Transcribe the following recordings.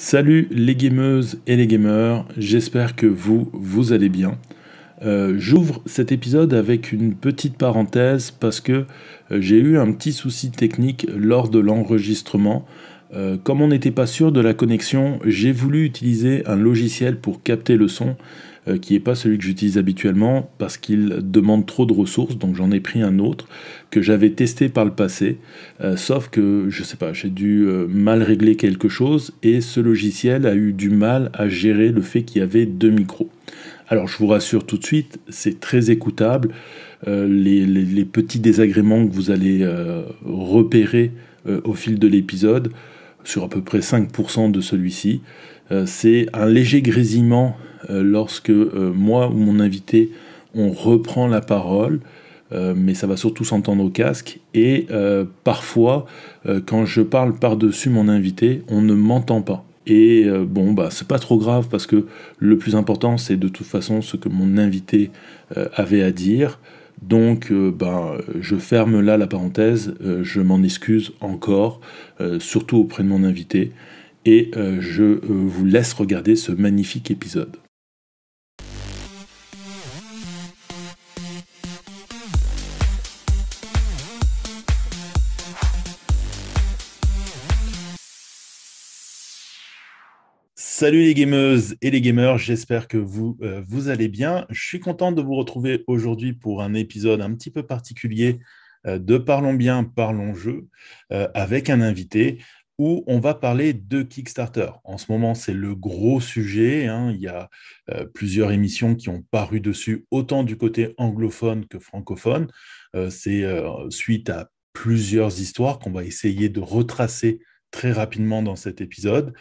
Salut les gameuses et les gamers, j'espère que vous, vous allez bien. Euh, j'ouvre cet épisode avec une petite parenthèse parce que euh, j'ai eu un petit souci technique lors de l'enregistrement. Euh, comme on n'était pas sûr de la connexion, j'ai voulu utiliser un logiciel pour capter le son, euh, qui n'est pas celui que j'utilise habituellement parce qu'il demande trop de ressources, donc j'en ai pris un autre que j'avais testé par le passé, euh, sauf que je ne sais pas, j'ai dû euh, mal régler quelque chose et ce logiciel a eu du mal à gérer le fait qu'il y avait deux micros. Alors je vous rassure tout de suite, c'est très écoutable. Les, les, petits désagréments que vous allez repérer au fil de l'épisode sur à peu près 5% de celui-ci, euh, c'est un léger grésillement euh, lorsque euh, moi ou mon invité, on reprend la parole. mais ça va surtout s'entendre au casque. Et parfois, quand je parle par-dessus mon invité, on ne m'entend pas. Et bon, bah, c'est pas trop grave parce que le plus important, c'est de toute façon ce que mon invité avait à dire. Donc, ben je ferme là la parenthèse, je m'en excuse encore, surtout auprès de mon invité et euh, je euh, vous laisse regarder ce magnifique épisode. Salut les gameuses et les gamers, j'espère que vous, euh, vous allez bien. Je suis content de vous retrouver aujourd'hui pour un épisode un petit peu particulier de Parlons bien, parlons jeu, avec un invité où on va parler de Kickstarter. En ce moment, c'est le gros sujet. Hein. Il y a euh, plusieurs émissions qui ont paru dessus, autant du côté anglophone que francophone. Euh, c'est euh, suite à plusieurs histoires qu'on va essayer de retracer très rapidement dans cet épisode.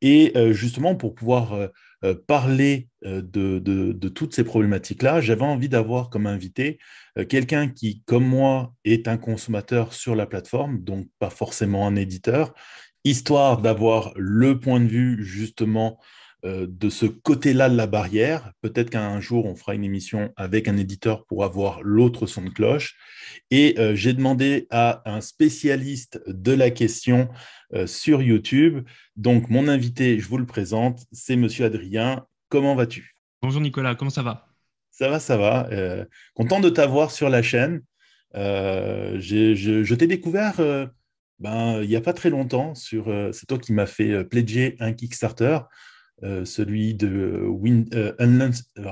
Et justement, pour pouvoir parler de, toutes ces problématiques-là, j'avais envie d'avoir comme invité quelqu'un qui, comme moi, est un consommateur sur la plateforme, donc pas forcément un éditeur, histoire d'avoir le point de vue justement euh, de ce côté-là de la barrière. Peut-être qu'un jour, on fera une émission avec un éditeur pour avoir l'autre son de cloche. Et euh, j'ai demandé à un spécialiste de la question euh, sur YouTube. Donc, mon invité, je vous le présente, c'est Monsieur Adrien. Comment vas-tu Bonjour Nicolas, comment ça va Ça va, ça va. content de t'avoir sur la chaîne. je t'ai découvert ben, il n'y a pas très longtemps, sur, euh, c'est toi qui m'as fait euh, pledger un Kickstarter, euh, celui de Win, oh,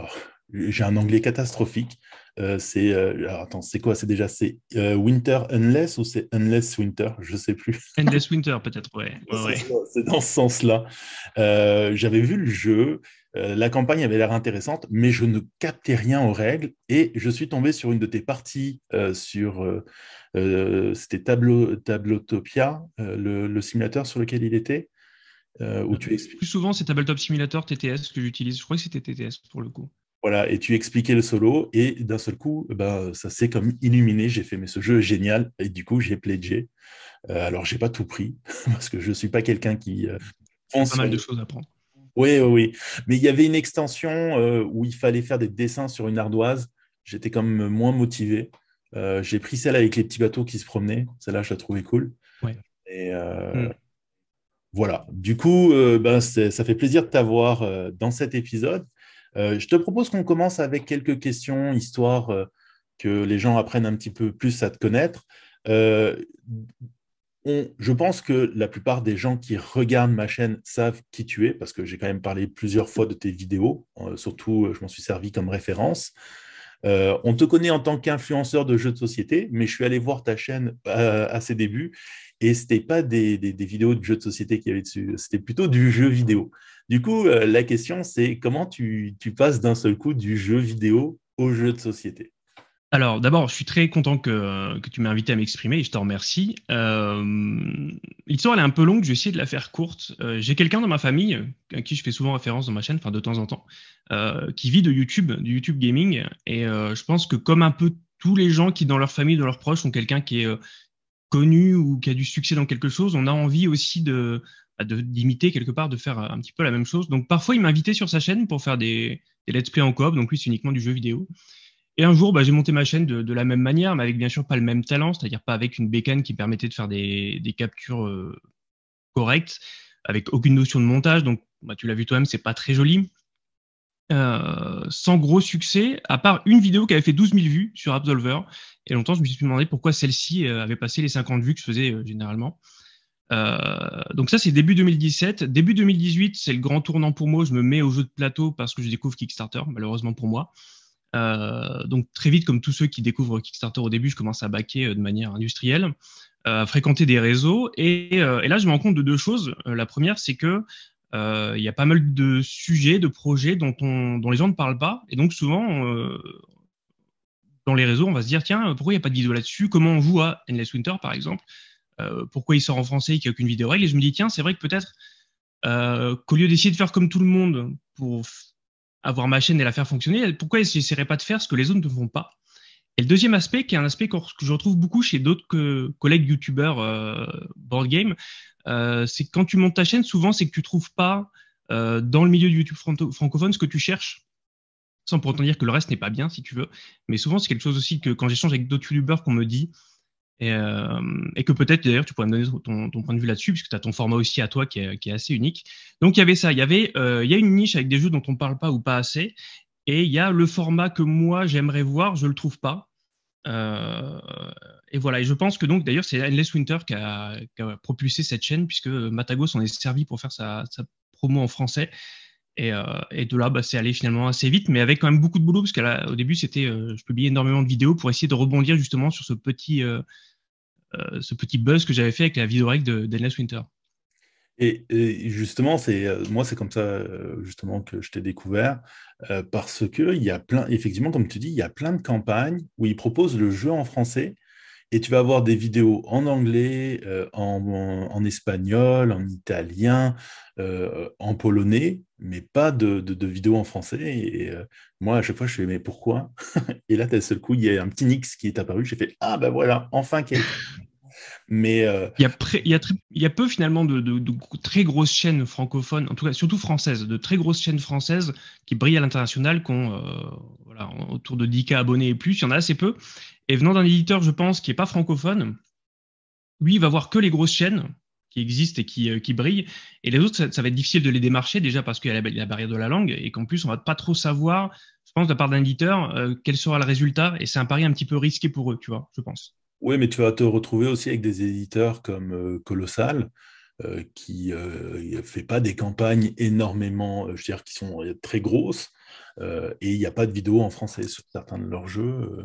j'ai un anglais catastrophique, euh, c'est euh, attends, c'est quoi C'est déjà c'est euh, Winter Unless ou c'est Unless Winter Je sais plus. Unless Winter peut-être, ouais. c'est dans ce sens-là. J'avais vu le jeu. la campagne avait l'air intéressante, mais je ne captais rien aux règles et je suis tombé sur une de tes parties sur c'était Tableau Tablotopia, le, le simulateur sur lequel il était. où tu expliques. Plus souvent, c'est Tabletop Simulator TTS que j'utilise. Je crois que c'était TTS pour le coup. Voilà, et tu expliquais le solo, et d'un seul coup, ben, ça s'est comme illuminé. J'ai fait, mais ce jeu est génial, et du coup, j'ai pledgé. Alors, euh, alors, j'ai pas tout pris, parce que je ne suis pas quelqu'un qui. y euh, pense pas mal de choses à prendre. Oui, oui, Mais il y avait une extension euh, où il fallait faire des dessins sur une ardoise. J'étais comme moins motivé. j'ai pris celle avec les petits bateaux qui se promenaient. Celle-là, je la trouvais cool. Et hmm. voilà. Du coup, ben, ça fait plaisir de t'avoir dans cet épisode. Euh, je te propose qu'on commence avec quelques questions, histoire euh, que les gens apprennent un petit peu plus à te connaître. Euh, je pense que la plupart des gens qui regardent ma chaîne savent qui tu es, parce que j'ai quand même parlé plusieurs fois de tes vidéos, surtout je m'en suis servi comme référence. on te connaît en tant qu'influenceur de jeux de société, mais je suis allé voir ta chaîne à ses débuts et c'était pas des, vidéos de jeux de société qu'il y avait dessus, c'était plutôt du jeu vidéo. Du coup, euh, la question, c'est comment tu, passes d'un seul coup du jeu vidéo au jeu de société alors, d'abord, je suis très content que, tu m'aies invité à m'exprimer et je te remercie. Euh, l'histoire, elle est un peu longue, je vais essayer de la faire courte. Euh, j'ai quelqu'un dans ma famille, à qui je fais souvent référence dans ma chaîne, enfin de temps en temps, qui vit de YouTube, du YouTube Gaming. Et je pense que comme un peu tous les gens qui, dans leur famille, dans leurs proches, ont quelqu'un qui est connu ou qui a du succès dans quelque chose, on a envie aussi de bah, d'imiter quelque part, de faire un petit peu la même chose. Donc parfois, il m'invitait sur sa chaîne pour faire des, let's play en coop. Donc lui, c'est uniquement du jeu vidéo. Et un jour, bah, j'ai monté ma chaîne de, la même manière, mais avec bien sûr pas le même talent, c'est-à-dire pas avec une bécane qui permettait de faire des, captures euh, correctes, avec aucune notion de montage. Donc bah, tu l'as vu toi-même, c'est pas très joli. Euh, sans gros succès, à part une vidéo qui avait fait 12 000 vues sur Absolver. Et longtemps, je me suis demandé pourquoi celle-ci euh, avait passé les 50 vues que je faisais euh, généralement. donc ça, c'est début 2017. Début 2018, c'est le grand tournant pour moi. Je me mets au jeu de plateau parce que je découvre Kickstarter, malheureusement pour moi. donc très vite, comme tous ceux qui découvrent Kickstarter au début, je commence à baquer de manière industrielle, à fréquenter des réseaux. Et, et, là, je me rends compte de deux choses. la première, c'est que euh, il y a pas mal de sujets, de projets dont, les gens ne parlent pas. Et donc souvent, euh, dans les réseaux, on va se dire, tiens, pourquoi il n'y a pas de vidéo là-dessus Comment on joue à Endless Winter, par exemple euh, Pourquoi il sort en français et qu'il n'y a aucune vidéo règle Et je me dis, tiens, c'est vrai que peut-être qu'au lieu d'essayer de faire comme tout le monde pour avoir ma chaîne et la faire fonctionner, pourquoi j'essaierais pas de faire ce que les autres ne font pas et le deuxième aspect, qui est un aspect que je retrouve beaucoup chez d'autres collègues youtubeurs euh, board game, euh, c'est que quand tu montes ta chaîne, souvent, c'est que tu trouves pas euh, dans le milieu du YouTube francophone ce que tu cherches. Sans pour autant dire que le reste n'est pas bien, si tu veux. Mais souvent, c'est quelque chose aussi que quand j'échange avec d'autres youtubeurs qu'on me dit, et, que peut-être d'ailleurs tu pourrais me donner ton, point de vue là-dessus, puisque tu as ton format aussi à toi qui est, assez unique. Donc il y avait ça, il y avait y a une niche avec des jeux dont on ne parle pas ou pas assez, et il y a le format que moi j'aimerais voir, je ne le trouve pas. Euh, et voilà, et je pense que donc d'ailleurs c'est Endless Winter qui a, propulsé cette chaîne puisque Matagos s'en est servi pour faire sa, promo en français. Euh, et, de là, bah, c'est allé finalement assez vite, mais avec quand même beaucoup de boulot parce qu'au début c'était, euh, je publiais énormément de vidéos pour essayer de rebondir justement sur ce petit, ce petit buzz que j'avais fait avec la vidéo règle de Winter. Et, justement, c'est euh, moi, c'est comme ça euh, justement que je t'ai découvert euh, parce que il y a plein, effectivement, comme tu dis, il y a plein de campagnes où ils proposent le jeu en français et tu vas avoir des vidéos en anglais, en, espagnol, en italien, en polonais, mais pas de, vidéos en français. Et, moi, à chaque fois, je fais mais pourquoi Et là, d'un seul coup, il y a un petit Nix qui est apparu. J'ai fait ah ben voilà, enfin quelqu'un. Mais euh, il, y a peu finalement de, très grosses chaînes francophones, en tout cas surtout françaises, de très grosses chaînes françaises qui brillent à l'international, qui ont euh, autour de 10K abonnés et plus. Il y en a assez peu. Et venant d'un éditeur, je pense, qui n'est pas francophone, lui, il va voir que les grosses chaînes qui existent et qui, euh, brillent. Et les autres, ça, va être difficile de les démarcher déjà parce qu'il y a la, barrière de la langue et qu'en plus, on ne va pas trop savoir, je pense, de la part d'un éditeur, quel sera le résultat. Et c'est un pari un petit peu risqué pour eux, tu vois, je pense. Oui, mais tu vas te retrouver aussi avec des éditeurs comme euh, Colossal, euh, qui ne euh, fait pas des campagnes énormément, je veux dire, qui sont très grosses, et il n'y a pas de vidéo en français sur certains de leurs jeux.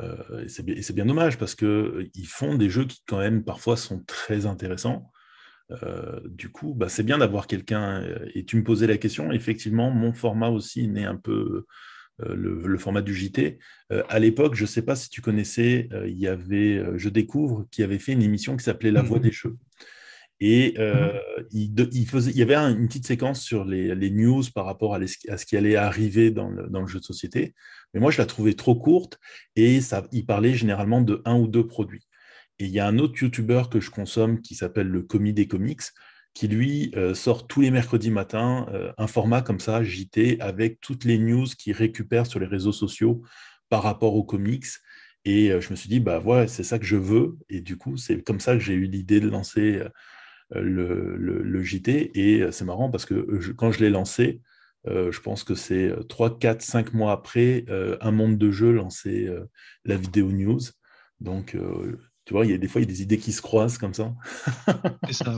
et c'est bien, dommage parce qu'ils font des jeux qui, quand même, parfois sont très intéressants. du coup, bah, c'est bien d'avoir quelqu'un. Et tu me posais la question, effectivement, mon format aussi n'est un peu euh, le, format du JT. Euh, à l'époque, je ne sais pas si tu connaissais, euh, il y avait, je découvre, qui avait fait une émission qui s'appelait La mhm. Voix des Jeux. Et mhm. il, y avait une petite séquence sur les, news par rapport à, ce qui allait arriver dans le, jeu de société. Mais moi, je la trouvais trop courte et ça, il parlait généralement de un ou deux produits. Et il y a un autre YouTuber que je consomme qui s'appelle le Comi des Comics, qui lui euh, sort tous les mercredis matins euh, un format comme ça, JT, avec toutes les news qu'il récupère sur les réseaux sociaux par rapport aux comics. Et euh, je me suis dit, bah voilà, c'est ça que je veux. Et du coup, c'est comme ça que j'ai eu l'idée de lancer le, le, JT. Et c'est marrant parce que quand je l'ai lancé, je pense que c'est 3, 4, 5 mois après, un monde de jeu lançait la vidéo news. Donc, tu vois, il y a des fois, il y a des idées qui se croisent comme ça. c'est ça,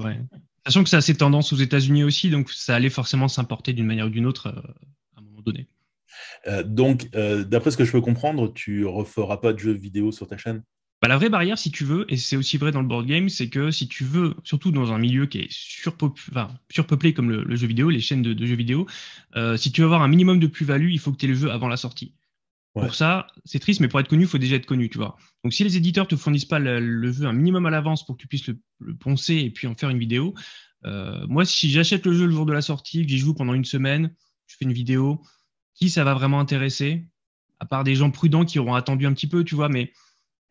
Sachant que ça a ses aux États-Unis aussi, donc ça allait forcément s'importer d'une manière ou d'une autre euh, à un moment donné. Euh, donc, euh, d'après ce que je peux comprendre, tu referas pas de jeux vidéo sur ta chaîne bah, La vraie barrière, si tu veux, et c'est aussi vrai dans le board game, c'est que si tu veux, surtout dans un milieu qui est surpeuplé comme le, jeu vidéo, les chaînes de, jeux vidéo, si tu veux avoir un minimum de plus-value, il faut que tu aies le jeu avant la sortie. Pour ça, c'est triste, mais pour être connu, il faut déjà être connu, tu vois. Donc, si les éditeurs te fournissent pas le jeu un minimum à l'avance pour que tu puisses le le poncer et puis en faire une vidéo. Euh, moi, si j'achète le jeu le jour de la sortie, que j'y joue pendant une semaine, je fais une vidéo, qui ça va vraiment intéresser À part des gens prudents qui auront attendu un petit peu, tu vois, mais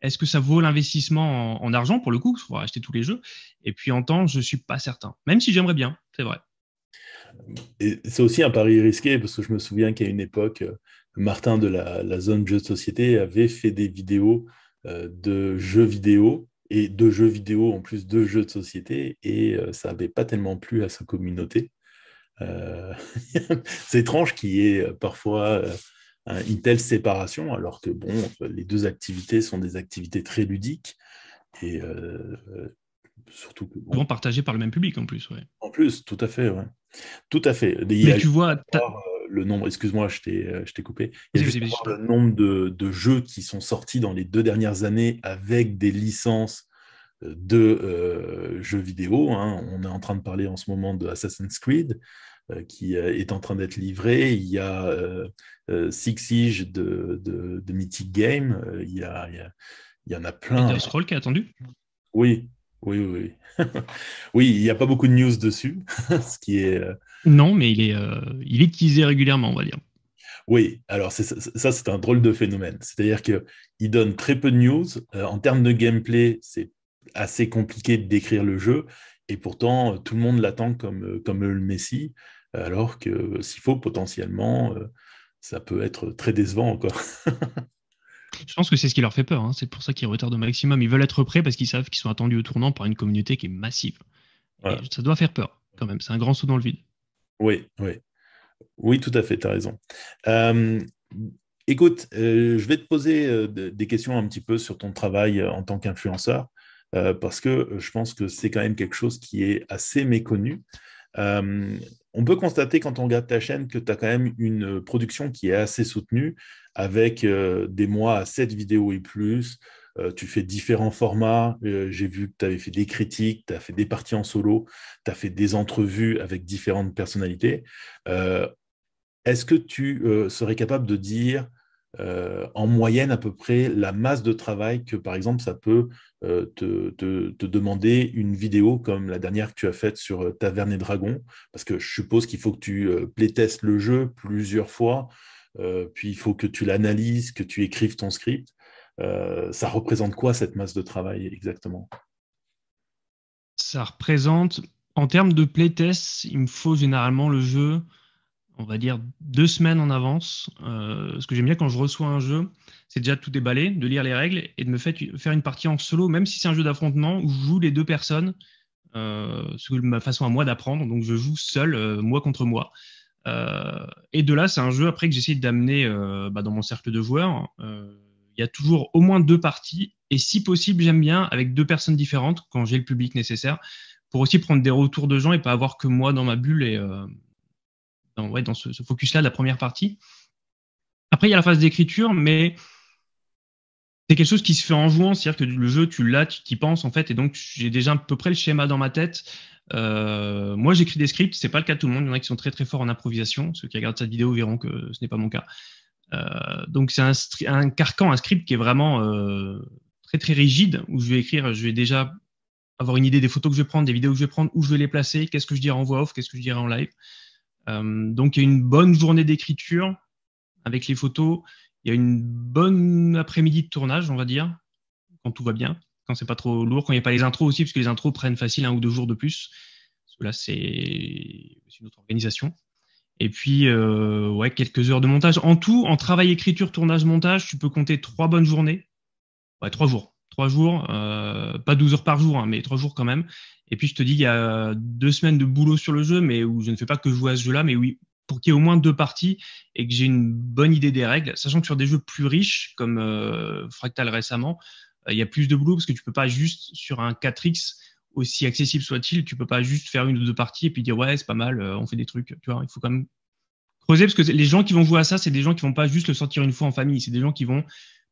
est-ce que ça vaut l'investissement en, argent pour le coup Il faudra acheter tous les jeux. Et puis en temps, je ne suis pas certain, même si j'aimerais bien, c'est vrai. C'est aussi un pari risqué parce que je me souviens qu'à une époque, euh, Martin de la, la zone jeux de société avait fait des vidéos euh, de jeux vidéo et de jeux vidéo, en plus de jeux de société, et euh, ça n'avait pas tellement plu à sa communauté. Euh, c'est étrange qu'il y ait euh, parfois une telle séparation, alors que bon, les deux activités sont des activités très ludiques et surtout souvent partagées par le même public en plus. Ouais. En plus, tout à fait, tout à fait. Mais tu vois, le nombre, excuse-moi, euh, je t'ai coupé, il y a le nombre de, jeux qui sont sortis dans les deux dernières années avec des licences euh, de euh, jeux vidéo. Hein. On est en train de parler en ce moment de Assassin's Creed qui est en train d'être livré. Il y a Six Siege de, Mythic Game. Il y, a, il, y en a plein. Elder Scroll qui est attendu. Oui, oui, oui, oui. il n'y a pas beaucoup de news dessus, ce qui est. Euh, non, mais il est, euh, il est utilisé régulièrement, on va dire. Oui, alors ça, c'est un drôle de phénomène. C'est-à-dire qu'il donne très peu de news. Euh, en termes de gameplay, c'est assez compliqué de décrire le jeu. Et pourtant, tout le monde l'attend comme, comme le Messi, alors que s'il faut, potentiellement, ça peut être très décevant encore. Je pense que c'est ce qui leur fait peur. Hein. C'est pour ça qu'ils retardent au maximum. Ils veulent être prêts parce qu'ils savent qu'ils sont attendus au tournant par une communauté qui est massive. ça doit faire peur quand même. C'est un grand saut dans le vide. Oui, oui. Oui, tout à fait, tu as raison. Euh, écoute, euh, je vais te poser euh, des questions un petit peu sur ton travail en tant qu'influenceur, parce que je pense que c'est quand même quelque chose qui est assez méconnu. on peut constater quand on regarde ta chaîne que tu as quand même une production qui est assez soutenue, avec euh, des mois à 7 vidéos et plus. Euh, tu fais différents formats. Euh, j'ai vu que tu avais fait des critiques, tu as fait des parties en solo, tu as fait des entrevues avec différentes personnalités. Est-ce que tu serais capable de dire en moyenne à peu près la masse de travail que, par exemple, ça peut te, demander une vidéo comme la dernière que tu as faite sur Taverne et Dragon, parce que je suppose qu'il faut que tu playtest le jeu plusieurs fois, euh, puis il faut que tu l'analyses, que tu écrives ton script. Euh, ça représente quoi cette masse de travail exactement Ça représente, en termes de playtest, il me faut généralement le jeu on va dire deux semaines en avance. Euh, ce que j'aime bien quand je reçois un jeu, c'est déjà tout déballer, de lire les règles et de me faire une partie en solo, même si c'est un jeu d'affrontement où je joue les deux personnes. c'est ma façon à moi d'apprendre, donc je joue seul, moi contre moi. Euh, et de là, c'est un jeu après que j'essaie d'amener euh, bah, dans mon cercle de joueurs. Euh, il y a toujours au moins deux parties, et si possible, j'aime bien avec deux personnes différentes quand j'ai le public nécessaire pour aussi prendre des retours de gens et pas avoir que moi dans ma bulle et dans, ouais, dans ce, ce focus-là de la première partie. Après, il y a la phase d'écriture, mais c'est quelque chose qui se fait en jouant, c'est-à-dire que le jeu, tu l'as, tu y penses en fait, et donc j'ai déjà à peu près le schéma dans ma tête. Euh, moi, j'écris des scripts, c'est pas le cas de tout le monde. Il y en a qui sont très très forts en improvisation. Ceux qui regardent cette vidéo verront que ce n'est pas mon cas. Euh, donc c'est un, carcan, un script qui est vraiment euh, très très rigide où je vais écrire, je vais déjà avoir une idée des photos que je vais prendre, des vidéos que je vais prendre, où je vais les placer, qu'est-ce que je dirai en voix off, qu'est-ce que je dirai en live. donc il y a une bonne journée d'écriture avec les photos il y a une bonne après-midi de tournage, on va dire, quand tout va bien, quand c'est pas trop lourd, quand il n'y a pas les intros aussi, parce que les intros prennent facile un ou deux jours de plus. cela là, c'est une autre organisation. Et puis, euh, ouais, quelques heures de montage. En tout, en travail écriture, tournage, montage, tu peux compter trois bonnes journées. Ouais, trois jours. Trois jours, euh, pas douze heures par jour, hein, mais trois jours quand même. Et puis, je te dis, il y a deux semaines de boulot sur le jeu, mais où je ne fais pas que jouer à ce jeu-là, mais oui, pour qu'il y ait au moins deux parties et que j'ai une bonne idée des règles, sachant que sur des jeux plus riches, comme euh, Fractal récemment, euh, il y a plus de boulot parce que tu peux pas juste sur un 4X, aussi accessible soit-il, tu peux pas juste faire une ou deux parties et puis dire ouais, c'est pas mal, euh, on fait des trucs. Tu vois, il faut quand même creuser parce que les gens qui vont jouer à ça, c'est des gens qui vont pas juste le sortir une fois en famille, c'est des gens qui vont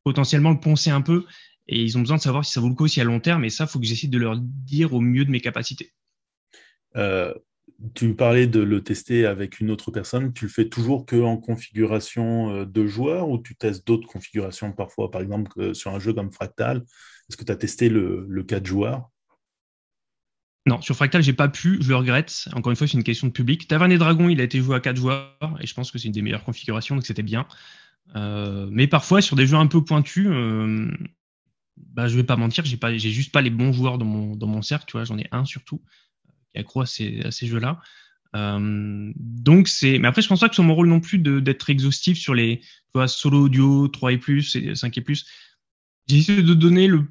potentiellement le poncer un peu et ils ont besoin de savoir si ça vaut le coup aussi à long terme et ça, faut que j'essaie de leur dire au mieux de mes capacités. Euh, tu parlais de le tester avec une autre personne. Tu le fais toujours qu'en configuration euh, de joueurs ou tu testes d'autres configurations parfois, par exemple euh, sur un jeu comme Fractal Est-ce que tu as testé le, le cas de non, sur Fractal, j'ai pas pu, je regrette. Encore une fois, c'est une question de public. Taverne et Dragon, il a été joué à 4 joueurs, et je pense que c'est une des meilleures configurations, donc c'était bien. Euh, mais parfois, sur des jeux un peu pointus, je ne bah, je vais pas mentir, j'ai, n'ai juste pas les bons joueurs dans mon, dans mon cercle, j'en ai un surtout accro à ces, à ces jeux-là. Euh, donc c'est, mais après je pense pas que soit mon rôle non plus d'être exhaustif sur les, tu vois, solo audio 3 et plus, 5 et plus. J'essaie de donner le,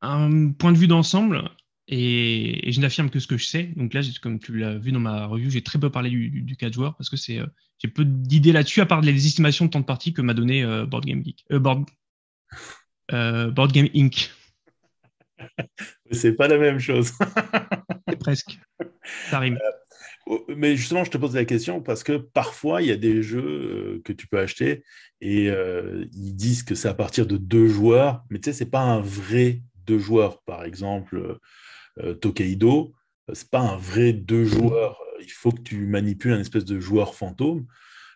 un point de vue d'ensemble et, je n'affirme que ce que je sais. Donc là, comme tu l'as vu dans ma review, j'ai très peu parlé du, du, 4 joueurs parce que c'est, euh, j'ai peu d'idées là-dessus à part les estimations de temps de partie que m'a donné euh, Board Game Geek, Board, Board Game Inc. c'est pas la même chose. Presque. Ça euh, oh, Mais justement, je te pose la question parce que parfois, il y a des jeux euh, que tu peux acheter et euh, ils disent que c'est à partir de deux joueurs, mais tu sais, c'est pas un vrai deux joueurs. Par exemple, euh, Tokaido, c'est pas un vrai deux joueurs. Il faut que tu manipules un espèce de joueur fantôme.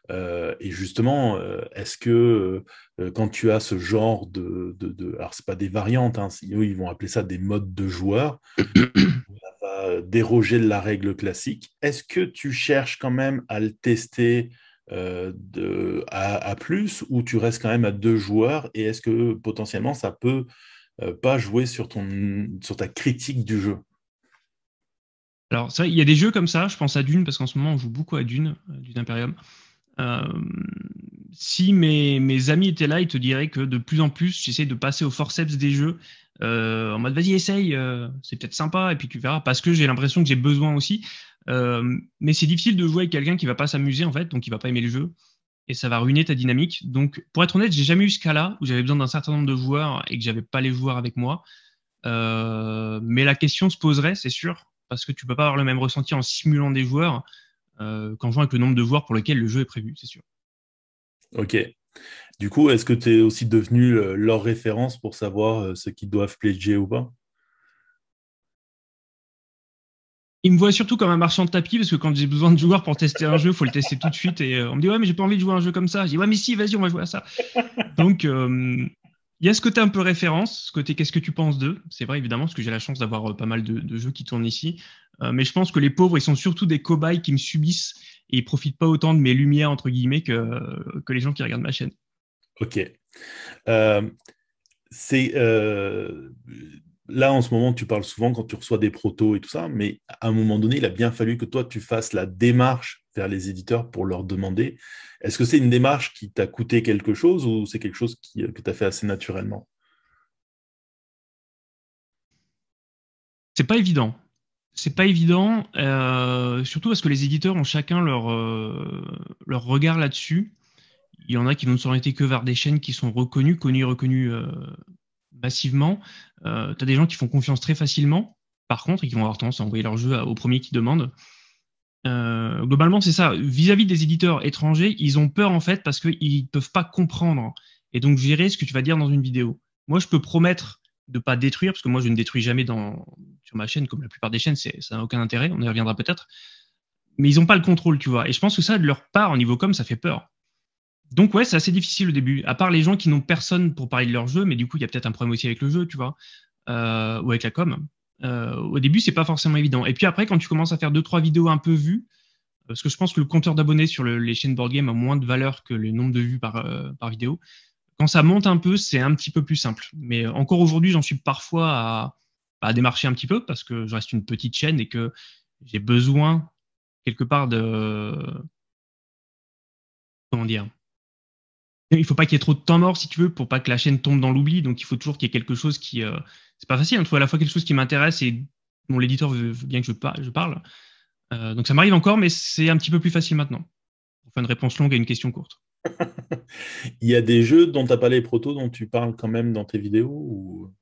et justement, est-ce que quand tu as ce genre de, Alors, ce alors pas des variantes, hein, ils vont appeler ça des modes de joueurs. Euh, déroger de la règle classique. Est-ce que tu cherches quand même à le tester euh, à, plus ou tu restes quand même à deux joueurs et est-ce que potentiellement ça peut euh, pas jouer sur, ton, sur ta critique du jeu Alors, il y a des jeux comme ça, je pense à Dune parce qu'en ce moment on joue beaucoup à Dune, Dune Imperium. si mes, mes, amis étaient là, ils te diraient que de plus en plus, j'essaie de passer au forceps des jeux euh, en mode vas-y essaye, euh, c'est peut-être sympa et puis tu verras parce que j'ai l'impression que j'ai besoin aussi. Euh, mais c'est difficile de jouer avec quelqu'un qui va pas s'amuser en fait, donc qui va pas aimer le jeu et ça va ruiner ta dynamique. Donc, pour être honnête, j'ai jamais eu ce cas-là où j'avais besoin d'un certain nombre de joueurs et que j'avais pas les joueurs avec moi. mais la question se poserait, c'est sûr, parce que tu peux pas avoir le même ressenti en simulant des joueurs qu'en jouant avec le nombre de joueurs pour lequel le jeu est prévu, c'est sûr. Ok. Du coup, est-ce que tu es aussi devenu euh, leur référence pour savoir euh, ce qu'ils doivent pledger ou pas Ils me voient surtout comme un marchand de tapis parce que quand j'ai besoin de joueurs pour tester un jeu, il faut le tester tout de suite. Et euh, on me dit ouais, mais j'ai pas envie de jouer à un jeu comme ça. Je dis ouais, mais si, vas-y, on va jouer à ça. Donc Il y a ce côté un peu référence, ce côté qu'est-ce que tu penses d'eux. C'est vrai, évidemment, parce que j'ai la chance d'avoir pas mal de, jeux qui tournent ici. mais je pense que les pauvres, ils sont surtout des cobayes qui me subissent et ils profitent pas autant de mes lumières entre guillemets que, que les gens qui regardent ma chaîne. Ok. Euh, c'est euh, là en ce moment, tu parles souvent quand tu reçois des protos et tout ça, mais à un moment donné, il a bien fallu que toi tu fasses la démarche vers les éditeurs pour leur demander. Est-ce que c'est une démarche qui t'a coûté quelque chose ou c'est quelque chose euh, que tu as fait assez naturellement C'est pas évident c'est pas évident, euh, surtout parce que les éditeurs ont chacun leur, euh, leur regard là-dessus. Il y en a qui vont ne s'orienter que vers des chaînes qui sont reconnues, connues, reconnues euh, massivement. tu as des gens qui font confiance très facilement, par contre, et qui vont avoir tendance à envoyer leur jeu au premier qui demande. globalement, c'est ça. Vis-à-vis des éditeurs étrangers, ils ont peur en fait parce qu'ils ne peuvent pas comprendre et donc gérer ce que tu vas dire dans une vidéo. Moi, je peux promettre de pas détruire, parce que moi je ne détruis jamais dans, sur ma chaîne, comme la plupart des chaînes, ça n'a aucun intérêt, on y reviendra peut-être. Mais ils n'ont pas le contrôle, tu vois. Et je pense que ça, de leur part, au niveau com, ça fait peur. Donc ouais, c'est assez difficile au début, à part les gens qui n'ont personne pour parler de leur jeu, mais du coup, il y a peut-être un problème aussi avec le jeu, tu vois, euh, ou avec la com. Euh, au début, c'est pas forcément évident. Et puis après, quand tu commences à faire deux, trois vidéos un peu vues, parce que je pense que le compteur d'abonnés sur les chaînes board game a moins de valeur que le nombre de vues par euh, vidéo. Quand ça monte un peu, c'est un petit peu plus simple. Mais encore aujourd'hui, j'en suis parfois bah, à, démarcher un petit peu parce que je reste une petite chaîne et que j'ai besoin quelque part de comment dire. Il ne faut pas qu'il y ait trop de temps mort si tu veux pour pas que la chaîne tombe dans l'oubli. Donc il faut toujours qu'il y ait quelque chose qui Ce euh, c'est pas facile. Hein. Il hein, à la fois quelque chose qui m'intéresse et dont l'éditeur veut, bien que je, parle. Euh, donc ça m'arrive encore, mais c'est un petit peu plus facile maintenant. Enfin, une réponse longue et une question courte. Il y a des jeux dont tu as pas les protos dont tu parles quand même dans tes vidéos ou...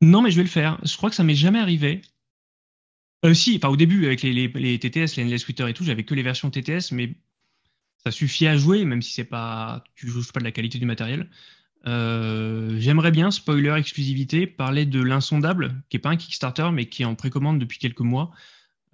Non, mais je vais le faire. Je crois que ça m'est jamais arrivé. Euh, si, au début, avec les, TTS, les NLS Twitter et tout, j'avais que les versions TTS, mais ça suffit à jouer, même si c'est pas, tu joues pas de la qualité du matériel. Euh, j'aimerais bien, spoiler exclusivité, parler de l'insondable, qui est pas un Kickstarter, mais qui est en précommande depuis quelques mois,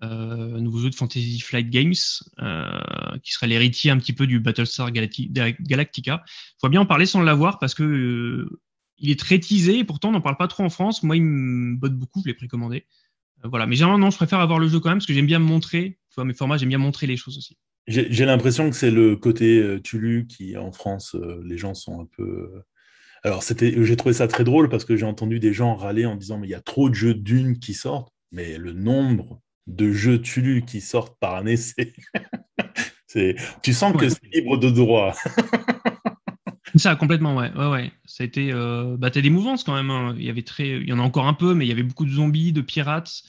euh, nouveau jeu de Fantasy Flight Games, euh, qui serait l'héritier un petit peu du Battlestar Galactica. Il faut bien en parler sans l'avoir parce que euh, il est très teasé et pourtant on n'en parle pas trop en France. Moi, il me botte beaucoup, je l'ai précommandé. Euh, voilà, mais généralement, non, je préfère avoir le jeu quand même parce que j'aime bien montrer, mes formats, j'aime bien montrer les choses aussi. J'ai l'impression que c'est le côté Tulu qui, en France, les gens sont un peu. Alors, j'ai trouvé ça très drôle parce que j'ai entendu des gens râler en disant mais il y a trop de jeux d'une qui sortent, mais le nombre de jeux Tulu qui sortent par un essai. tu sens que c'est libre de droit. Ça, complètement, ouais. ouais, ouais. Ça a été. Euh, bah, t'as des mouvances quand même. Hein. Il, y avait très... il y en a encore un peu, mais il y avait beaucoup de zombies, de pirates.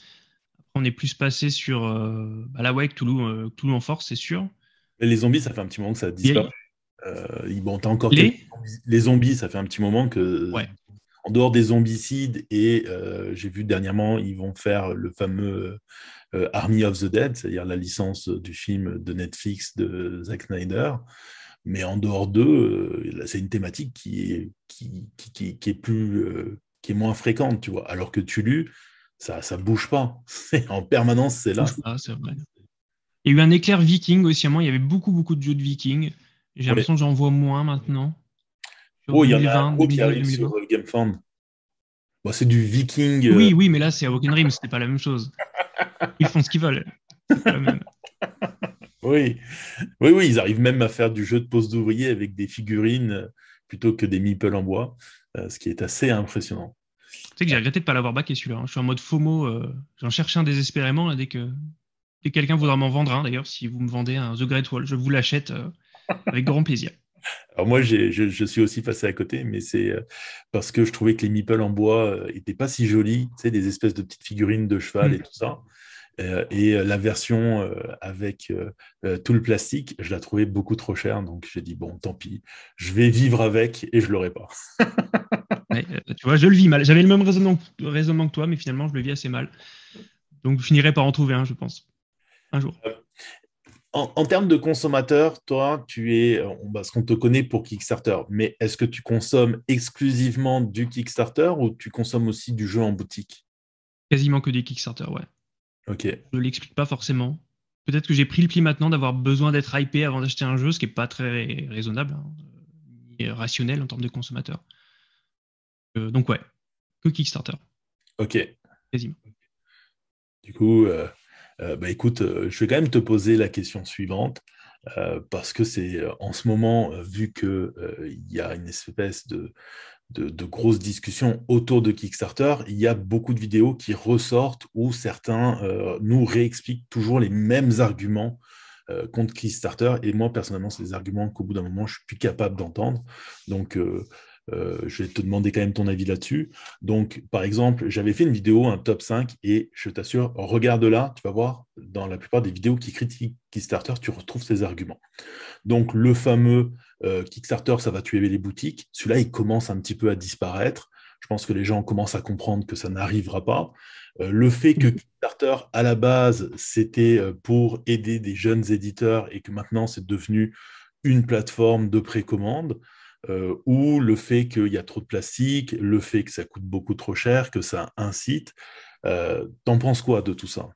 on est plus passé sur. Euh, bah, là, ouais, euh, en force, c'est sûr. les zombies, ça fait un petit moment que ça disparaît. ils bon, t'as encore. Les... les... zombies, ça fait un petit moment que. Ouais. En dehors des zombicides, et j'ai vu dernièrement, ils vont faire le fameux euh, Army of the Dead, c'est-à-dire la licence du film de Netflix de Zack Snyder. Mais en dehors d'eux, euh, c'est une thématique qui est, qui, qui, qui est plus, euh, qui est moins fréquente, tu vois. Alors que tu lues ça ne bouge pas. en permanence, c'est là. Il y a eu un éclair viking aussi. moi, il y avait beaucoup, beaucoup de jeux de vikings. J'ai l'impression que j'en vois moins maintenant. Oh, il y en a un qui arrive sur GameFound. c'est du viking. Oui, oui, mais là, c'est Rim, ce c'était pas la même chose. Ils font ce qu'ils veulent. Oui. oui, oui, ils arrivent même à faire du jeu de pose d'ouvrier avec des figurines euh, plutôt que des meeples en bois, euh, ce qui est assez impressionnant. Tu sais que j'ai regretté de ne pas l'avoir baqué celui-là. Hein. Je suis en mode FOMO, euh, j'en cherche un désespérément dès que, quelqu'un voudra m'en vendre un. D'ailleurs, si vous me vendez un The Great Wall, je vous l'achète avec grand plaisir. Alors moi, je, suis aussi passé à côté, mais c'est euh, parce que je trouvais que les meeples en bois n'étaient euh, pas si jolis, tu sais, des espèces de petites figurines de cheval et mm. tout ça. Euh, et la version avec tout le plastique, je la trouvais beaucoup trop chère. Donc j'ai dit, bon, tant pis, je vais vivre avec et je l'aurai pas. tu vois, je le vis mal. J'avais le même raisonnement, raisonnement que toi, mais finalement, je le vis assez mal. Donc je finirai par en trouver un, je pense, un jour en, termes de consommateur, toi, tu es, euh, parce qu'on te connaît pour Kickstarter, mais est-ce que tu consommes exclusivement du Kickstarter ou tu consommes aussi du jeu en boutique Quasiment que des Kickstarter, ouais. Ok. Je ne l'explique pas forcément. Peut-être que j'ai pris le pli maintenant d'avoir besoin d'être hypé avant d'acheter un jeu, ce qui n'est pas très raisonnable et hein, rationnel en termes de consommateur. Euh, donc ouais, que Kickstarter. Ok. Quasiment. Du coup, euh, euh, bah, écoute, euh, je vais quand même te poser la question suivante. Euh, parce que c'est en ce moment, vu qu'il y a une espèce de, de, discussion autour de Kickstarter, il y a beaucoup de vidéos qui ressortent où certains nous réexpliquent toujours les mêmes arguments contre Kickstarter. Et moi, personnellement, c'est des arguments qu'au bout d'un moment, je ne suis plus capable d'entendre. Donc, euh, je vais te demander quand même ton avis là-dessus. Donc, par exemple, j'avais fait une vidéo, un top 5, et je t'assure, regarde-la, tu vas voir, dans la plupart des vidéos qui critiquent Kickstarter, tu retrouves ces arguments. Donc, le fameux euh, Kickstarter, ça va tuer les boutiques, celui-là, il commence un petit peu à disparaître. Je pense que les gens commencent à comprendre que ça n'arrivera pas. Euh, le fait que mm. Kickstarter, à la base, c'était pour aider des jeunes éditeurs et que maintenant, c'est devenu une plateforme de précommande, euh, ou le fait qu'il y a trop de plastique, le fait que ça coûte beaucoup trop cher, que ça incite. Euh, t'en penses quoi de tout ça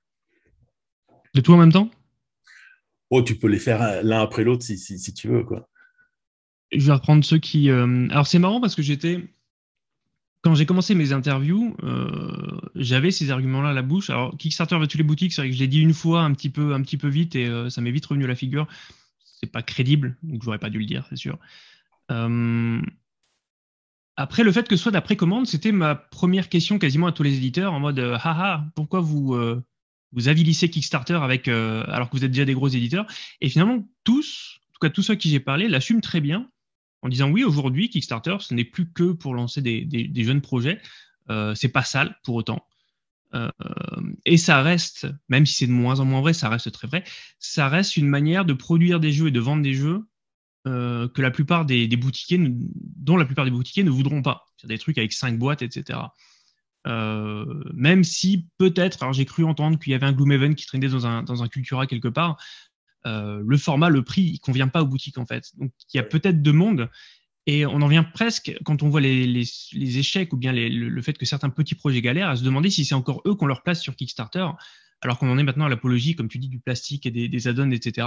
De tout en même temps Oh, tu peux les faire euh, l'un après l'autre si, si, si, tu veux. Quoi. Je vais reprendre ceux qui. Alors, c'est marrant parce que j'étais. Quand j'ai commencé mes interviews, j'avais ces arguments-là à la bouche. Alors, Kickstarter va tuer les boutiques, c'est vrai que je l'ai dit une fois un petit peu, un petit peu vite et ça m'est vite revenu à la figure. C'est pas crédible, donc j'aurais pas dû le dire, c'est sûr. Euh, après, le fait que ce soit d'après commande c'était ma première question quasiment à tous les éditeurs en mode euh, haha, pourquoi vous euh, vous avilissez Kickstarter avec alors que vous êtes déjà des gros éditeurs Et finalement, tous, en tout cas tous ceux à qui j'ai parlé, l'assument très bien en disant oui, aujourd'hui, Kickstarter, ce n'est plus que pour lancer des, des, jeunes projets. c'est pas sale pour autant. et ça reste, même si c'est de moins en moins vrai, ça reste très vrai, ça reste une manière de produire des jeux et de vendre des jeux euh, que la plupart des, des boutiquiers, dont la plupart des boutiquiers ne voudront pas. C'est des trucs avec cinq boîtes, etc. Euh, même si peut-être, alors j'ai cru entendre qu'il y avait un Gloomhaven qui traînait dans un, dans un Cultura quelque part, euh, le format, le prix, il convient pas aux boutiques en fait. Donc il y a peut-être deux mondes. Et on en vient presque, quand on voit les, les, échecs ou bien le, fait que certains petits projets galèrent, à se demander si c'est encore eux qu'on leur place sur Kickstarter, alors qu'on en est maintenant à l'apologie, comme tu dis, du plastique et des, des add-ons, etc.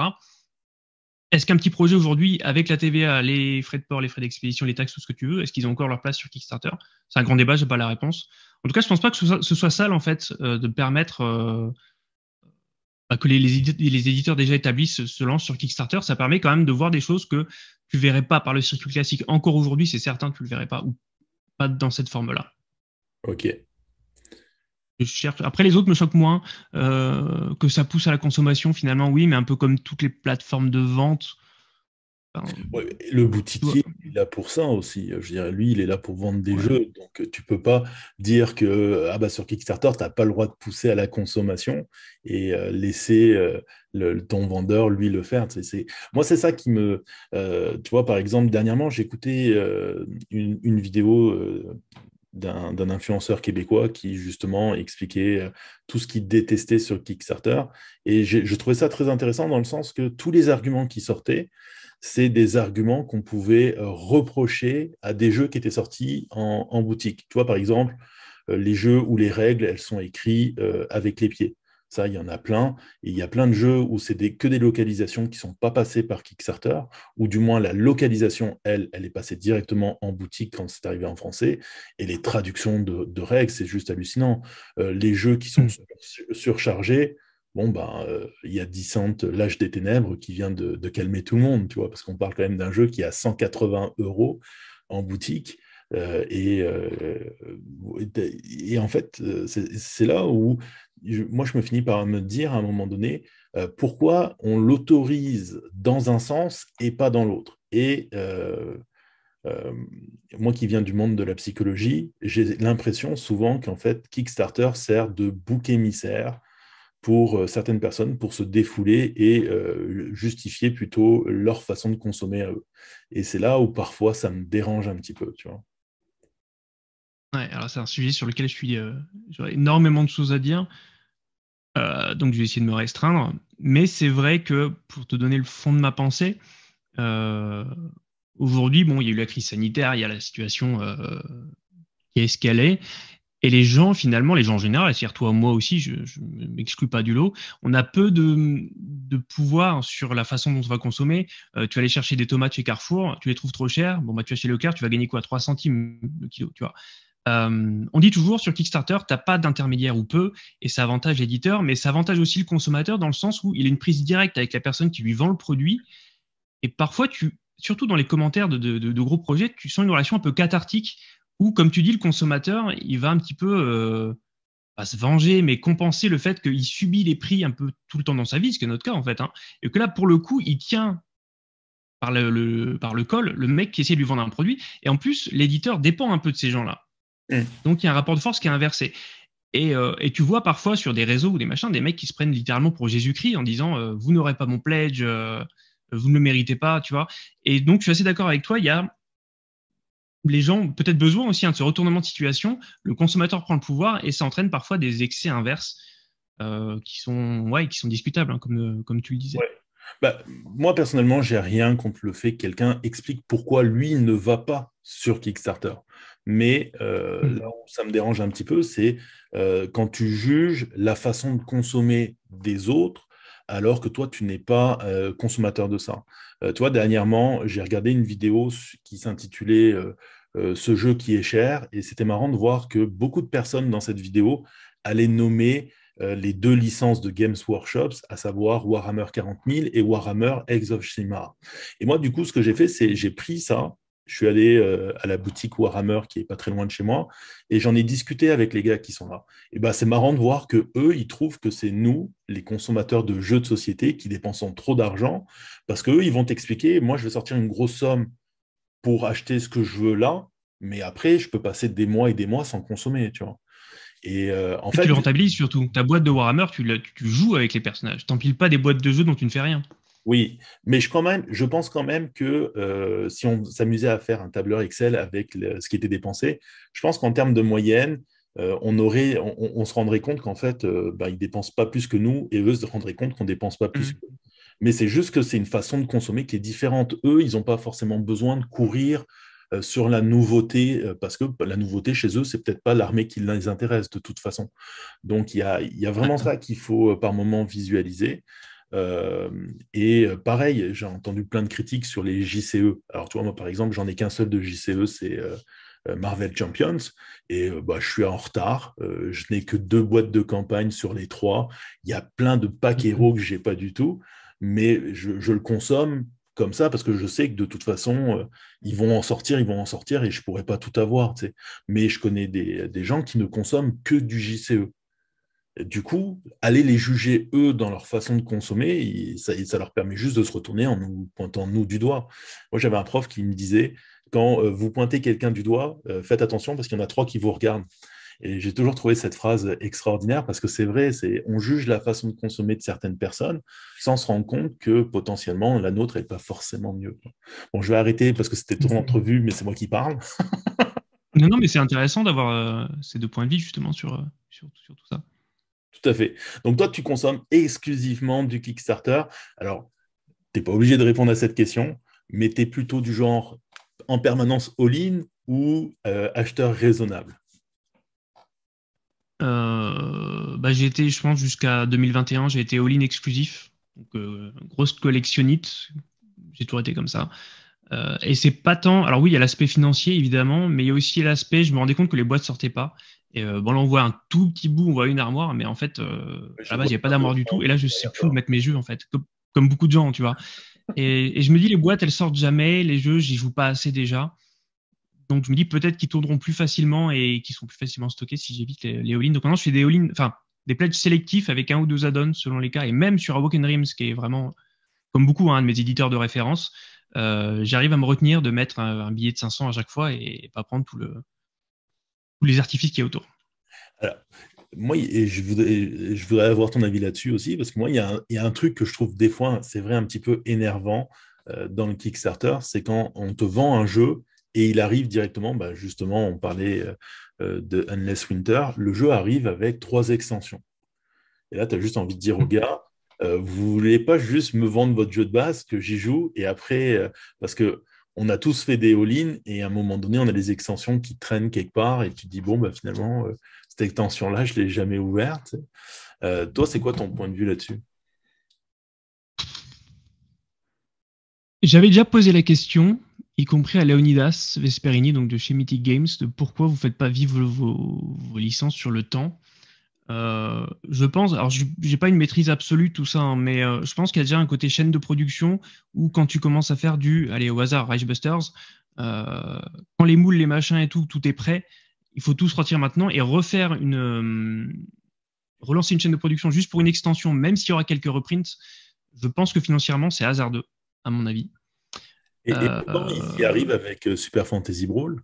Est-ce qu'un petit projet aujourd'hui, avec la TVA, les frais de port, les frais d'expédition, les taxes, tout ce que tu veux, est-ce qu'ils ont encore leur place sur Kickstarter C'est un grand débat, je n'ai pas la réponse. En tout cas, je ne pense pas que ce soit, sale en fait euh, de permettre euh, bah, que les, éditeurs déjà établis se, lancent sur Kickstarter. Ça permet quand même de voir des choses que tu ne verrais pas par le circuit classique. Encore aujourd'hui, c'est certain, que tu ne le verrais pas ou pas dans cette forme-là. Ok cherche. Après, les autres me choquent moins. Euh, que ça pousse à la consommation, finalement, oui, mais un peu comme toutes les plateformes de vente. le boutiquier il est là pour ça aussi. Euh, je dirais, lui, il est là pour vendre des jeux. Donc, euh, tu peux pas dire que ah bah, sur Kickstarter, tu n'as pas le droit de pousser à la consommation et laisser le, ton vendeur, lui, le faire. C'est, Moi, c'est ça qui me. tu vois, par exemple, dernièrement, j'ai écouté une, vidéo d'un influenceur québécois qui justement expliquait euh, tout ce qu'il détestait sur Kickstarter. Et je trouvais ça très intéressant dans le sens que tous les arguments qui sortaient, c'est des arguments qu'on pouvait euh, reprocher à des jeux qui étaient sortis en, boutique. Tu vois, par exemple, euh, les jeux où les règles, elles sont écrites avec les pieds il y en a plein. Et il y a plein de jeux où c'est des, que des localisations qui ne sont pas passées par Kickstarter, ou du moins la localisation, elle, elle est passée directement en boutique quand c'est arrivé en français. Et les traductions de, règles, c'est juste hallucinant. Euh, les jeux qui sont hmm. surchargés, bon, ben, euh, il y a Dissante, euh, L'âge des ténèbres qui vient de, calmer tout le monde, tu vois, parce qu'on parle quand même d'un jeu qui a 180 euros en boutique. et, et, en fait, c'est là où moi, je me finis par me dire à un moment donné euh, pourquoi on l'autorise dans un sens et pas dans l'autre. Et euh, euh, moi qui viens du monde de la psychologie, j'ai l'impression souvent qu'en fait, Kickstarter sert de bouc émissaire pour certaines personnes pour se défouler et justifier plutôt leur façon de consommer à eux. Et c'est là où parfois ça me dérange un petit peu, tu vois c'est un sujet sur lequel je suis, euh, j'aurais énormément de choses à dire, euh, donc je vais essayer de me restreindre. Mais c'est vrai que pour te donner le fond de ma pensée, euh, aujourd'hui, bon, il y a eu la crise sanitaire, il y a la situation qui a escalé, et les gens, finalement, les gens en général, c'est-à-dire toi, moi aussi, je ne m'exclus pas du lot, on a peu de, pouvoir sur la façon dont on va consommer. tu vas aller chercher des tomates chez Carrefour, tu les trouves trop chères, bon, bah, tu vas chez Leclerc, tu vas gagner quoi 3 centimes le kilo, tu vois. Euh, on dit toujours sur Kickstarter, tu n'as pas d'intermédiaire ou peu, et ça avantage l'éditeur, mais ça avantage aussi le consommateur dans le sens où il a une prise directe avec la personne qui lui vend le produit. Et parfois, surtout dans les commentaires de, gros projets, tu sens une relation un peu cathartique où, comme tu dis, le consommateur, il va un petit peu euh, bah, se venger, mais compenser le fait qu'il subit les prix un peu tout le temps dans sa vie, ce qui est notre cas en fait, hein. et que là, pour le coup, il tient par par le col le mec qui essaie de lui vendre un produit. Et en plus, l'éditeur dépend un peu de ces gens-là. Mm. Donc, il y a un rapport de force qui est inversé. Euh, et, tu vois parfois sur des réseaux ou des machins, des mecs qui se prennent littéralement pour Jésus-Christ en disant euh, Vous n'aurez pas mon pledge, euh, vous ne le méritez pas, tu vois. Et donc, je suis assez d'accord avec toi, il y a. Les gens peut-être besoin aussi hein, de ce retournement de situation. Le consommateur prend le pouvoir et ça entraîne parfois des excès inverses qui, sont, ouais, qui sont discutables, hein, comme, tu le disais. Bah, moi, personnellement, j'ai rien contre le fait que quelqu'un explique pourquoi lui ne va pas sur Kickstarter. Mais euh, mm. là où ça me dérange un petit peu, c'est euh, quand tu juges la façon de consommer des autres alors que toi, tu n'es pas euh, consommateur de ça. tu vois, dernièrement, j'ai regardé une vidéo qui s'intitulait Ce jeu qui est cher, et c'était marrant de voir que beaucoup de personnes dans cette vidéo allaient nommer les deux licences de Games Workshops, à savoir Warhammer 40 et Warhammer X of Shima. Et moi, du coup, ce que j'ai fait, c'est j'ai pris ça, je suis allé euh, à la boutique Warhammer qui est pas très loin de chez moi et j'en ai discuté avec les gars qui sont là. Et ben c'est marrant de voir que eux ils trouvent que c'est nous les consommateurs de jeux de société qui dépensons trop d'argent parce que ils vont t'expliquer moi je vais sortir une grosse somme pour acheter ce que je veux là mais après je peux passer des mois et des mois sans consommer, tu vois. Et euh, en fait, tu le rentabilises surtout. Ta boîte de Warhammer, tu, tu joues avec les personnages. n'empiles pas des boîtes de jeux dont tu ne fais rien. Oui, mais je, pense quand même que euh, si on s'amusait à faire un tableur Excel avec ce qui était dépensé, je pense qu'en termes de moyenne, euh, on, aurait, on, se rendrait compte qu'en fait, euh, bah, ils ne dépensent pas plus que nous et eux se rendraient compte qu'on ne dépense pas plus mmh. Mais c'est juste que c'est une façon de consommer qui est différente. Eux, ils n'ont pas forcément besoin de courir sur la nouveauté, parce que la nouveauté chez eux, c'est peut-être pas l'armée qui les intéresse de toute façon. Donc il y a, y a, vraiment ça qu'il faut par moment visualiser. Euh, et euh, pareil, j'ai entendu plein de critiques sur les JCE. Alors, tu moi, par exemple, j'en ai qu'un seul de JCE, c'est euh, Marvel Champions, et bah, je suis en retard. je n'ai que deux boîtes de campagne sur les trois. Il y a plein de packs mhm. héros que n'ai pas du tout, mais je, le consomme comme ça parce que je sais que de toute façon, ils vont en sortir, ils vont en sortir et je ne pourrais pas tout avoir. Mais je connais des, gens qui ne consomment que du JCE du coup, aller les juger eux dans leur façon de consommer, ça, leur permet juste de se retourner en nous pointant nous du doigt. Moi, j'avais un prof qui me disait quand euh, vous pointez quelqu'un du doigt, euh, faites attention parce qu'il y en a trois qui vous regardent. Et j'ai toujours trouvé cette phrase extraordinaire parce que c'est vrai, c'est on juge la façon de consommer de certaines personnes sans se rendre compte que potentiellement la nôtre n'est pas forcément mieux. Bon, je vais arrêter parce que c'était trop entrevue, mais c'est moi qui parle. non, non, mais c'est intéressant d'avoir euh, ces deux points de vue justement sur, sur tout ça. Tout à fait. Donc toi, tu consommes exclusivement du Kickstarter. Alors, tu n'es pas obligé de répondre à cette question, mais tu es plutôt du genre en permanence all-in ou euh, acheteur raisonnable euh, bah, J'ai été, je pense, jusqu'à 2021, j'ai été all-in exclusif. Donc, euh, grosse collectionnite. J'ai toujours été comme ça. et c'est pas tant. Alors, oui, il y a l'aspect financier, évidemment, mais il y a aussi l'aspect. Je me rendais compte que les boîtes sortaient pas. Et euh, bon, là, on voit un tout petit bout, on voit une armoire, mais en fait, euh, à la base, il n'y avait pas d'armoire du tout. Et là, je sais plus où mettre mes jeux, en fait, comme, beaucoup de gens, tu vois. Et, je me dis, les boîtes, elles sortent jamais, les jeux, j'y joue pas assez déjà. Donc, je me dis, peut-être qu'ils tourneront plus facilement et qu'ils seront plus facilement stockés si j'évite les, les all-in. Donc, maintenant, je fais des all-in, enfin, des pledges sélectifs avec un ou deux add-ons selon les cas. Et même sur Awoken Dreams, qui est vraiment, comme beaucoup, hein, un de mes éditeurs de référence, euh, j'arrive à me retenir de mettre un, billet de 500 à chaque fois et pas prendre tout le, ou les artifices qui y autour. Alors, moi, je, voudrais, avoir ton avis là-dessus aussi, parce que moi, il y, a un, truc que je trouve des fois, c'est vrai, un petit peu énervant euh, dans le Kickstarter, c'est quand on te vend un jeu et il arrive directement, bah, justement, on parlait euh, euh, de Unless Winter, le jeu arrive avec trois extensions. Et là, tu as juste envie de dire au mmh. gars, vous voulez pas juste me vendre votre jeu de base que j'y joue et après, parce que on a tous fait des all-in et à un moment donné, on a des extensions qui traînent quelque part et tu te dis, bon, bah, finalement, euh, cette extension-là, je ne l'ai jamais ouverte. Euh, toi, c'est quoi ton point de vue là-dessus J'avais déjà posé la question, y compris à Leonidas Vesperini, donc de chez Mythic Games, de pourquoi vous ne faites pas vivre vos, licences sur le temps. Euh, je pense, alors je n'ai pas une maîtrise absolue tout ça, hein, mais euh, je pense qu'il y a déjà un côté chaîne de production où quand tu commences à faire du, allez au hasard, Reich euh, quand les moules, les machins et tout, tout est prêt, il faut tout se retirer maintenant et refaire une, euh, relancer une chaîne de production juste pour une extension, même s'il y aura quelques reprints. Je pense que financièrement, c'est hasardeux, à mon avis. Et, et pourtant, ils y arrivent avec Super Fantasy Brawl.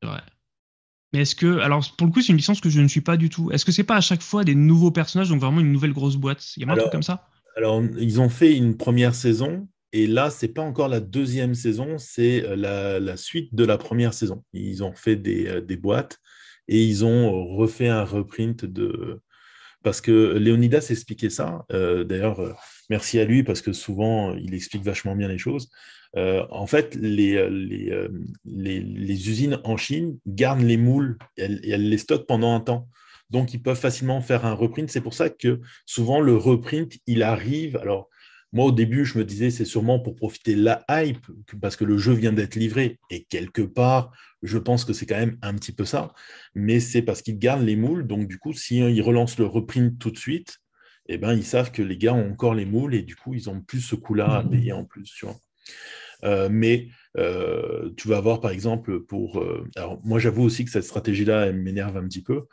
C'est vrai. Mais est-ce que, alors pour le coup, c'est une licence que je ne suis pas du tout. Est-ce que c'est pas à chaque fois des nouveaux personnages, donc vraiment une nouvelle grosse boîte Il y a un truc comme ça Alors, ils ont fait une première saison, et là, c'est pas encore la deuxième saison, c'est euh, la, suite de la première saison. Ils ont fait des, euh, boîtes et ils ont euh, refait un reprint de. Parce que Léonidas expliquait ça. D'ailleurs, merci à lui parce que souvent, il explique vachement bien les choses. Euh, en fait, euh, euh, les, les, usines en Chine gardent les moules et elles, les stockent pendant un temps. Donc, ils peuvent facilement faire un reprint. C'est pour ça que souvent, le reprint, il arrive. Alors, moi, au début, je me disais, c'est sûrement pour profiter de la hype, parce que le jeu vient d'être livré. Et quelque part, je pense que c'est quand même un petit peu ça. Mais c'est parce qu'ils gardent les moules. Donc, du coup, si hein, ils relancent le reprint tout de suite, eh ben, ils savent que les gars ont encore les moules et du coup, ils ont plus ce coût-là à mmh. payer en plus. Tu vois. Euh, mais euh, tu vas avoir, par exemple, pour. Euh, alors, moi, j'avoue aussi que cette stratégie-là, elle m'énerve un petit peu.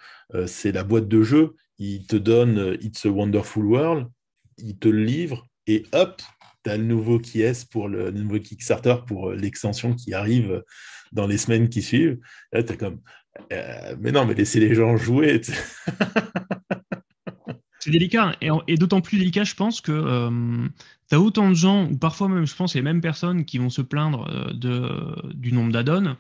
c'est la boîte de jeu. Ils te donnent It's a Wonderful World, ils te le livrent et hop, tu as le nouveau qui est pour le, nouveau Kickstarter pour l'extension qui arrive dans les semaines qui suivent. Là, tu comme. mais non, mais laissez les gens jouer. C'est délicat, hein. et, d'autant plus délicat, je pense, que euh, tu as autant de gens, ou parfois même, je pense, les mêmes personnes qui vont se plaindre euh, de, du nombre d'addons,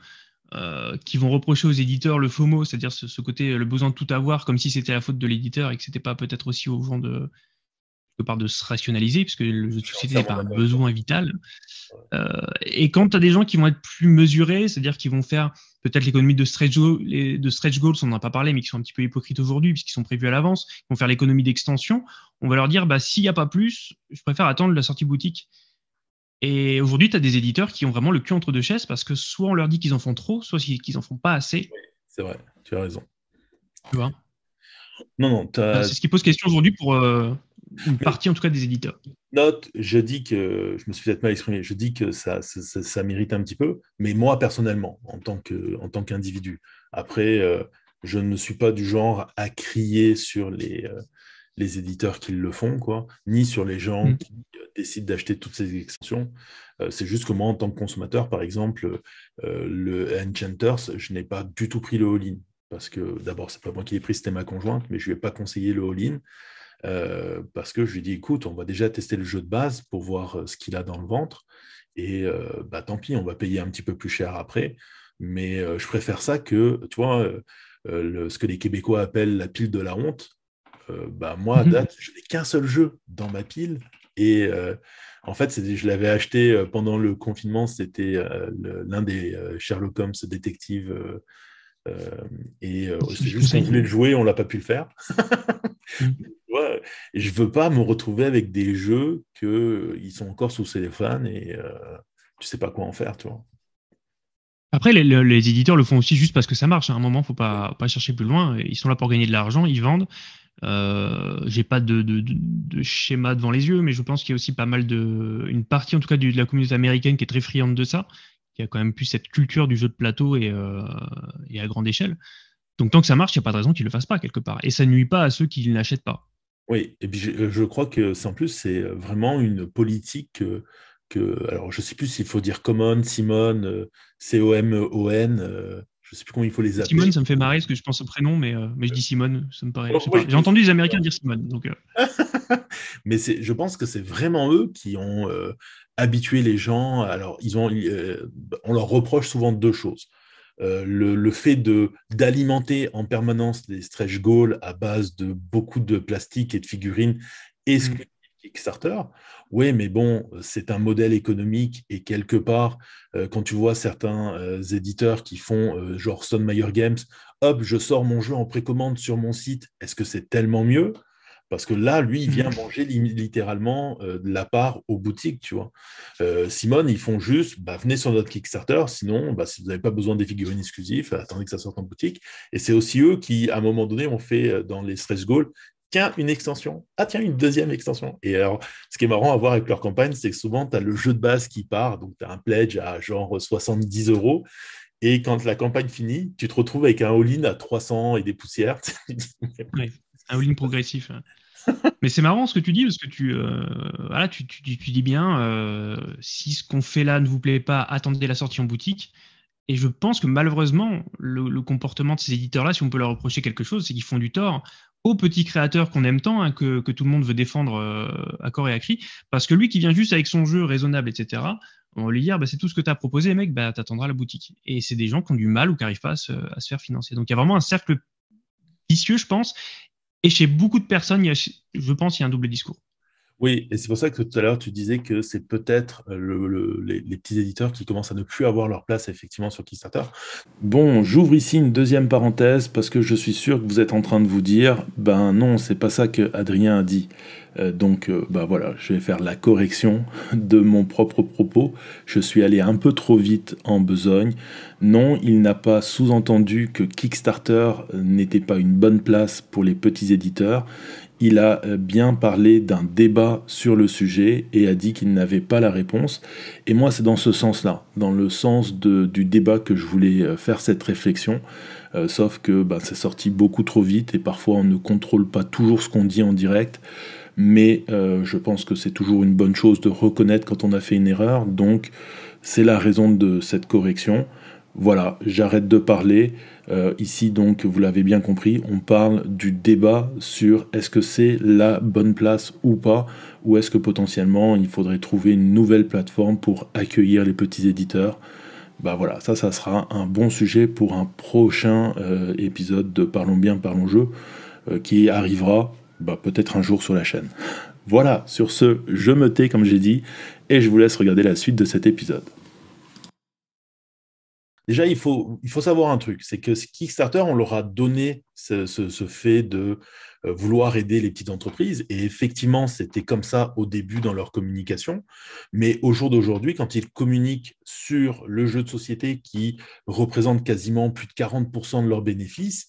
euh, qui vont reprocher aux éditeurs le FOMO, c'est-à-dire ce, côté, le besoin de tout avoir, comme si c'était la faute de l'éditeur et que c'était pas peut-être aussi au vent de, part de se rationaliser, puisque le jeu de société n'est pas un besoin vital. et quand tu as des gens qui vont être plus mesurés, c'est-à-dire qui vont faire peut-être l'économie de stretch, goals, on n'en a pas parlé, mais qui sont un petit peu hypocrites aujourd'hui, puisqu'ils sont prévus à l'avance, qui vont faire l'économie d'extension, on va leur dire, bah, s'il n'y a pas plus, je préfère attendre la sortie boutique. Et aujourd'hui, tu as des éditeurs qui ont vraiment le cul entre deux chaises, parce que soit on leur dit qu'ils en font trop, soit qu'ils en font pas assez. c'est vrai, tu as raison. Tu vois Non, non, c'est ce qui pose question aujourd'hui pour, euh, une partie en tout cas des éditeurs. Note, je dis que je me suis peut-être mal exprimé, je dis que ça, ça, mérite un petit peu, mais moi personnellement, en tant que en tant qu'individu. Après, euh, je ne suis pas du genre à crier sur les euh, les éditeurs qui le font, quoi, ni sur les gens mm. qui euh, décident d'acheter toutes ces extensions. c'est juste que moi, en tant que consommateur, par exemple, le Enchanters, je n'ai pas du tout pris le all-in parce que d'abord, c'est pas moi qui l'ai pris, c'était ma conjointe, mais je lui ai pas conseillé le all-in. Euh, parce que je lui dis écoute, on va déjà tester le jeu de base pour voir euh, ce qu'il a dans le ventre, et euh, bah, tant pis, on va payer un petit peu plus cher après, mais je préfère ça que, tu vois, ce que les Québécois appellent la pile de la honte. bah, moi, à date, je n'ai qu'un seul jeu dans ma pile, et en fait, je l'avais acheté pendant le confinement. C'était l'un des Sherlock Holmes détective. et c'est juste qu'on voulait le jouer, on ne l'a pas pu le faire. Mm. je veux pas me retrouver avec des jeux que euh, ils sont encore sous téléphone et euh, tu sais pas quoi en faire, tu vois. Après, les, éditeurs le font aussi juste parce que ça marche. À un moment, faut pas, chercher plus loin. Ils sont là pour gagner de l'argent, ils vendent. Euh, j'ai pas de, schéma devant les yeux, mais je pense qu'il y a aussi pas mal de, une partie en tout cas de, la communauté américaine qui est très friande de ça, qui a quand même plus cette culture du jeu de plateau et, à grande échelle. Donc tant que ça marche, il n'y a pas de raison qu'ils le fassent pas quelque part. Et ça nuit pas à ceux qui n'achètent pas. Oui, et puis je, crois que en plus, c'est vraiment une politique euh, que, alors je ne sais plus s'il faut dire Common, Simone, euh, C-O-M-O-N, euh, je ne sais plus comment il faut les appeler. Simone, ça me fait marrer parce que je pense au prénom, mais, je dis Simone, ça me paraît. Oh, J'ai entendu les Américains dire Simone. Donc, mais je pense que c'est vraiment eux qui ont habitué les gens. Alors, ils ont, on leur reproche souvent deux choses. Euh, le, fait d'alimenter en permanence les stretch goals à base de beaucoup de plastique et de figurines mm. que Kickstarter, oui, mais bon, c'est un modèle économique et quelque part, euh, quand tu vois certains euh, éditeurs qui font genre Meyer Games, hop, je sors mon jeu en précommande sur mon site, est-ce que c'est tellement mieux parce que là, lui, il vient mmh. manger littéralement euh, de la part aux boutiques, tu vois. Euh, Simone, ils font juste, bah, venez sur notre Kickstarter, sinon, bah, si vous n'avez pas besoin des figurines exclusives, attendez que ça sorte en boutique. Et c'est aussi eux qui, à un moment donné, ont fait euh, dans les stress goals, tiens, une extension, ah tiens, une deuxième extension. Et alors, ce qui est marrant à voir avec leur campagne, c'est que souvent, tu as le jeu de base qui part, donc tu as un pledge à genre 70 euros. Et quand la campagne finit, tu te retrouves avec un all-in à 300 et des poussières. un all-in progressif. Hein. Mais c'est marrant ce que tu dis, parce que tu, euh, tu, dis bien, euh, si ce qu'on fait là ne vous plaît pas, attendez la sortie en boutique. Et je pense que malheureusement, le, comportement de ces éditeurs-là, si on peut leur reprocher quelque chose, c'est qu'ils font du tort aux petits créateurs qu'on aime tant, hein, que, tout le monde veut défendre euh, à corps et à cri, parce que lui qui vient juste avec son jeu raisonnable, etc., on lui dit bah, c'est tout ce que tu as proposé, mec, bah, t'attendras la boutique. Et c'est des gens qui ont du mal ou qui n'arrivent pas à se, faire financer. Donc il y a vraiment un cercle vicieux, je pense, et chez beaucoup de personnes, je pense, il y a un double discours. Oui, et c'est pour ça que tout à l'heure, tu disais que c'est peut-être euh, les, petits éditeurs qui commencent à ne plus avoir leur place effectivement sur Kickstarter. Bon, j'ouvre ici une deuxième parenthèse parce que je suis sûr que vous êtes en train de vous dire, ben non, c'est pas ça que Adrien a dit. Euh, donc, euh, ben voilà, je vais faire la correction de mon propre propos. Je suis allé un peu trop vite en besogne. Non, il n'a pas sous-entendu que Kickstarter n'était pas une bonne place pour les petits éditeurs il a euh, bien parlé d'un débat sur le sujet et a dit qu'il n'avait pas la réponse. Et moi, c'est dans ce sens-là, dans le sens du débat que je voulais euh, faire cette réflexion. Euh, sauf que ben, c'est sorti beaucoup trop vite et parfois on ne contrôle pas toujours ce qu'on dit en direct. Mais je pense que c'est toujours une bonne chose de reconnaître quand on a fait une erreur. Donc, c'est la raison de cette correction. Voilà, j'arrête de parler. Euh, ici, donc, vous l'avez bien compris, on parle du débat sur est-ce que c'est la bonne place ou pas, ou est-ce que potentiellement il faudrait trouver une nouvelle plateforme pour accueillir les petits éditeurs. Bah voilà, ça, ça sera un bon sujet pour un prochain euh, épisode de Parlons bien, parlons jeu, euh, qui arrivera bah, peut-être un jour sur la chaîne. Voilà, sur ce, je me tais comme j'ai dit, et je vous laisse regarder la suite de cet épisode. Déjà, il faut, savoir un truc, c'est que Kickstarter, on leur a donné ce, ce, fait de euh, vouloir aider les petites entreprises. Et effectivement, c'était comme ça au début dans leur communication. Mais au jour d'aujourd'hui, quand ils communiquent sur le jeu de société qui représente quasiment plus de 40% de leurs bénéfices,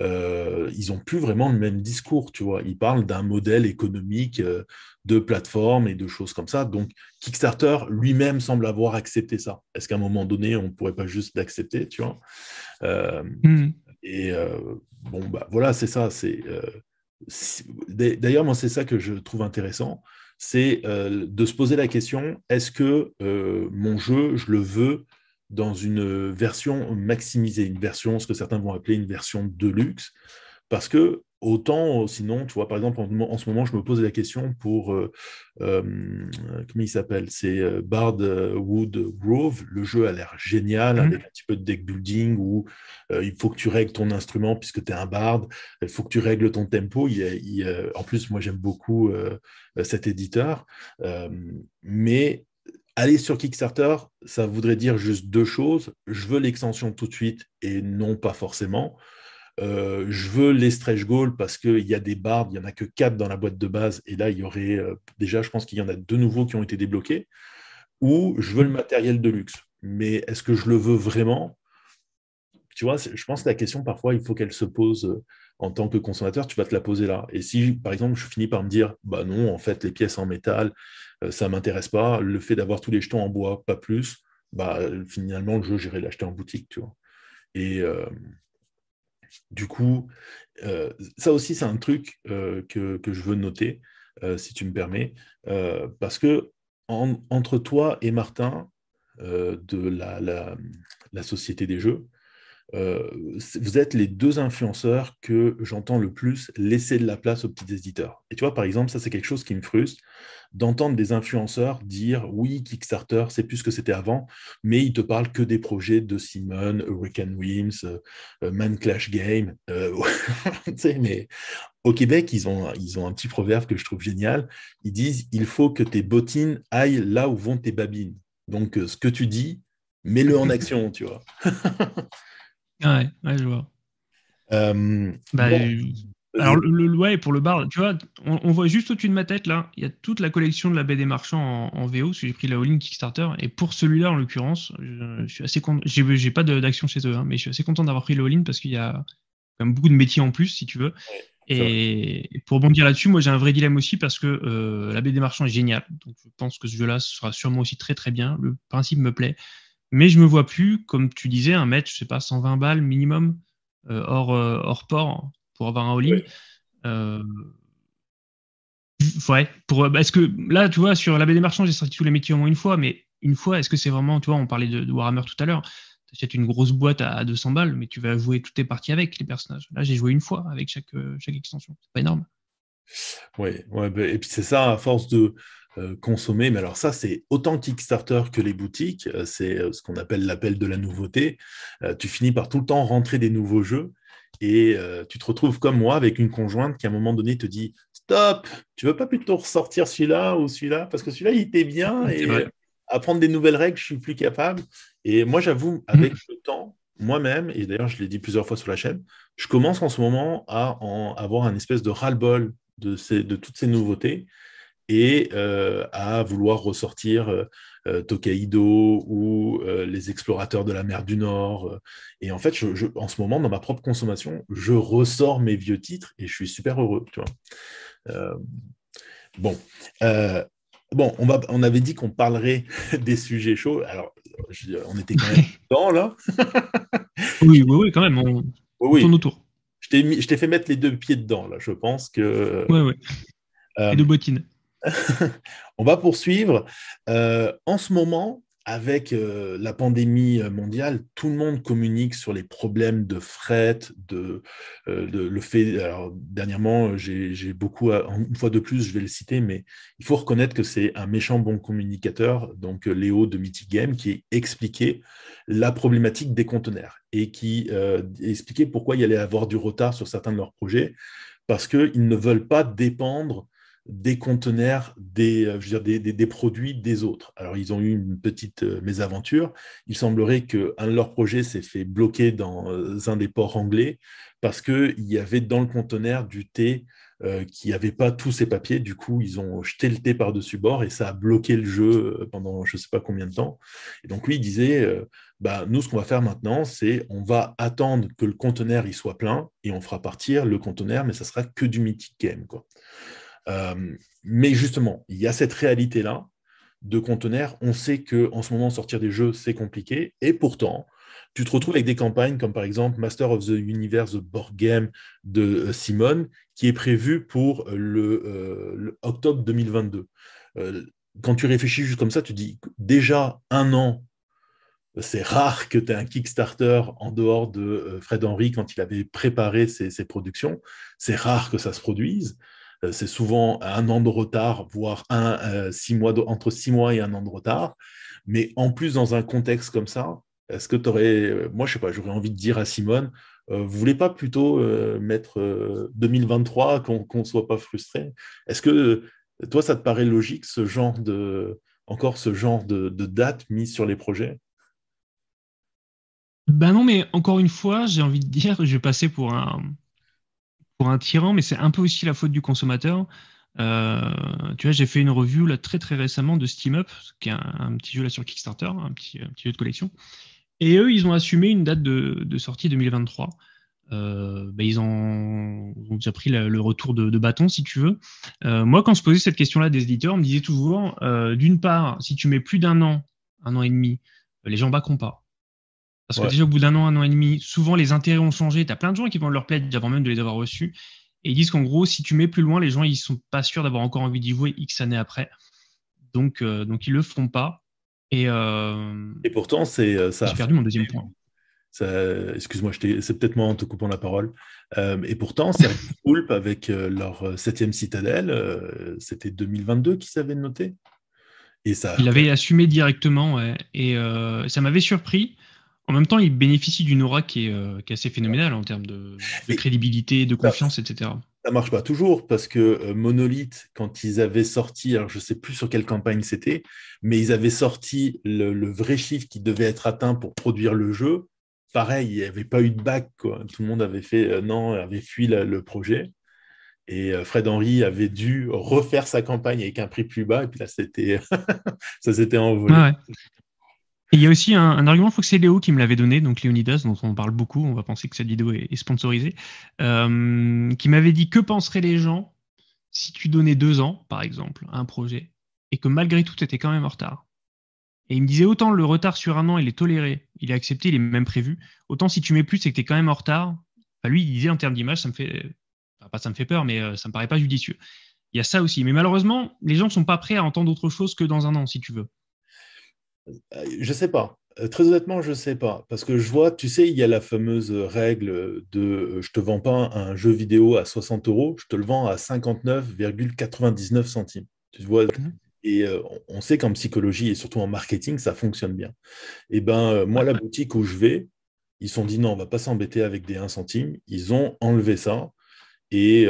euh, ils n'ont plus vraiment le même discours, tu vois. Ils parlent d'un modèle économique euh, de plateforme et de choses comme ça. Donc, Kickstarter lui-même semble avoir accepté ça. Est-ce qu'à un moment donné, on ne pourrait pas juste l'accepter, tu vois euh, hmm. Et bon, bah voilà, c'est ça. C'est d'ailleurs moi, c'est ça que je trouve intéressant, c'est de se poser la question est-ce que mon jeu, je le veux dans une version maximisée, une version, ce que certains vont appeler une version de luxe, parce que autant, sinon, tu vois, par exemple, en, ce moment, je me pose la question pour, euh, euh comment il s'appelle C'est euh, Bard Wood Grove. Le jeu a l'air génial, mhm. avec un petit peu de deck building, où euh, il faut que tu règles ton instrument, puisque tu es un bard, il faut que tu règles ton tempo. Il, en plus, moi, j'aime beaucoup cet éditeur, mais aller sur Kickstarter, ça voudrait dire juste deux choses. Je veux l'extension tout de suite et non pas forcément. Euh, je veux les stretch goals parce qu'il y a des barbes, il n'y en a que quatre dans la boîte de base, et là, il y aurait euh, déjà, je pense qu'il y en a deux nouveaux qui ont été débloqués, ou je veux le matériel de luxe. Mais est-ce que je le veux vraiment Tu vois, je pense que la question, parfois, il faut qu'elle se pose euh, en tant que consommateur, tu vas te la poser là. Et si, par exemple, je finis par me dire, bah non, en fait, les pièces en métal, euh, ça ne m'intéresse pas, le fait d'avoir tous les jetons en bois, pas plus, bah finalement, le jeu, j'irai l'acheter en boutique, tu vois. Et euh, du coup, euh, ça aussi, c'est un truc que, je veux noter, si tu me permets, parce que entre toi et Martin, de la, société des jeux, euh, vous êtes les deux influenceurs que j'entends le plus laisser de la place aux petits éditeurs. Et tu vois, par exemple, ça, c'est quelque chose qui me frustre, d'entendre des influenceurs dire oui, Kickstarter, c'est plus ce que c'était avant, mais ils te parlent que des projets de Simon, Hurricane Wims, euh, euh, Man Clash Game. sais mais au Québec, ils ont, ils ont un petit proverbe que je trouve génial. Ils disent il faut que tes bottines aillent là où vont tes babines. Donc, ce que tu dis, mets-le en action, tu vois. Ouais, je vois. Euh, bah, euh, alors, le, loi pour le bar, tu vois, on, voit juste au-dessus de ma tête, là, il y a toute la collection de la BD des en, en VO, parce que j'ai pris la all Kickstarter. Et pour celui-là, en l'occurrence, je, suis assez content. J'ai pas d'action chez eux, hein, mais je suis assez content d'avoir pris la all parce qu'il y a quand même beaucoup de métiers en plus, si tu veux. Et pour rebondir là-dessus, moi j'ai un vrai dilemme aussi parce que euh, la la BD marchands est géniale. Donc je pense que ce jeu-là sera sûrement aussi très très bien. Le principe me plaît. Mais je me vois plus, comme tu disais, un mètre, je sais pas, 120 balles minimum euh, euh, hors, port pour avoir un all-in. ouais, euh, pour, que là, tu vois, sur la BD marchand, j'ai sorti tous les métiers au moins une fois, mais une fois, est-ce que c'est vraiment, tu vois, on parlait de, Warhammer tout à l'heure, tu achètes une grosse boîte à, 200 balles, mais tu vas jouer toutes tes parties avec les personnages. Là, j'ai joué une fois avec chaque, chaque extension. C'est pas énorme. Oui, bah, et puis c'est ça, à force de, euh, consommer. Mais alors ça, c'est autant Kickstarter que les boutiques. Euh, c'est euh, ce qu'on appelle l'appel de la nouveauté. tu finis par tout le temps rentrer des nouveaux jeux et tu te retrouves comme moi avec une conjointe qui à un moment donné te dit stop, tu veux pas plutôt ressortir celui-là ou celui-là parce que celui-là il était bien et apprendre des nouvelles règles, je suis plus capable. Et moi, j'avoue, mmh. avec le temps, moi-même, et d'ailleurs, je l'ai dit plusieurs fois sur la chaîne, je commence en ce moment à en avoir un espèce de ras-le-bol de toutes ces nouveautés et euh, à vouloir ressortir euh, euh, Tokaido ou les explorateurs de la mer du Nord. Et en fait, en ce moment, dans ma propre consommation, je ressors mes vieux titres et je suis super heureux. Tu vois. bon. Bon, on, va, on avait dit qu'on parlerait des sujets chauds. Alors, on était quand même dedans, là. oui, oui, oui, quand même. On, oui, tourne autour. Je t'ai fait mettre les deux pieds dedans, là. Je pense que. Oui, oui. et de bottines. On va poursuivre. Euh, en ce moment, avec euh, la pandémie euh, mondiale, tout le monde communique sur les problèmes de fret, de, le fait. Alors, dernièrement, j'ai beaucoup, une fois de plus, je vais le citer, mais il faut reconnaître que c'est un méchant bon communicateur, donc Léo de Mythic Game, qui expliquait la problématique des conteneurs et qui expliquait pourquoi il allait avoir du retard sur certains de leurs projets, parce qu'ils ne veulent pas dépendre des conteneurs, euh, des, des, produits des autres. Alors, ils ont eu une petite euh, mésaventure. Il semblerait qu'un de leurs projets s'est fait bloquer dans euh, un des ports anglais parce qu'il y avait dans le conteneur du thé qui n'avait pas tous ses papiers. Du coup, ils ont jeté le thé par-dessus bord et ça a bloqué le jeu pendant je ne sais pas combien de temps. Et donc, lui, il disait bah, Nous, ce qu'on va faire maintenant, c'est on va attendre que le conteneur il soit plein et on fera partir le conteneur, mais ça sera que du Mythic Game. Quoi. Euh, mais justement, il y a cette réalité-là de conteneurs. On sait que en ce moment, sortir des jeux, c'est compliqué. Et pourtant, tu te retrouves avec des campagnes comme par exemple Master of the Universe the Board Game de euh, Simone, qui est prévu pour euh, le, octobre 2022. quand tu réfléchis juste comme ça, tu dis déjà un an, c'est rare que tu aies un Kickstarter en dehors de Fred Henry quand il avait préparé ses productions. C'est rare que ça se produise. Euh, c'est souvent un an de retard, voire un, euh, six mois entre six mois et un an de retard. Mais en plus, dans un contexte comme ça, est-ce que tu aurais, euh, moi je sais pas, j'aurais envie de dire à Simone, vous vous voulez pas plutôt mettre 2023, qu'on ne soit pas frustré Est-ce que toi, ça te paraît logique, ce genre de, encore ce genre de, de date mise sur les projets Ben non, mais encore une fois, j'ai envie de dire, je vais passer pour un, un tyran, mais c'est un peu aussi la faute du consommateur. Euh, tu vois, j'ai fait une revue là très très récemment de Steam Up, qui est un, petit jeu là sur Kickstarter, hein, un petit, jeu de collection. Et eux, ils ont assumé une date de, sortie 2023. Euh, ben, ils ont, déjà pris le retour de, bâton, si tu veux. Euh, moi, quand je posais cette question-là des éditeurs, on me disait toujours, d'une part, si tu mets plus d'un an, un an et demi, les gens bacqueront pas. Parce déjà, au bout d'un an, un an et demi, souvent les intérêts ont changé. Tu as plein de gens qui vont leur pledge avant même de les avoir reçus. Et ils disent qu'en gros, si tu mets plus loin, les gens, ils sont pas sûrs d'avoir encore envie d'y jouer X années après. Donc, ils euh, donc ils le feront pas. Euh, et, pourtant, c'est euh, ça. J'ai perdu mon deuxième point. Excuse-moi, c'est peut-être moi en te coupant la parole. et pourtant, c'est Poulpe avec leur septième citadelle, c'était 2022 qu'ils avaient noté. Et ça... Il avait assumé directement, et ça m'avait surpris en même temps, il bénéficie d'une aura qui est, euh, assez phénoménale en termes de, crédibilité, de confiance, etc. Ça ne marche pas toujours parce que euh, Monolith, quand ils avaient sorti, alors je sais plus sur quelle campagne c'était, mais ils avaient sorti le, vrai chiffre qui devait être atteint pour produire le jeu. Pareil, il n'y avait pas eu de bac, Tout le monde avait fait euh, non, avait fui le projet. Et Fred Henry avait dû refaire sa campagne avec un prix plus bas, et puis là, ça s'était envolé il y a aussi un, argument, il faut que c'est Léo qui me l'avait donné, donc Léonidas, dont on parle beaucoup, on va penser que cette vidéo est, sponsorisée, euh, qui m'avait dit que penseraient les gens si tu donnais deux ans, par exemple, à un projet, et que malgré tout, tu étais quand même en retard. Et il me disait, autant le retard sur un an, il est toléré, il est accepté, il est même prévu, autant si tu mets plus, c'est que tu es quand même en retard. lui, il disait en termes d'image, ça me fait, pas ça me fait peur, mais euh, ça me paraît pas judicieux. Il y a ça aussi. Mais malheureusement, les gens ne sont pas prêts à entendre autre chose que dans un an, si tu veux. Euh, je sais pas. Euh, très honnêtement, je sais pas. Parce que je vois, tu sais, il y a la fameuse règle de euh, je te vends pas un jeu vidéo à 60 euros, je te le vends à 59,99 centimes. Tu vois, mhm. Et on sait qu'en psychologie et surtout en marketing, ça fonctionne bien. Et eh ben moi, la boutique où je vais, ils sont dit non, on va pas s'embêter avec des 1 centimes. Ils ont enlevé ça et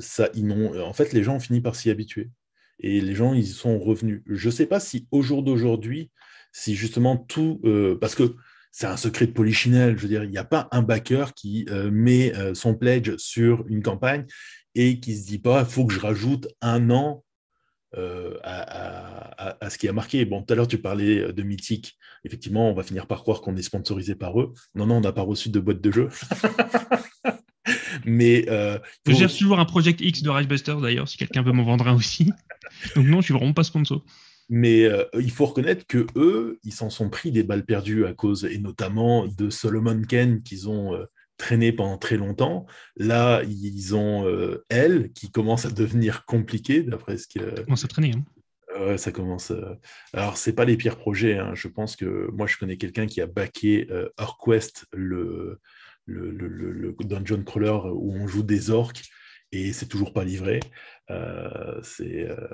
ça, ils En fait, les gens ont fini par s'y habituer et les gens, ils sont revenus. Je ne sais pas si au jour d'aujourd'hui, si justement tout. Euh, parce que c'est un secret de polychinelle, je veux dire, il n'y a pas un backer qui euh, met euh, son pledge sur une campagne et qui se dit pas, il faut que je rajoute un an à, ce qui a marqué. Bon, tout à l'heure, tu parlais de Mythic. Effectivement, on va finir par croire qu'on est sponsorisé par eux. Non, non, on n'a pas reçu de boîte de jeu. Mais. Pour... Je gère un Project X de Buster d'ailleurs, si quelqu'un veut m'en vendre un aussi. Donc, non, je suis vraiment pas sponsor. Mais euh, il faut reconnaître que eux, ils s'en sont pris des balles perdues à cause, et notamment de Solomon Ken qu'ils ont euh, traîné pendant très longtemps. Là, ils ont euh, elle qui commence à devenir compliquée d'après ce que. Ça commence à traîner. Hein. ça commence. Alors, c'est pas les pires projets. Hein. Je pense que moi, je connais quelqu'un qui a baqué euh, le, dungeon crawler où on joue des orques, et c'est toujours pas livré. Euh, euh,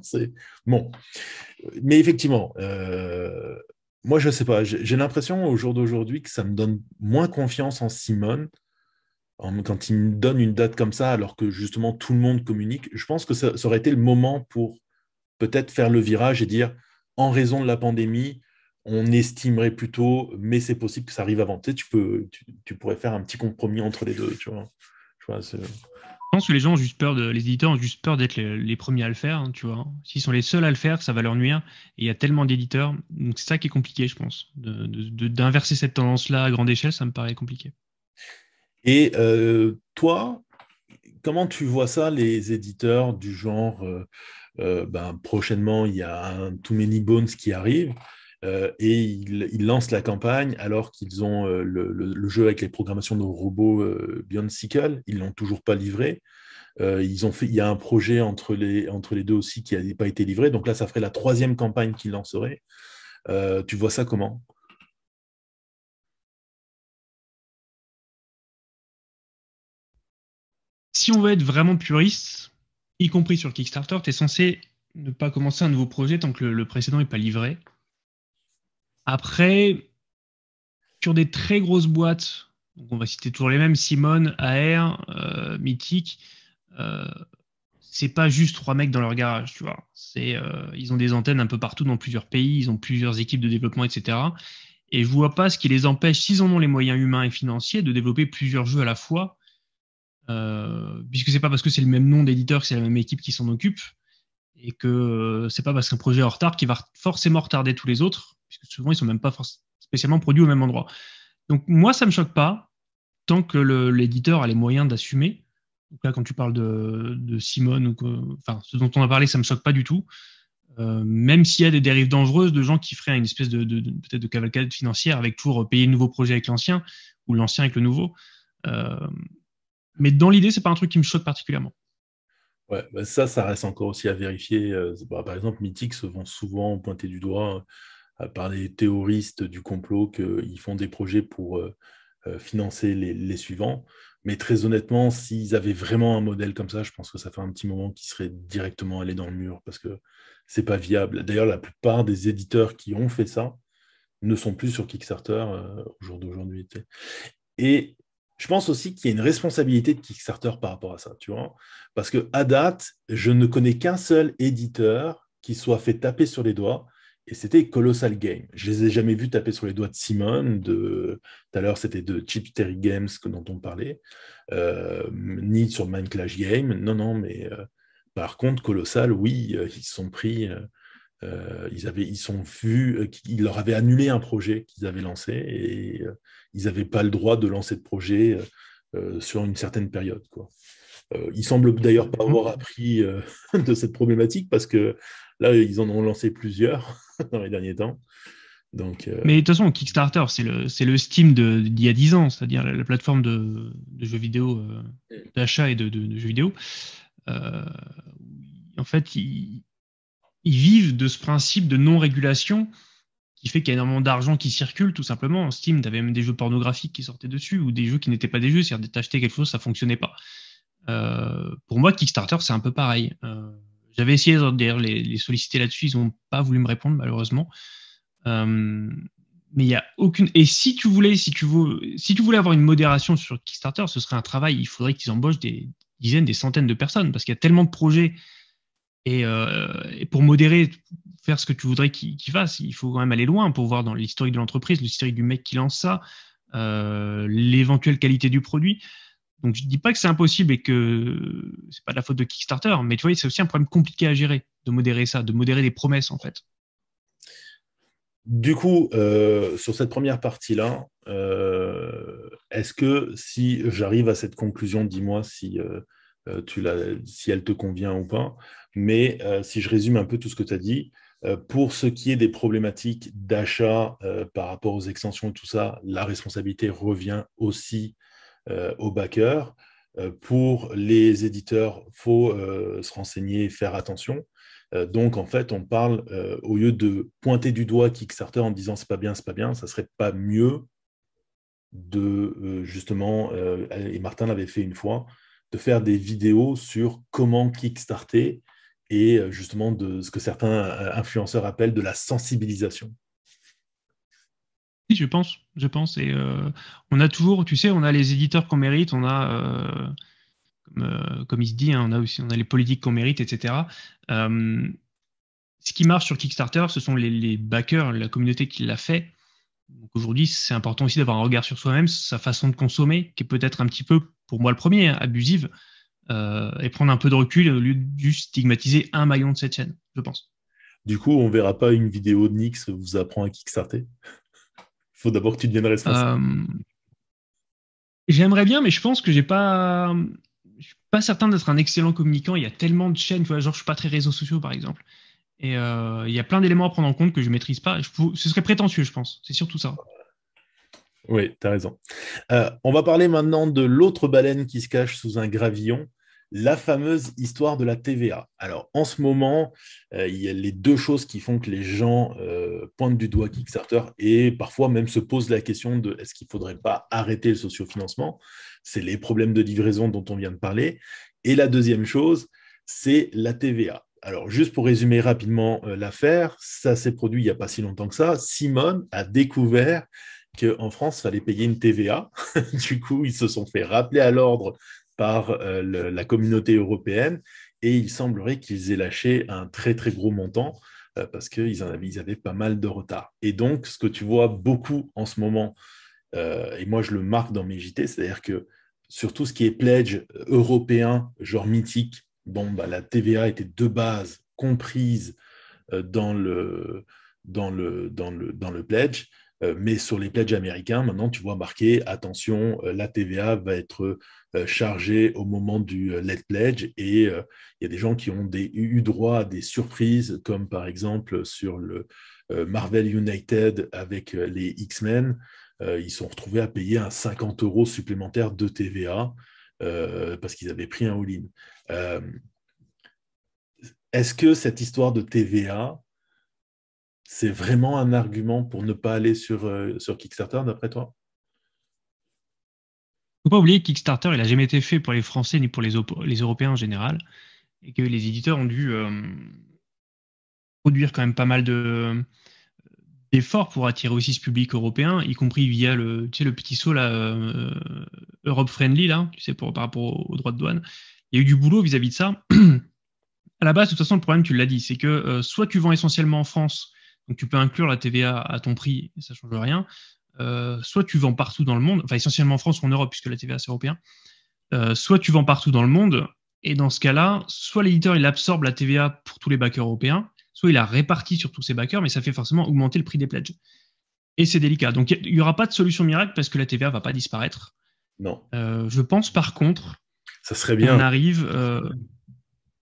c'est bon. Mais effectivement, euh, moi je sais pas, j'ai l'impression au jour d'aujourd'hui que ça me donne moins confiance en Simone quand il me donne une date comme ça, alors que justement tout le monde communique. Je pense que ça, aurait été le moment pour peut-être faire le virage et dire en raison de la pandémie, on estimerait plutôt, mais c'est possible que ça arrive avant. Tu, tu peux, tu, tu, pourrais faire un petit compromis entre les deux, tu vois. Tu vois je pense que les gens ont juste peur les éditeurs ont juste peur d'être les, premiers à le faire, hein, tu vois. S'ils sont les seuls à le faire, ça va leur nuire. Et il y a tellement d'éditeurs, donc c'est ça qui est compliqué, je pense. D'inverser cette tendance-là à grande échelle, ça me paraît compliqué. Et euh, toi, comment tu vois ça, les éditeurs du genre, euh, euh, ben, prochainement, il y a un Too Many Bones qui arrive. Euh, et ils, lancent la campagne alors qu'ils ont euh, le, jeu avec les programmations de robots euh, Beyond Sequel, ils l'ont toujours pas livré. ils ont fait, il y a un projet entre les, entre les deux aussi qui n'a pas été livré, donc là ça ferait la troisième campagne qu'ils lanceraient. tu vois ça comment Si on veut être vraiment puriste, y compris sur Kickstarter, tu es censé ne pas commencer un nouveau projet tant que le précédent n'est pas livré. Après, sur des très grosses boîtes, on va citer toujours les mêmes, Simone, AR, euh, Mythique, euh, c'est pas juste trois mecs dans leur garage, tu vois. C'est, euh, ils ont des antennes un peu partout dans plusieurs pays, ils ont plusieurs équipes de développement, etc. Et je vois pas ce qui les empêche, s'ils en ont les moyens humains et financiers, de développer plusieurs jeux à la fois, euh, puisque c'est pas parce que c'est le même nom d'éditeur que c'est la même équipe qui s'en occupe, et que euh, c'est pas parce qu'un projet est en retard qui va forcément retarder tous les autres que souvent, ils sont même pas spécialement produits au même endroit. Donc, moi, ça me choque pas tant que l'éditeur a les moyens d'assumer. Donc là, quand tu parles de, Simone, ou ce dont on a parlé, ça me choque pas du tout. Euh, même s'il y a des dérives dangereuses de gens qui feraient une espèce de, peut-être de cavalcade financière avec toujours payer le nouveau projet avec l'ancien ou l'ancien avec le nouveau. Euh, mais dans l'idée, c'est pas un truc qui me choque particulièrement. Ouais, bah, ça, ça reste encore aussi à vérifier. Euh, bah, par exemple, Mythic se vend souvent pointé du doigt euh, par les théoristes du complot qu'ils font des projets pour euh, euh, financer les, suivants. Mais très honnêtement, s'ils avaient vraiment un modèle comme ça, je pense que ça fait un petit moment qu'ils seraient directement allés dans le mur parce que c'est pas viable. D'ailleurs, la plupart des éditeurs qui ont fait ça ne sont plus sur Kickstarter au jour d'aujourd'hui. Et je pense aussi qu'il y a une responsabilité de Kickstarter par rapport à ça, tu vois. Parce que à date, je ne connais qu'un seul éditeur qui soit fait taper sur les doigts et c'était colossal game. Je les ai jamais vus taper sur les doigts de Simon. De tout à l'heure, c'était de Chip Terry Games que dont on parlait, euh, ni sur Mind Clash Game. Non, non, mais euh, par contre, colossal, oui, ils euh, ils sont pris. ils avaient, ils sont vu leur avaient annulé un projet qu'ils avaient lancé et ils n'avaient pas le droit de lancer de projet sur une certaine période, quoi. Euh, semble d'ailleurs pas mhm. avoir appris de cette problématique parce que Là, ils en ont lancé plusieurs dans les derniers temps. Donc, euh, Mais de toute façon, Kickstarter, c'est le, le Steam d'il y a 10 ans, c'est-à-dire la, plateforme de, jeux vidéo, euh, mm. d'achat et de, jeux vidéo. Euh, en fait, ils, vivent de ce principe de non-régulation qui fait qu'il y a énormément d'argent qui circule, tout simplement. En Steam, tu avais même des jeux pornographiques qui sortaient dessus ou des jeux qui n'étaient pas des jeux, c'est-à-dire t'achetais quelque chose, ça fonctionnait pas. pour moi, Kickstarter, c'est un peu pareil j'avais essayé d'ailleurs les, les solliciter là-dessus, ils n'ont pas voulu me répondre malheureusement. Euh, mais il n'y a aucune. Et si tu voulais, si tu voulais avoir une modération sur Kickstarter, ce serait un travail. Il faudrait qu'ils embauchent des dizaines, des centaines de personnes parce qu'il y a tellement de projets. Et, euh, pour modérer, faire ce que tu voudrais qu'ils fassent, il faut quand même aller loin pour voir dans l'historique de l'entreprise, l'historique du mec qui lance ça, euh, l'éventuelle qualité du produit. Donc je ne dis pas que c'est impossible et que c'est pas la faute de Kickstarter, mais tu vois, c'est aussi un problème compliqué à gérer de modérer ça, de modérer les promesses en fait. Du coup, euh, sur cette première partie-là, euh, est-ce que si j'arrive à cette conclusion, dis-moi si, euh, si elle te convient ou pas, mais si je résume un peu tout ce que tu as dit, pour ce qui est des problématiques d'achat par rapport aux extensions et tout ça, la responsabilité revient aussi euh, aux backers. Euh, pour les éditeurs, il faut euh, se renseigner faire attention. donc, en fait, on parle, au lieu de pointer du doigt Kickstarter en disant c'est pas bien, c'est pas bien, ça serait pas mieux de justement, et Martin l'avait fait une fois, de faire des vidéos sur comment Kickstarter et justement de ce que certains influenceurs appellent de la sensibilisation. Oui, je pense, je pense. Et euh, on a toujours, tu sais, on a les éditeurs qu'on mérite, on a, euh, euh, comme, il se dit, hein, on a aussi, on a les politiques qu'on mérite, etc. ce qui marche sur Kickstarter, ce sont les, backers, la communauté qui l'a fait. aujourd'hui, c'est important aussi d'avoir un regard sur soi-même, sa façon de consommer, qui est peut-être un petit peu, pour moi le premier, hein, abusive, et prendre un peu de recul au lieu de stigmatiser un maillon de cette chaîne, je pense. Du coup, on verra pas une vidéo de Nix vous apprend à Kickstarter il faut d'abord que tu deviennes responsable. Euh, j'aimerais bien, mais je pense que je pas. Je suis pas certain d'être un excellent communicant. Il y a tellement de chaînes, tu vois, genre je suis pas très réseaux sociaux par exemple. Et euh, il y a plein d'éléments à prendre en compte que je maîtrise pas. ce serait prétentieux, je pense. C'est surtout ça. Oui, tu as raison. Euh, on va parler maintenant de l'autre baleine qui se cache sous un gravillon, la fameuse histoire de la TVA. Alors en ce moment, euh, il y a les deux choses qui font que les gens euh, pointent du doigt Kickstarter et parfois même se posent la question de est-ce qu'il ne faudrait pas arrêter le sociofinancement C'est les problèmes de livraison dont on vient de parler. Et la deuxième chose, c'est la TVA. Alors, juste pour résumer rapidement euh, l'affaire, ça s'est produit il n'y a pas si longtemps que ça. Simone a découvert qu'en France, il fallait payer une TVA. du coup, ils se sont fait rappeler à l'ordre par euh, la communauté européenne et il semblerait qu'ils aient lâché un très très gros montant euh, parce qu'ils avaient, ils avaient pas mal de retard. Et donc, ce que tu vois beaucoup en ce moment, euh, et moi je le marque dans mes JT, c'est-à-dire que sur tout ce qui est pledge européen, genre mythique, bon, bah, la TVA était de base comprise dans le, dans le pledge. Euh, mais sur les pledges américains, maintenant, tu vois marqué attention, euh, la TVA va être euh, chargée au moment du let pledge et il y a des gens qui ont des, eu droit à des surprises, comme par exemple sur le Marvel United avec les X-Men. ils sont retrouvés à payer un 50 euros supplémentaire de TVA parce qu'ils avaient pris un all-in. Est-ce que cette histoire de TVA, c'est vraiment un argument pour ne pas aller sur, euh, sur Kickstarter, d'après toi Il faut pas oublier que Kickstarter, il n'a jamais été fait pour les Français ni pour les, Européens en général, et que les éditeurs ont dû euh, produire quand même pas mal de, d'efforts pour attirer aussi ce public européen, y compris via le, le petit saut là, euh, Europe Friendly, là, tu sais, pour, par rapport aux droits de douane. Il y a eu du boulot vis-à-vis de ça. à la base, de toute façon, le problème, tu l'as dit, c'est que soit tu vends essentiellement en France donc tu peux inclure la TVA à ton prix, ça ne change rien. Euh, soit tu vends partout dans le monde, enfin essentiellement en France ou en Europe, puisque la TVA c'est européen. Euh, soit tu vends partout dans le monde, et dans ce cas-là, soit l'éditeur il absorbe la TVA pour tous les backers européens, soit il la répartit sur tous ses backers, mais ça fait forcément augmenter le prix des pledges. Et c'est délicat. Donc il n'y aura pas de solution miracle parce que la TVA ne va pas disparaître. Non. Euh, je pense par contre. Ça serait bien. arrive.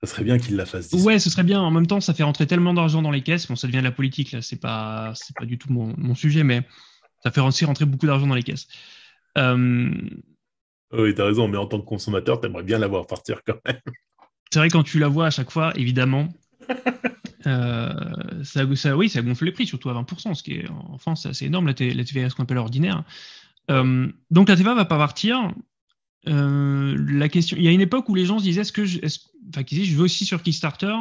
Ça serait bien qu'il la fasse. Ouais, ce serait bien. En même temps, ça fait rentrer tellement d'argent dans les caisses. Bon, ça devient de la politique, là. C'est pas, c'est pas du tout mon, sujet, mais ça fait aussi rentrer beaucoup d'argent dans les caisses. Euh... tu as raison. Mais en tant que consommateur, tu aimerais bien la voir partir quand même. C'est vrai, quand tu la vois à chaque fois, évidemment, euh, ça, oui, ça gonfle les prix, surtout à 20%, ce qui est en France, c'est assez énorme. La, TVA ce qu'on appelle ordinaire. Euh, donc la TVA va pas partir. Euh, la question. Il y a une époque où les gens se disaient, est-ce que je, est je veux aussi sur Kickstarter.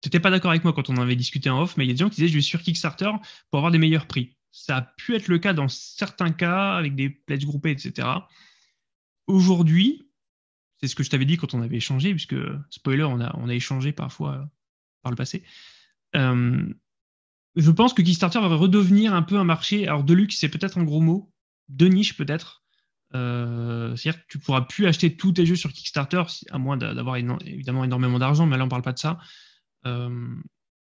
T'étais pas d'accord avec moi quand on avait discuté en off, mais il y a des gens qui disaient, je vais sur Kickstarter pour avoir des meilleurs prix. Ça a pu être le cas dans certains cas avec des pledges groupés, etc. Aujourd'hui, c'est ce que je t'avais dit quand on avait échangé, puisque spoiler, on a, on a échangé parfois euh, par le passé. Euh, je pense que Kickstarter va redevenir un peu un marché, alors de luxe, c'est peut-être un gros mot, de niche peut-être, euh, c'est-à-dire que tu pourras plus acheter tous tes jeux sur Kickstarter, à moins d'avoir évidemment énormément d'argent, mais là on parle pas de ça. Euh,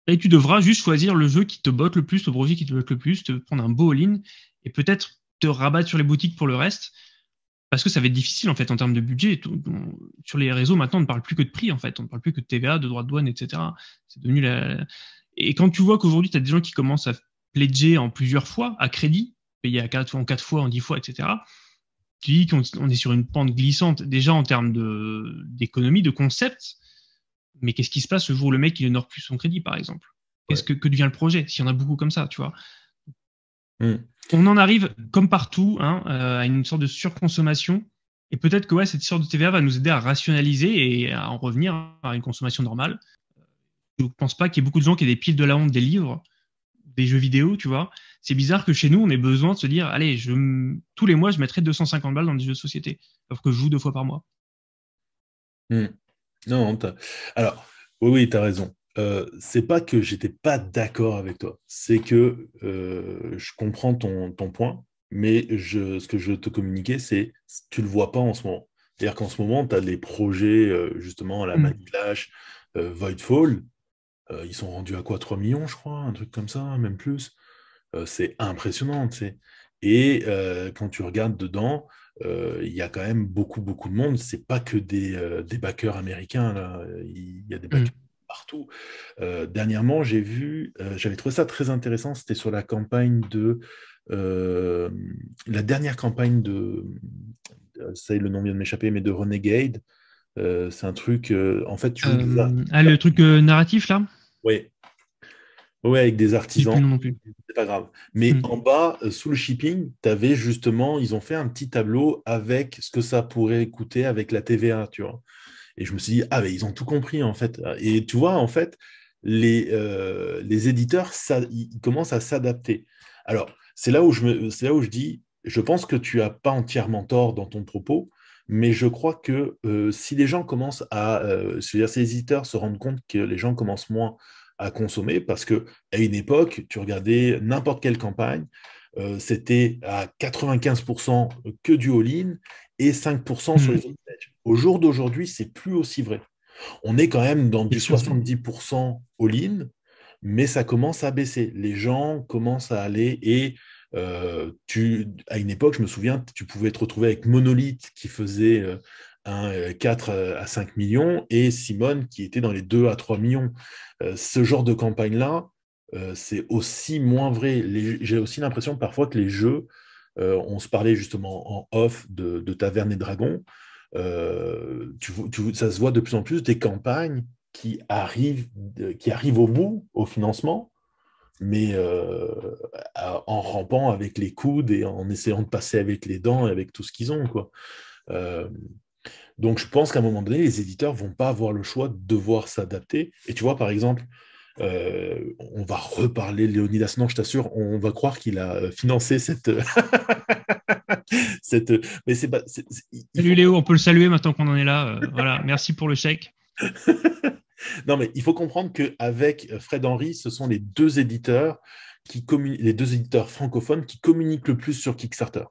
et tu devras juste choisir le jeu qui te botte le plus, le projet qui te botte le plus, te prendre un beau all-in et peut-être te rabattre sur les boutiques pour le reste, parce que ça va être difficile en fait en termes de budget. Sur les réseaux maintenant, on ne parle plus que de prix en fait, on ne parle plus que de TVA, de droits de douane, etc. devenu Et quand tu vois qu'aujourd'hui, tu as des gens qui commencent à pledger en plusieurs fois, à crédit, payer à quatre, en quatre fois, en 10 fois, etc. Tu dis qu'on est sur une pente glissante déjà en termes d'économie, de, concepts. concept. Mais qu'est-ce qui se passe le jour où le mec il n'honore plus son crédit, par exemple Qu'est-ce que, devient le projet S'il y en a beaucoup comme ça, tu vois. Hmm. On en arrive, comme partout, hein, euh, à une sorte de surconsommation. Et peut-être que ouais, cette sorte de TVA va nous aider à rationaliser et à en revenir à une consommation normale. Je ne pense pas qu'il y ait beaucoup de gens qui aient des piles de la honte des livres des jeux vidéo, tu vois. C'est bizarre que chez nous, on ait besoin de se dire, allez, je, tous les mois, je mettrai 250 balles dans des jeux de société, alors que je joue deux fois par mois. Hmm. Non, alors, oui, oui, tu as raison. Euh, c'est pas que j'étais pas d'accord avec toi, c'est que euh, je comprends ton, point, mais je, ce que je te communiquais, c'est tu le vois pas en ce moment. C'est-à-dire qu'en ce moment, tu as des projets, euh, justement, à la Maniclash, hmm. Voidfall, euh, ils sont rendus à quoi 3 millions, je crois, un truc comme ça, même plus. Euh, c'est impressionnant, tu sais. Et euh, quand tu regardes dedans, il y a quand même beaucoup, beaucoup de monde. C'est pas que des, des backers américains, là. Il y a des mm. backers partout. dernièrement, j'ai vu, j'avais trouvé ça très intéressant, c'était sur la campagne de. la dernière campagne de. Ça, le nom vient de m'échapper, mais de Renegade. Euh, c'est un truc. Euh, en fait, tu euh, Ah, le truc narratif là Oui. Oui, avec des artisans. C'est pas grave. Mais hmm. en bas, sous le shipping, tu avais justement, ils ont fait un petit tableau avec ce que ça pourrait coûter avec la TVA, tu vois. Et je me suis dit, ah, mais ils ont tout compris, en fait. Et tu vois, en fait, les, les éditeurs, ils commencent à s'adapter. Alors, c'est là, où je me, là où je dis, je pense que tu n'as pas entièrement tort dans ton propos, mais je crois que euh, si les gens commencent à, cest euh, dire ces éditeurs se rendent compte que les gens commencent moins à consommer, parce que à une époque, tu regardais n'importe quelle campagne, euh, c'était à 95% que du all-in et 5% sur hmm. les autres. Au jour d'aujourd'hui, c'est plus aussi vrai. On est quand même dans du 70% all-in, mais ça commence à baisser. Les gens commencent à aller et euh, à une époque, je me souviens, tu pouvais te retrouver avec Monolith qui faisait 4 euh, euh, à 5 millions et Simone qui était dans les 2 à 3 millions. ce genre de campagne-là, c'est aussi moins vrai. J'ai aussi l'impression parfois que les jeux, on se parlait justement en off de, Taverne et Dragon, ça se voit de plus en plus des campagnes qui arrivent, qui arrivent au bout, au financement, mais euh, en rampant avec les coudes et en essayant de passer avec les dents et avec tout ce qu'ils ont. Quoi. Euh, donc je pense qu'à un moment donné, les éditeurs ne vont pas avoir le choix de devoir s'adapter. Et tu vois, par exemple, euh, on va reparler Léonidas. Non, je t'assure, on va croire qu'il a financé cette. Mais c'est Salut Léo, on peut le saluer maintenant qu'on en est là. voilà, merci pour le chèque. non, mais il faut comprendre qu'avec euh, Fred Henry, ce sont les deux éditeurs qui les deux éditeurs francophones qui communiquent le plus sur Kickstarter.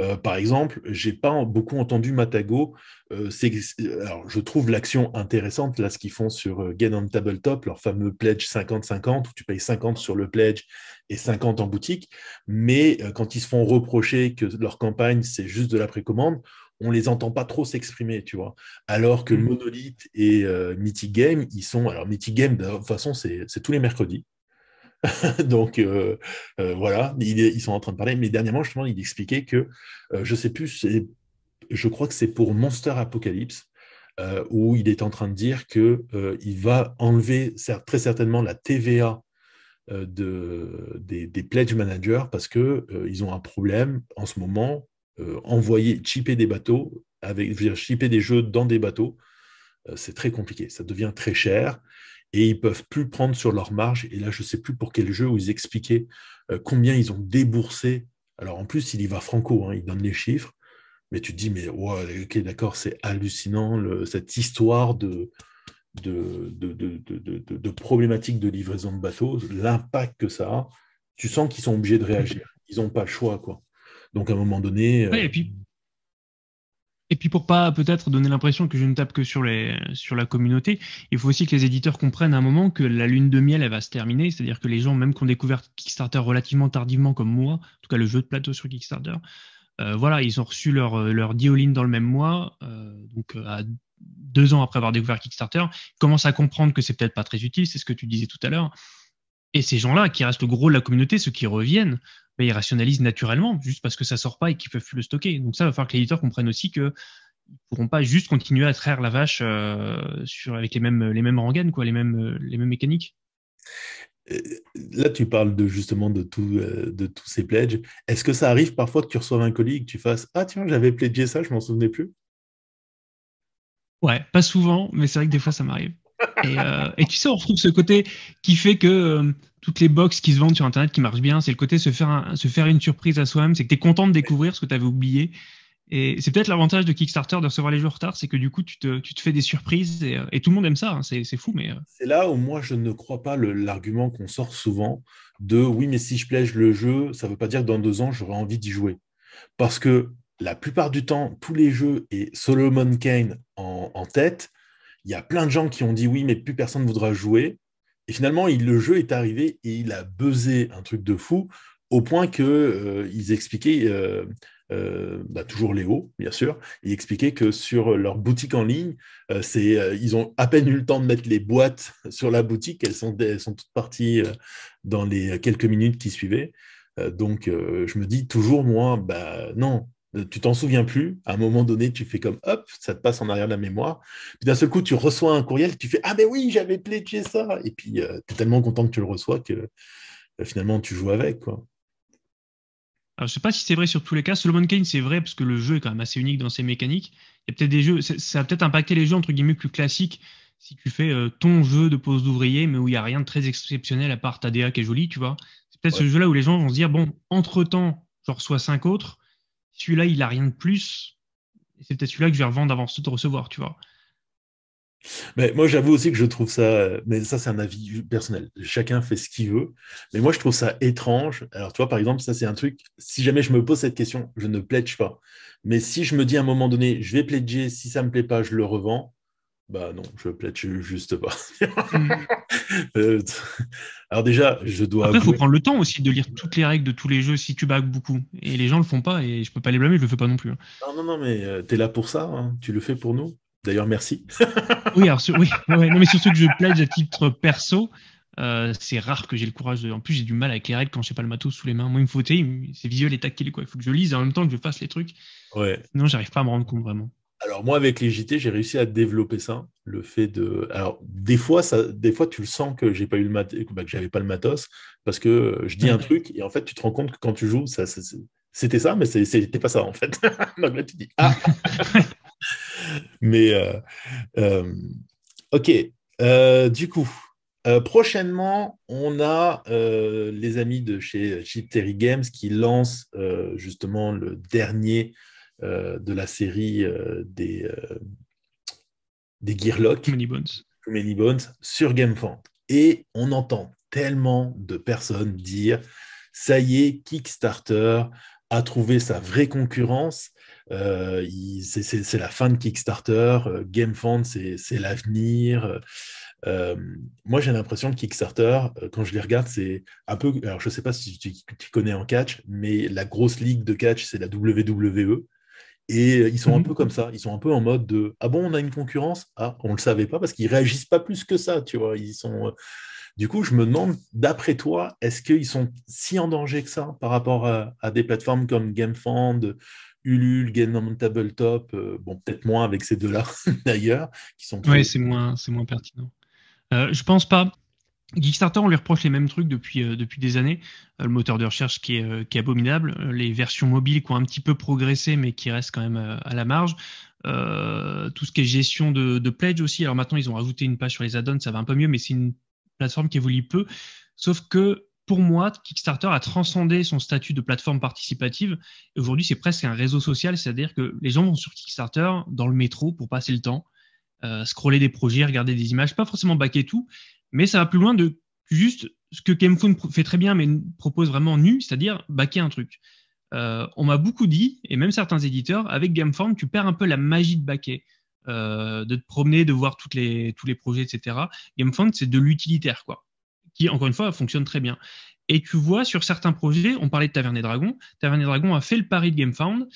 Euh, par exemple, j'ai pas beaucoup entendu Matago. Euh, je trouve l'action intéressante, là, ce qu'ils font sur Gain on Tabletop, leur fameux pledge 50-50, où tu payes 50 sur le pledge et 50 en boutique. Mais quand ils se font reprocher que leur campagne, c'est juste de la précommande, on les entend pas trop s'exprimer, tu vois. Alors que mmh. Monolith et euh, Game, ils sont. Alors, Mythic Game, de toute façon, c'est tous les mercredis. Donc euh, euh, voilà, ils, sont en train de parler. Mais dernièrement, justement, il expliquait que, euh, je sais plus, je crois que c'est pour Monster Apocalypse, où il est en train de dire que il va enlever très certainement la TVA des, pledge managers parce que ils ont un problème en ce moment euh, envoyer, chipper des bateaux, avec, chipper des jeux dans des bateaux, euh, c'est très compliqué. Ça devient très cher et ils ne peuvent plus prendre sur leur marge. Et là, je ne sais plus pour quel jeu où ils expliquaient euh, combien ils ont déboursé. Alors en plus, il y va franco, hein, il donne les chiffres. Mais tu te dis, mais ok, d'accord, c'est hallucinant cette histoire de, problématique de, de livraison de bateaux, l'impact que ça a. Tu sens qu'ils sont obligés de réagir. Ils n'ont pas le choix, quoi. Donc, à un moment donné. Euh, et puis. Et puis pour pas peut-être donner l'impression que je ne tape que sur, les, sur la communauté, il faut aussi que les éditeurs comprennent à un moment que la lune de miel, elle va se terminer. C'est-à-dire que les gens, même qui ont découvert Kickstarter relativement tardivement comme moi, en tout cas le jeu de plateau sur Kickstarter, euh, voilà, ils ont reçu leur, euh, leur dioline dans le même mois, donc à deux ans après avoir découvert Kickstarter, ils commencent à comprendre que c'est peut-être pas très utile, c'est ce que tu disais tout à l'heure. Et ces gens-là, qui restent le gros de la communauté, ceux qui reviennent, ils rationalisent naturellement, juste parce que ça sort pas et qu'ils peuvent plus le stocker. Donc ça, va falloir que l'éditeur comprennent aussi qu'ils ne pourront pas juste continuer à traire la vache euh, avec les mêmes les mêmes rengaines quoi, les mêmes euh, les mêmes mécaniques. Euh, là, tu parles de justement de, tout, de tous ces pledges. Est-ce que ça arrive parfois que tu reçoives un colis et que tu fasses Ah, tiens, j'avais pledgé ça, je m'en souvenais plus Ouais, pas souvent, mais c'est vrai que des fois ça m'arrive. Euh, et, tu sais, on retrouve ce côté qui fait que euh, toutes les box qui se vendent sur Internet qui marchent bien, c'est le côté se faire, une surprise à soi-même, c'est que tu es content de découvrir ce que tu avais oublié. Et c'est peut-être l'avantage de Kickstarter de recevoir les jeux en retard, c'est que du coup, tu te, fais des surprises euh, et, tout le monde aime ça, hein, c'est, fou. mais C'est là où moi, je ne crois pas l'argument qu'on sort souvent de oui, mais si je plège le jeu, ça ne veut pas dire que dans deux ans, j'aurai envie d'y jouer. Parce que la plupart du temps, tous les jeux, et Solomon Kane en tête, il y a plein de gens qui ont dit oui, mais plus personne ne voudra jouer. Et finalement, le jeu est arrivé et il a buzzé un truc de fou au point qu'ils euh, ils expliquaient, euh, euh, bah, toujours Léo, bien sûr, ils expliquaient que sur leur boutique en ligne, ils ont à peine eu le temps de mettre les boîtes sur la boutique, elles sont, sont toutes parties dans les quelques minutes qui suivaient. donc, je me dis toujours, moi, bah, non, euh, tu t'en souviens plus, à un moment donné, tu fais comme hop, ça te passe en arrière de la mémoire. Puis d'un seul coup, tu reçois un courriel, tu fais ah ben oui, j'avais pledgé ça. Et puis euh, tu es tellement content que tu le reçois que euh, finalement tu joues avec quoi. Alors, je sais pas si c'est vrai sur tous les cas. Solomon Kane, c'est vrai parce que le jeu est quand même assez unique dans ses mécaniques. Il y a peut-être des jeux, ça a peut-être impacté les jeux entre guillemets plus classiques. Si tu fais ton jeu de pose d'ouvrier, mais où il n'y a rien de très exceptionnel à part ta DA qui est jolie, tu vois. C'est peut-être ce jeu-là où les gens vont se dire bon, entre temps, j'en reçois cinq autres celui-là, il a rien de plus. C'est peut-être celui-là que je vais revendre avant de te recevoir, tu vois. Mais moi, j'avoue aussi que je trouve ça, mais ça, c'est un avis personnel. Chacun fait ce qu'il veut. Mais moi, je trouve ça étrange. Alors, tu vois, par exemple, ça, c'est un truc. Si jamais je me pose cette question, je ne pledge pas. Mais si je me dis à un moment donné, je vais pledger, si ça ne me plaît pas, je le revends, bah non, je plaide juste pas. Hmm. Euh, alors déjà, je dois. Après, il faut prendre le temps aussi de lire toutes les règles de tous les jeux si tu bagues beaucoup. Et les gens le font pas et je peux pas les blâmer, je le fais pas non plus. Hein. Non, non, non, mais euh, tu es là pour ça, hein. tu le fais pour nous. D'ailleurs, merci. oui, alors, oui ouais. non, mais surtout que je plaide à titre perso. Euh, c'est rare que j'ai le courage En plus, j'ai du mal avec les règles quand je n'ai pas le matos sous les mains. Moi, il me faut, c'est visuel et tactile, quoi. Il faut que je lise en même temps que je fasse les trucs. Ouais. Non, j'arrive pas à me rendre compte vraiment. Alors moi, avec les JT, j'ai réussi à développer ça. Le fait de, alors des fois, des fois, tu le sens que j'ai pas eu le bah, que j'avais pas le matos, parce que je dis un mhm. truc et en fait, tu te rends compte que quand tu joues, ça, c'était ça, mais c'était pas ça en fait. Donc là, tu dis ah. mais euh, euh, ok. Euh, du coup, prochainement, on a les amis de chez Chip Terry Games qui lancent justement le dernier euh, de la série euh, des, euh, des Gearlock, Many Bones. Many Bones, sur GameFound. Et on entend tellement de personnes dire ça y est, Kickstarter a trouvé sa vraie concurrence. c'est la fin de Kickstarter. GameFound, c'est l'avenir. moi, j'ai l'impression que Kickstarter, quand je les regarde, c'est un peu. Alors, je ne sais pas si tu, tu, connais en catch, mais la grosse ligue de catch, c'est la WWE. Et euh, ils sont un mhm. peu comme ça, ils sont un peu en mode de ah bon on a une concurrence ah on le savait pas parce qu'ils réagissent pas plus que ça tu vois ils sont euh, du coup je me demande d'après toi est-ce qu'ils sont si en danger que ça par rapport à, des plateformes comme GameFound Ulule, Ganon Tabletop, euh, bon, peut-être moins avec ces deux-là d'ailleurs, qui sont. Oui, c'est moins, c'est moins pertinent. je pense pas. Kickstarter, on lui reproche les mêmes trucs depuis, euh, depuis des années. Euh, le moteur de recherche qui est, euh, qui est, abominable, les versions mobiles qui ont un petit peu progressé, mais qui restent quand même à la marge. tout ce qui est gestion de, de, pledge aussi. Alors maintenant, ils ont rajouté une page sur les add-ons, ça va un peu mieux, mais c'est une plateforme qui évolue peu. Sauf que pour moi, Kickstarter a transcendé son statut de plateforme participative. Aujourd'hui, c'est presque un réseau social, c'est-à-dire que les gens vont sur Kickstarter dans le métro pour passer le temps. scroller des projets, regarder des images, pas forcément baquer tout, mais ça va plus loin de juste ce que GameFound fait très bien, mais propose vraiment nu, c'est-à-dire baquer un truc. Euh, on m'a beaucoup dit, et même certains éditeurs, avec GameFound, tu perds un peu la magie de baquer, euh, de te promener, de voir les, tous les projets, etc. GameFound, c'est de l'utilitaire, quoi, qui, encore une fois, fonctionne très bien. Et tu vois, sur certains projets, on parlait de Taverne et Dragon, Taverne Dragon a fait le pari de Gamefound,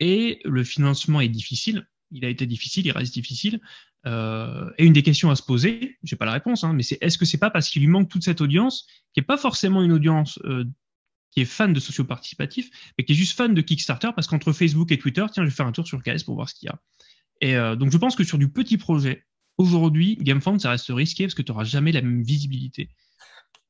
et le financement est difficile, il a été difficile, il reste difficile. Euh, et une des questions à se poser, j'ai pas la réponse, hein, mais c'est est-ce que c'est pas parce qu'il lui manque toute cette audience, qui est pas forcément une audience euh, qui est fan de sociaux participatifs, mais qui est juste fan de Kickstarter, parce qu'entre Facebook et Twitter, tiens, je vais faire un tour sur KS pour voir ce qu'il y a. Et euh, donc je pense que sur du petit projet, aujourd'hui, GameFound, ça reste risqué parce que tu n'auras jamais la même visibilité.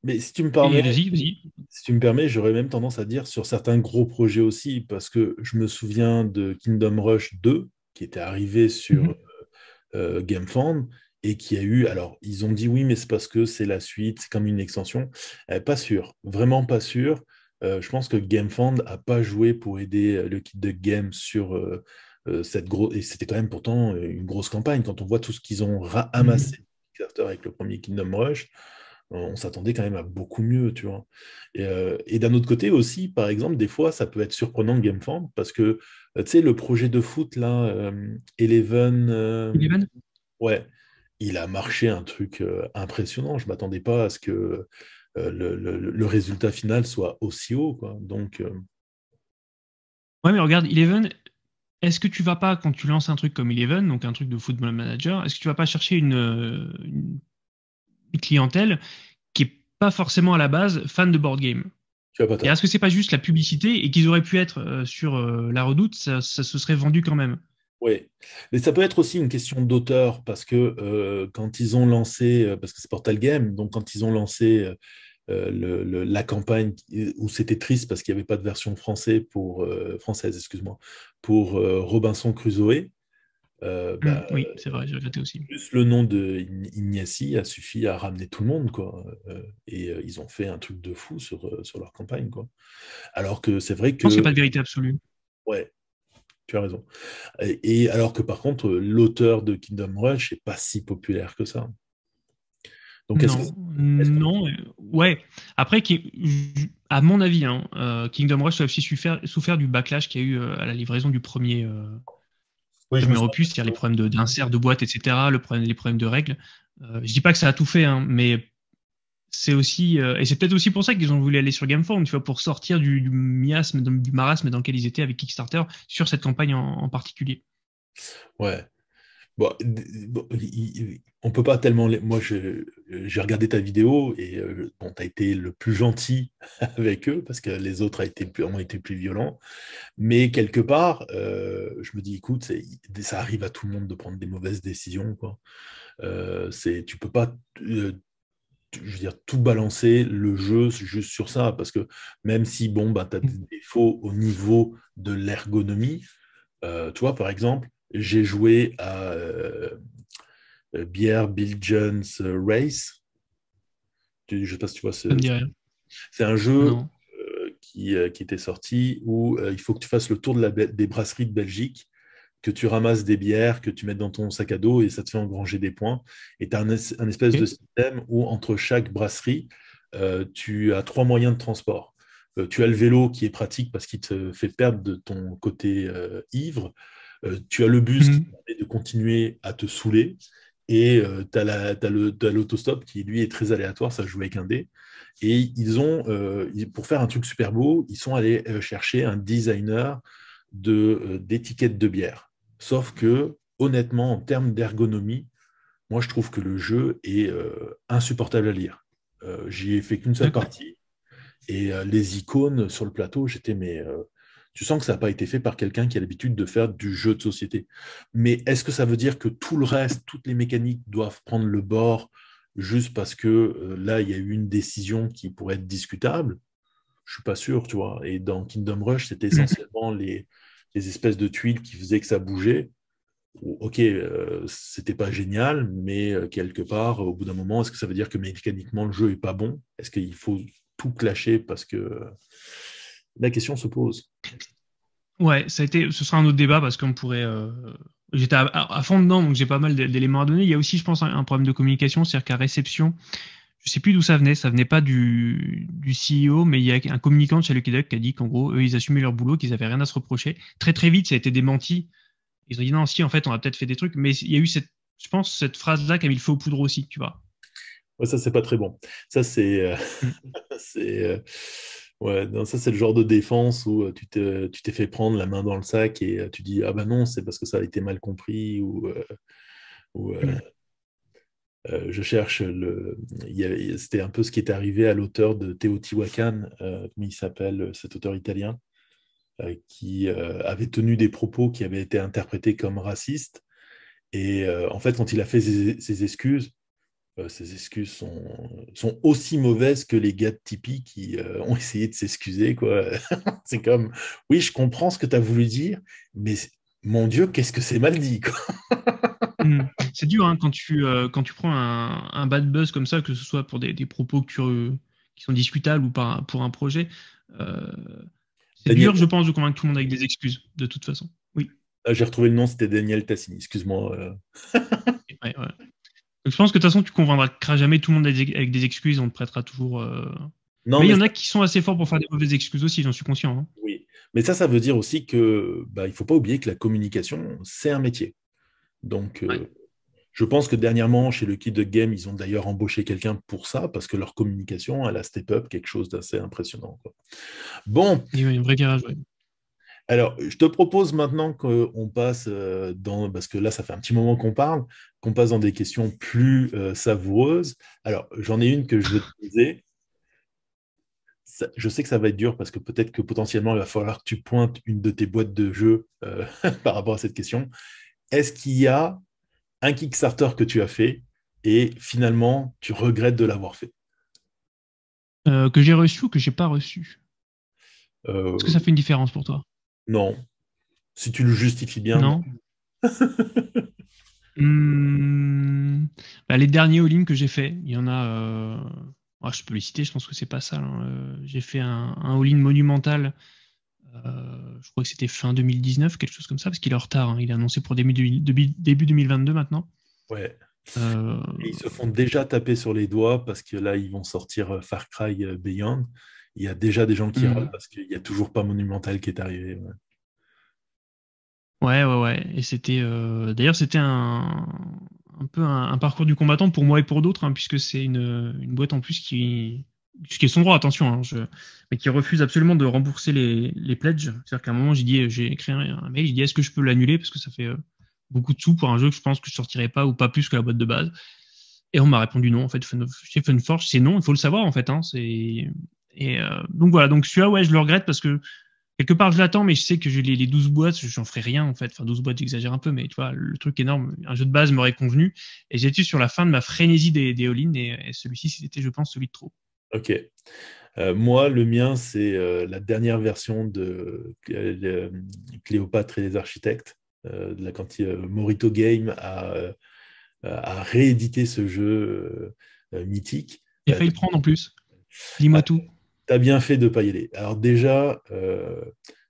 Mais si tu me permets, si tu me permets, j'aurais même tendance à dire sur certains gros projets aussi, parce que je me souviens de Kingdom Rush 2, qui était arrivé sur mhm. euh, euh, GameFound et qui a eu. Alors, ils ont dit oui, mais c'est parce que c'est la suite, c'est comme une extension. Euh, pas sûr, vraiment pas sûr. je pense que GameFound n'a pas joué pour aider le kit de game sur cette grosse. Et c'était quand même pourtant une grosse campagne quand on voit tout ce qu'ils ont ramassé mhm. avec le premier Kingdom Rush on s'attendait quand même à beaucoup mieux, tu vois. Euh, et, d'un autre côté aussi, par exemple, des fois, ça peut être surprenant Farm parce que, euh, tu sais, le projet de foot, là, euh, Eleven... Ouais, il a marché un truc impressionnant. Je ne m'attendais pas à ce que le, résultat final soit aussi haut, quoi. Donc... Ouais, mais regarde, Eleven... Est-ce que tu vas pas, quand tu lances un truc comme Eleven, donc un truc de football manager, est-ce que tu vas pas chercher une clientèle qui est pas forcément à la base fan de board game. Et est-ce que c'est pas juste la publicité et qu'ils auraient pu être euh, sur euh, la redoute, ça, se serait vendu quand même Oui, mais ça peut être aussi une question d'auteur parce que euh, quand ils ont lancé, parce que c'est Portal Game, donc quand ils ont lancé la campagne où c'était triste parce qu'il n'y avait pas de version française, excuse-moi, pour Robinson Crusoe, euh, mmh, bah, oui, c'est vrai, j'ai regretté aussi. Juste le nom de Ignacy a suffi à ramener tout le monde, quoi. Euh, et euh, ils ont fait un truc de fou sur, leur campagne, quoi. Alors que c'est vrai que. Je pense qu'il n'y a pas de vérité absolue. Ouais, tu as raison. Et, alors que par contre, l'auteur de Kingdom Rush n'est pas si populaire que ça. Donc, non, non ouais. Après, à mon avis, hein, Kingdom Rush a aussi souffert, du backlash qu'il y a eu à la livraison du premier, oui, je me c'est-à-dire les problèmes d'insert, de, boîte, etc., le problème, les problèmes de règles. Euh, je dis pas que ça a tout fait, hein, mais c'est aussi, euh, et c'est peut-être aussi pour ça qu'ils ont voulu aller sur Gameform, tu vois, pour sortir du, miasme, du marasme dans lequel ils étaient avec Kickstarter sur cette campagne en particulier. Ouais. Bon, on peut pas tellement. Moi, j'ai regardé ta vidéo et euh, bon, tu as été le plus gentil avec eux parce que les autres été ont été plus violents. Mais quelque part, euh, je me dis, écoute, ça arrive à tout le monde de prendre des mauvaises décisions. Quoi. Euh, tu peux pas euh, je veux dire, tout balancer le jeu juste sur ça, parce que même si, bon, bah, tu as des mmh. défauts au niveau de l'ergonomie, toi, par exemple, j'ai joué à euh, Bière Bill Jones euh, Race. Je ne sais pas si tu vois ce. C'est un jeu euh, qui, était sorti où il faut que tu fasses le tour des brasseries de Belgique que tu ramasses des bières, que tu mets dans ton sac à dos et ça te fait engranger des points. Et tu as un, espèce de système où entre chaque brasserie, tu as trois moyens de transport. tu as le vélo qui est pratique parce qu'il te fait perdre de ton côté ivre. Euh, tu as le bus qui mm. permet de continuer à te saouler et euh, tu as l'autostop qui, lui, est très aléatoire, ça joue avec un dé. Et ils ont, euh, pour faire un truc super beau, ils sont allés chercher un designer d'étiquettes de, bière. Sauf que, honnêtement, en termes d'ergonomie, moi, je trouve que le jeu est insupportable à lire. J'y ai fait qu'une seule partie. Et les icônes sur le plateau, j'étais mais tu sens que ça n'a pas été fait par quelqu'un qui a l'habitude de faire du jeu de société. Mais est-ce que ça veut dire que tout le reste, toutes les mécaniques doivent prendre le bord juste parce que euh, là, il y a eu une décision qui pourrait être discutable Je ne suis pas sûr, tu vois. Et dans Kingdom Rush, c'était mm. essentiellement les, espèces de tuiles qui faisaient que ça bougeait ok, ce euh, c'était pas génial, mais euh, quelque part, au bout d'un moment, est-ce que ça veut dire que mécaniquement le jeu est pas bon Est-ce qu'il faut tout clasher parce que la question se pose. Ouais, ça a été, ce sera un autre débat parce qu'on pourrait. Euh, j'étais à, fond dedans, donc j'ai pas mal d'éléments à donner. Il y a aussi, je pense, un, problème de communication, c'est-à-dire qu'à réception, je sais plus d'où ça venait, ça venait pas du, CEO, mais il y a un communicant de chez Lucky Duck qui a dit qu'en gros, eux, ils assumaient leur boulot, qu'ils avaient rien à se reprocher. Très très vite, ça a été démenti. Ils ont dit non, si, en fait, on a peut-être fait des trucs, mais il y a eu cette, je pense, cette phrase-là qui a mis feu aux poudres aussi, tu vois. Ouais, ça, c'est pas très bon. Ça, c'est. Euh, mm. euh, Ouais, ça c'est le genre de défense où tu t'es, fait prendre la main dans le sac et tu dis ah ben non c'est parce que ça a été mal compris ou, mmh. je cherche le c'était un peu ce qui est arrivé à l'auteur de Teotihuacan mais il s'appelle cet auteur italien qui avait tenu des propos qui avaient été interprétés comme racistes et en fait quand il a fait ses excuses euh, ces excuses sont, aussi mauvaises que les gars de Tipeee qui euh, ont essayé de s'excuser. c'est comme, oui, je comprends ce que tu as voulu dire, mais mon Dieu, qu'est-ce que c'est mal dit. Hmm. c'est dur hein, quand, tu, euh, quand tu prends un, bad buzz comme ça, que ce soit pour des, propos curieux, qui sont discutables ou pour un projet. c'est dur, je pense, de convaincre tout le monde avec des excuses, de toute façon. Oui. Ah, j'ai retrouvé le nom, c'était Daniel Tassini, excuse-moi. Je pense que de toute façon, tu convaincras jamais tout le monde avec des excuses, on te prêtera toujours. Euh. Non, mais, il y en a qui sont assez forts pour faire des mauvaises excuses aussi, j'en suis conscient. Hein. Oui, mais ça, ça veut dire aussi que bah, il ne faut pas oublier que la communication, c'est un métier. Donc, euh, je pense que dernièrement, chez le Kid de Game, ils ont d'ailleurs embauché quelqu'un pour ça, parce que leur communication, elle a step up quelque chose d'assez impressionnant. Bon. Il y a une vraie garage, alors, je te propose maintenant qu'on passe euh, dans, parce que là, ça fait un petit moment qu'on parle, qu'on passe dans des questions plus euh, savoureuses. Alors, j'en ai une que je veux te poser. je sais que ça va être dur parce que peut-être que potentiellement, il va falloir que tu pointes une de tes boîtes de jeu euh, par rapport à cette question. Est-ce qu'il y a un Kickstarter que tu as fait et finalement, tu regrettes de l'avoir fait Que j'ai reçu ou que j'ai pas reçu Est-ce que ça fait une différence pour toi non. Si tu le justifies bien. Non. Hmm. Bah, les derniers all-in que j'ai fait, il y en a. Euh, ah, je peux les citer, je pense que c'est pas ça. Hein. Euh, j'ai fait un, un all-in monumental. Euh, je crois que c'était fin 2019, quelque chose comme ça, parce qu'il est en retard. Hein. Il est annoncé pour début, début, 2022 maintenant. Ouais. ils se font déjà taper sur les doigts parce que là, ils vont sortir Far Cry Beyond il y a déjà des gens qui mm. râlent parce qu'il n'y a toujours pas Monumental qui est arrivé. Ouais. Ouais, ouais, Et c'était, euh, d'ailleurs, c'était un... peu un... parcours du combattant pour moi et pour d'autres, hein, puisque c'est une... boîte en plus qui, ce qui est son droit, attention, hein, mais qui refuse absolument de rembourser les, pledges. C'est-à-dire qu'à un moment, j'ai dit, j'ai écrit un, mail, j'ai dit, est-ce que je peux l'annuler parce que ça fait euh, beaucoup de sous pour un jeu que je pense que je sortirai pas ou pas plus que la boîte de base. Et on m'a répondu non. En fait, chez Funforge, c'est non. Il faut le savoir en fait. Hein, c'est et euh, donc voilà, donc celui-là, ouais, je le regrette parce que quelque part je l'attends, mais je sais que j'ai les, 12 boîtes, j'en ferai rien en fait. Enfin, 12 boîtes, j'exagère un peu, mais tu vois, le truc énorme, un jeu de base m'aurait convenu. Et j'étais sur la fin de ma frénésie des, des all et, celui-ci, c'était, je pense, celui de trop. Ok. Euh, moi, le mien, c'est euh, la dernière version de Cléopâtre et les architectes, de la quantité Morito Game a, réédité ce jeu mythique. Il a le prendre en plus. Dis-moi bah, tout as bien fait de ne pas y aller. Alors déjà, euh,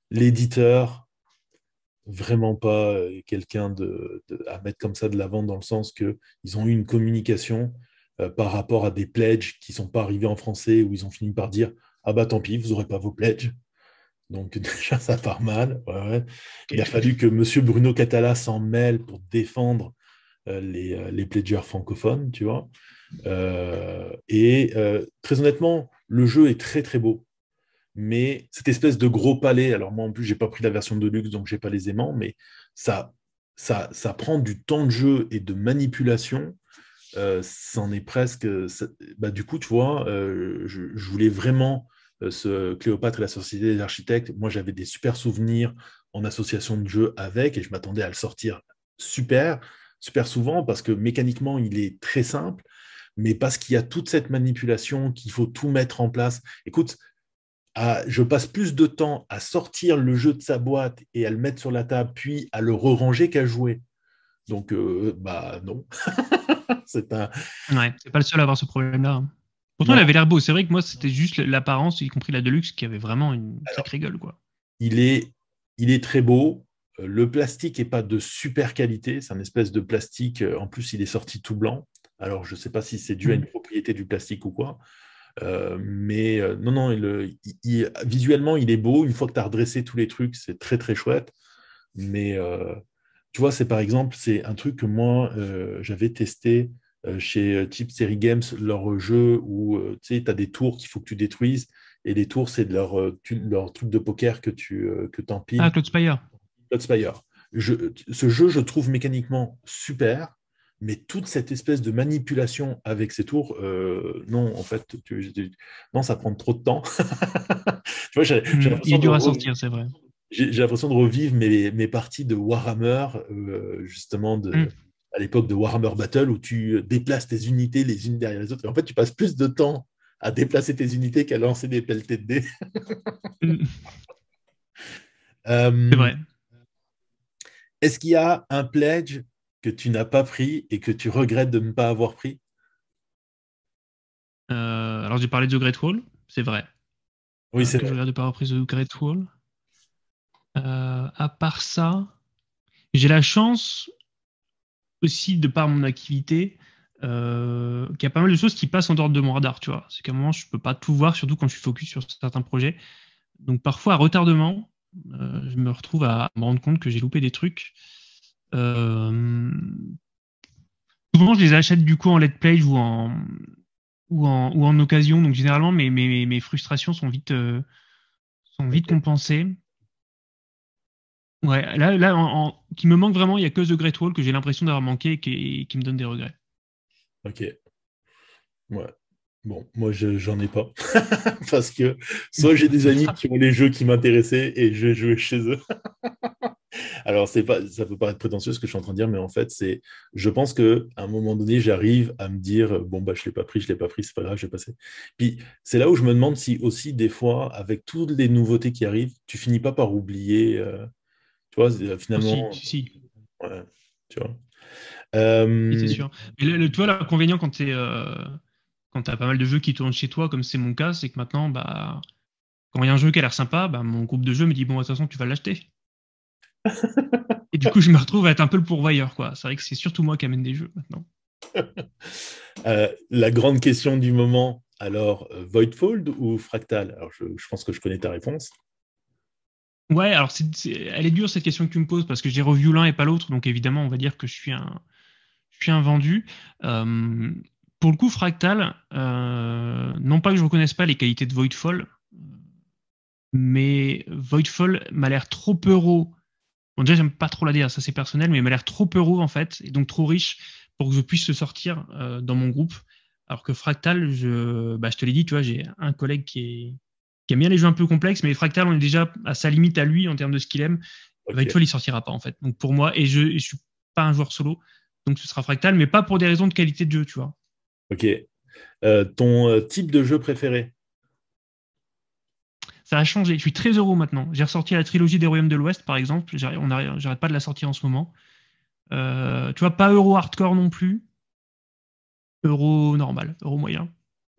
l'éditeur, vraiment pas euh, quelqu'un de, à mettre comme ça de l'avant dans le sens qu'ils ont eu une communication euh, par rapport à des pledges qui ne sont pas arrivés en français, où ils ont fini par dire « Ah bah tant pis, vous n'aurez pas vos pledges ». Donc déjà, ça part mal. Il a fallu que M. Bruno Catala s'en mêle pour défendre les, les pledgers francophones, tu vois. et très honnêtement, le jeu est très très beau, mais cette espèce de gros palais, alors moi en plus j'ai pas pris la version de luxe donc j'ai pas les aimants, mais ça, ça, ça prend du temps de jeu et de manipulation. Euh, c'en est presque. Bah, du coup, tu vois, euh, je, voulais vraiment euh, ce Cléopâtre et la Société des Architectes. Moi, j'avais des super souvenirs en association de jeu avec et je m'attendais à le sortir super, super souvent parce que mécaniquement, il est très simple mais parce qu'il y a toute cette manipulation, qu'il faut tout mettre en place. Écoute, je passe plus de temps à sortir le jeu de sa boîte et à le mettre sur la table, puis à le re-ranger qu'à jouer. Donc, euh, bah non. c'est un. pas le seul à avoir ce problème-là. Hein. Pourtant, il avait l'air beau. C'est vrai que moi, c'était juste l'apparence, y compris la Deluxe, qui avait vraiment une petite sacrée gueule. Quoi. Il, est, il est très beau. Euh, le plastique n'est pas de super qualité. C'est un espèce de plastique. Euh, en plus, il est sorti tout blanc. Alors, je ne sais pas si c'est dû à une mmh. propriété du plastique ou quoi. Euh, mais euh, non, non, visuellement, il est beau. Une fois que tu as redressé tous les trucs, c'est très, très chouette. Mais euh, tu vois, c'est par exemple, c'est un truc que moi, j'avais testé chez Type Series Games, leur jeu où tu as des tours qu'il faut que tu détruises. Et les tours, c'est leur, leur, truc de poker que tu que Ah, Cloud Spire. ce jeu, je trouve mécaniquement super mais toute cette espèce de manipulation avec ces tours, euh, non, en fait, non, ça prend trop de temps. tu vois, hmm, dur à sortir, c'est vrai. J'ai l'impression de revivre mes, parties de Warhammer, euh, justement, de, hmm. à l'époque de Warhammer Battle, où tu euh, déplaces tes unités les unes derrière les autres. Et en fait, tu passes plus de temps à déplacer tes unités qu'à lancer des pelletés de dés. Hmm. c'est vrai. Est-ce qu'il y a un pledge que tu n'as pas pris et que tu regrettes de ne pas avoir pris euh, Alors, j'ai parlé de The Great Wall, c'est vrai. Oui, euh, c'est vrai. Je regrette de ne pas avoir pris The Great Wall. Euh, à part ça, j'ai la chance aussi, de par mon activité, qu'il y a pas mal de choses qui passent en dehors de mon radar, tu vois. C'est qu'à un moment, je peux pas tout voir, surtout quand je suis focus sur certains projets. Donc, parfois, à retardement, je me retrouve à me rendre compte que j'ai loupé des trucs euh, souvent, je les achète du coup en let's play ou en, ou en, ou en occasion. Donc, généralement, mes, mes, mes frustrations sont vite, euh, sont vite compensées. Ouais, là, là en, qui me manque vraiment, il y a que The Great Wall que j'ai l'impression d'avoir manqué et qui, me donne des regrets. Ok. Ouais. Bon, moi, j'en ai pas. Parce que soit j'ai des amis qui ont les jeux qui m'intéressaient et je vais jouer chez eux. Alors, pas, ça peut paraître prétentieux ce que je suis en train de dire, mais en fait, c'est, je pense que à un moment donné, j'arrive à me dire, euh, bon bah, je l'ai pas pris, je l'ai pas pris, c'est pas grave, j'ai passé. Puis c'est là où je me demande si aussi des fois, avec toutes les nouveautés qui arrivent, tu finis pas par oublier, euh, tu vois, euh, finalement. Si, si. tu vois. c'est sûr. Mais tu vois, l'inconvénient quand tu quand as pas mal de jeux qui tournent chez toi, comme c'est mon cas, c'est que maintenant, bah, quand il y a un jeu qui a l'air sympa, bah, mon groupe de jeux me dit Bon, de toute façon, tu vas l'acheter. et du coup, je me retrouve à être un peu le pourvoyeur. quoi. C'est vrai que c'est surtout moi qui amène des jeux maintenant. Euh, la grande question du moment, alors, euh, Voidfold ou Fractal Alors, je, pense que je connais ta réponse. Ouais, alors elle est dure cette question que tu me poses parce que j'ai revu l'un et pas l'autre, donc évidemment, on va dire que je suis un, je suis un vendu. Euh, pour le coup, Fractal, non pas que je reconnaisse pas les qualités de Voidfall, mais Voidfall m'a l'air trop euro Bon, déjà, j'aime pas trop la DR, ça c'est personnel, mais il m'a l'air trop heureux en fait, et donc trop riche pour que je puisse se sortir euh, dans mon groupe. Alors que Fractal, je, bah, je te l'ai dit, tu vois, j'ai un collègue qui, est, aime bien les jeux un peu complexes, mais Fractal, on est déjà à sa limite à lui en termes de ce qu'il aime. Tu bah, vois, il sortira pas en fait. Donc pour moi, et je, je suis pas un joueur solo, donc ce sera Fractal, mais pas pour des raisons de qualité de jeu, tu vois. Ok. Euh, ton euh, type de jeu préféré ça a changé. Je suis très heureux maintenant. J'ai ressorti la trilogie des Royaumes de l'Ouest, par exemple. J'arrête pas de la sortir en ce moment. Euh, tu vois, pas euro hardcore non plus. Euro normal, euro moyen.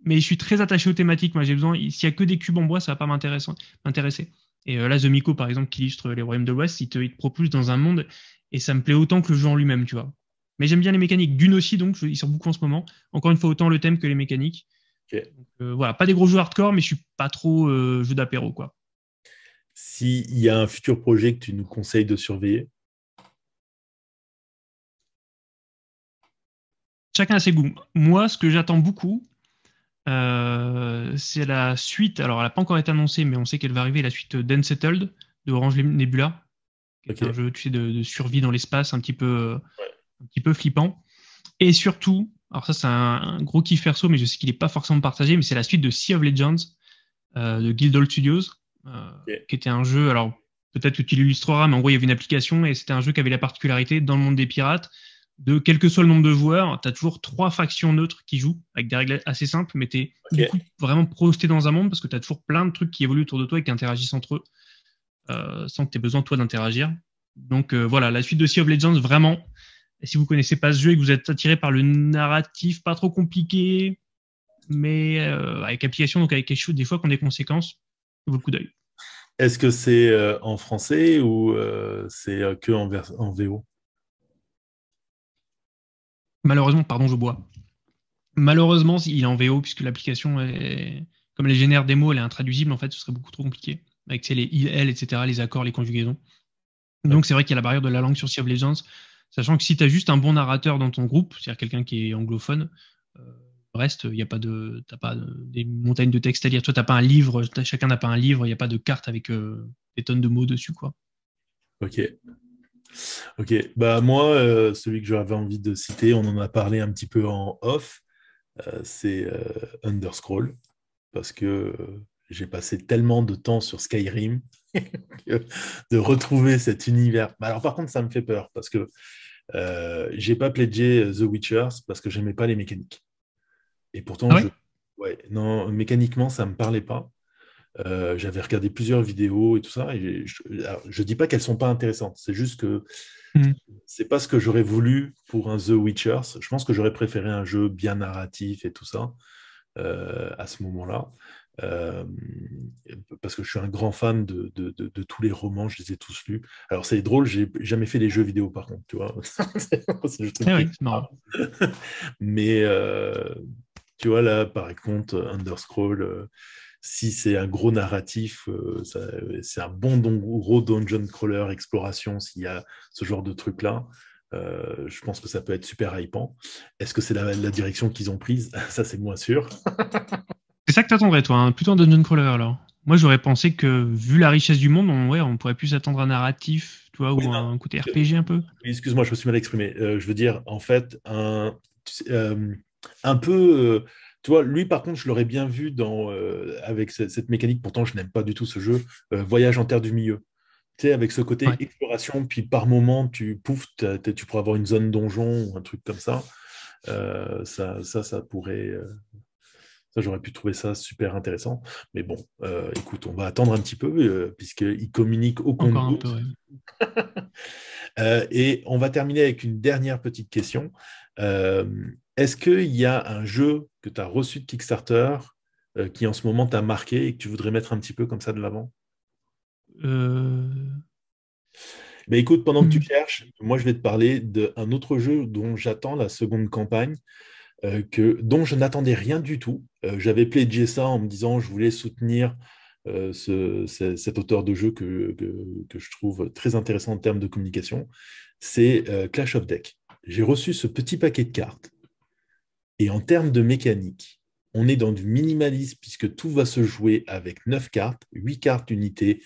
Mais je suis très attaché aux thématiques. Moi, j'ai besoin. S'il y a que des cubes en bois, ça va pas m'intéresser. Et euh, là, The Miko, par exemple, qui illustre les Royaumes de l'Ouest, il te, propose dans un monde et ça me plaît autant que le jeu en lui-même, tu vois. Mais j'aime bien les mécaniques. Dune aussi, donc, il sort beaucoup en ce moment. Encore une fois, autant le thème que les mécaniques. Euh, voilà, pas des gros jeux hardcore, mais je suis pas trop euh, jeu d'apéro, quoi. S'il y a un futur projet que tu nous conseilles de surveiller Chacun a ses goûts. Moi, ce que j'attends beaucoup, euh, c'est la suite. Alors, elle n'a pas encore été annoncée, mais on sait qu'elle va arriver, la suite d'Unsettled de Orange Nebula, qui un jeu de, survie dans l'espace un un petit peu flippant. Et surtout, alors ça, c'est un, gros kiff perso, mais je sais qu'il n'est pas forcément partagé, mais c'est la suite de Sea of Legends euh, de Guildhall Studios, euh, qui était un jeu, alors peut-être que tu l'illustreras, mais en gros, il y avait une application et c'était un jeu qui avait la particularité, dans le monde des pirates, de quel que soit le nombre de joueurs, tu as toujours trois factions neutres qui jouent, avec des règles assez simples, mais tu es vraiment projeté dans un monde parce que tu as toujours plein de trucs qui évoluent autour de toi et qui interagissent entre eux, euh, sans que tu aies besoin, toi, d'interagir. Donc voilà, la suite de Sea of Legends, vraiment si vous connaissez pas ce jeu et que vous êtes attiré par le narratif pas trop compliqué, mais euh, avec application, donc avec quelque chose des fois qu'on des conséquences, ça vaut le coup d'œil. Est-ce que c'est euh, en français ou euh, c'est que en, VO Malheureusement, pardon, je bois. Malheureusement, il est en VO puisque l'application, est... comme elle génère des mots, elle est intraduisible. En fait, ce serait beaucoup trop compliqué avec les il, elle, etc., les accords, les conjugaisons. Donc, c'est vrai qu'il y a la barrière de la langue sur Sea of Legends Sachant que si tu as juste un bon narrateur dans ton groupe, c'est-à-dire quelqu'un qui est anglophone, euh, reste, il n'y a pas de, pas des montagnes de textes à lire. Toi, n'as pas un livre, chacun n'a pas un livre, il n'y a pas de carte avec euh, des tonnes de mots dessus, quoi. Ok. Ok. Bah moi, euh, celui que j'avais envie de citer, on en a parlé un petit peu en off, c'est Underscroll, parce que j'ai passé tellement de temps sur Skyrim de retrouver cet univers. Alors par contre, ça me fait peur parce que euh, j'ai pas plaidé euh, The Witchers parce que j'aimais pas les mécaniques. Et pourtant, ah non, mécaniquement, ça me parlait pas. Euh, j'avais regardé plusieurs vidéos et tout ça. Et je, ne dis pas qu'elles sont pas intéressantes. C'est juste que hmm. c'est pas ce que j'aurais voulu pour un The Witchers. Je pense que j'aurais préféré un jeu bien narratif et tout ça à ce moment-là parce que je suis un grand fan de, tous les romans, je les ai tous lus. Alors c'est drôle, j'ai jamais fait les jeux vidéo par contre, tu vois. Mais euh, tu vois là, par contre, Underscroll, euh, si c'est un gros narratif, euh, c'est un bon don gros dungeon crawler exploration s'il y a ce genre de truc là. je pense que ça peut être super hypant. Est-ce que c'est la, la, direction qu'ils ont prise Ça, c'est moins sûr ça que t'attendrais, toi, hein. plutôt un dungeon crawler alors. Moi, j'aurais pensé que, vu la richesse du monde, on, ouais, on pourrait plus attendre un narratif, tu vois, ou un côté RPG un peu. Excuse-moi, je me suis mal exprimé. Euh, je veux dire, en fait, un, euh, un peu. Euh, tu vois, lui, par contre, je l'aurais bien vu dans, avec cette, mécanique. Pourtant, je n'aime pas du tout ce jeu. voyage en terre du milieu. Tu sais, avec ce côté exploration, puis par moment, tu pouf, tu pourras avoir une zone donjon ou un truc comme ça. ça, ça, ça pourrait, j'aurais pu trouver ça super intéressant. Mais bon, euh, écoute, on va attendre un petit peu, euh, puisqu'il communique au compte. Euh, et on va terminer avec une dernière petite question. Est-ce qu'il y a un jeu que tu as reçu de Kickstarter qui en ce moment t'a marqué et que tu voudrais mettre un petit peu comme ça de l'avant mais écoute, pendant que tu hmm. cherches, moi je vais te parler d'un autre jeu dont j'attends la seconde campagne. Euh, dont je n'attendais rien du tout. Euh, j'avais plaidé ça en me disant je voulais soutenir euh, cet auteur de jeu que, je trouve très intéressant en termes de communication. C'est Clash of Deck. J'ai reçu ce petit paquet de cartes. Et en termes de mécanique, on est dans du minimalisme puisque tout va se jouer avec 9 cartes, 8 cartes d'unité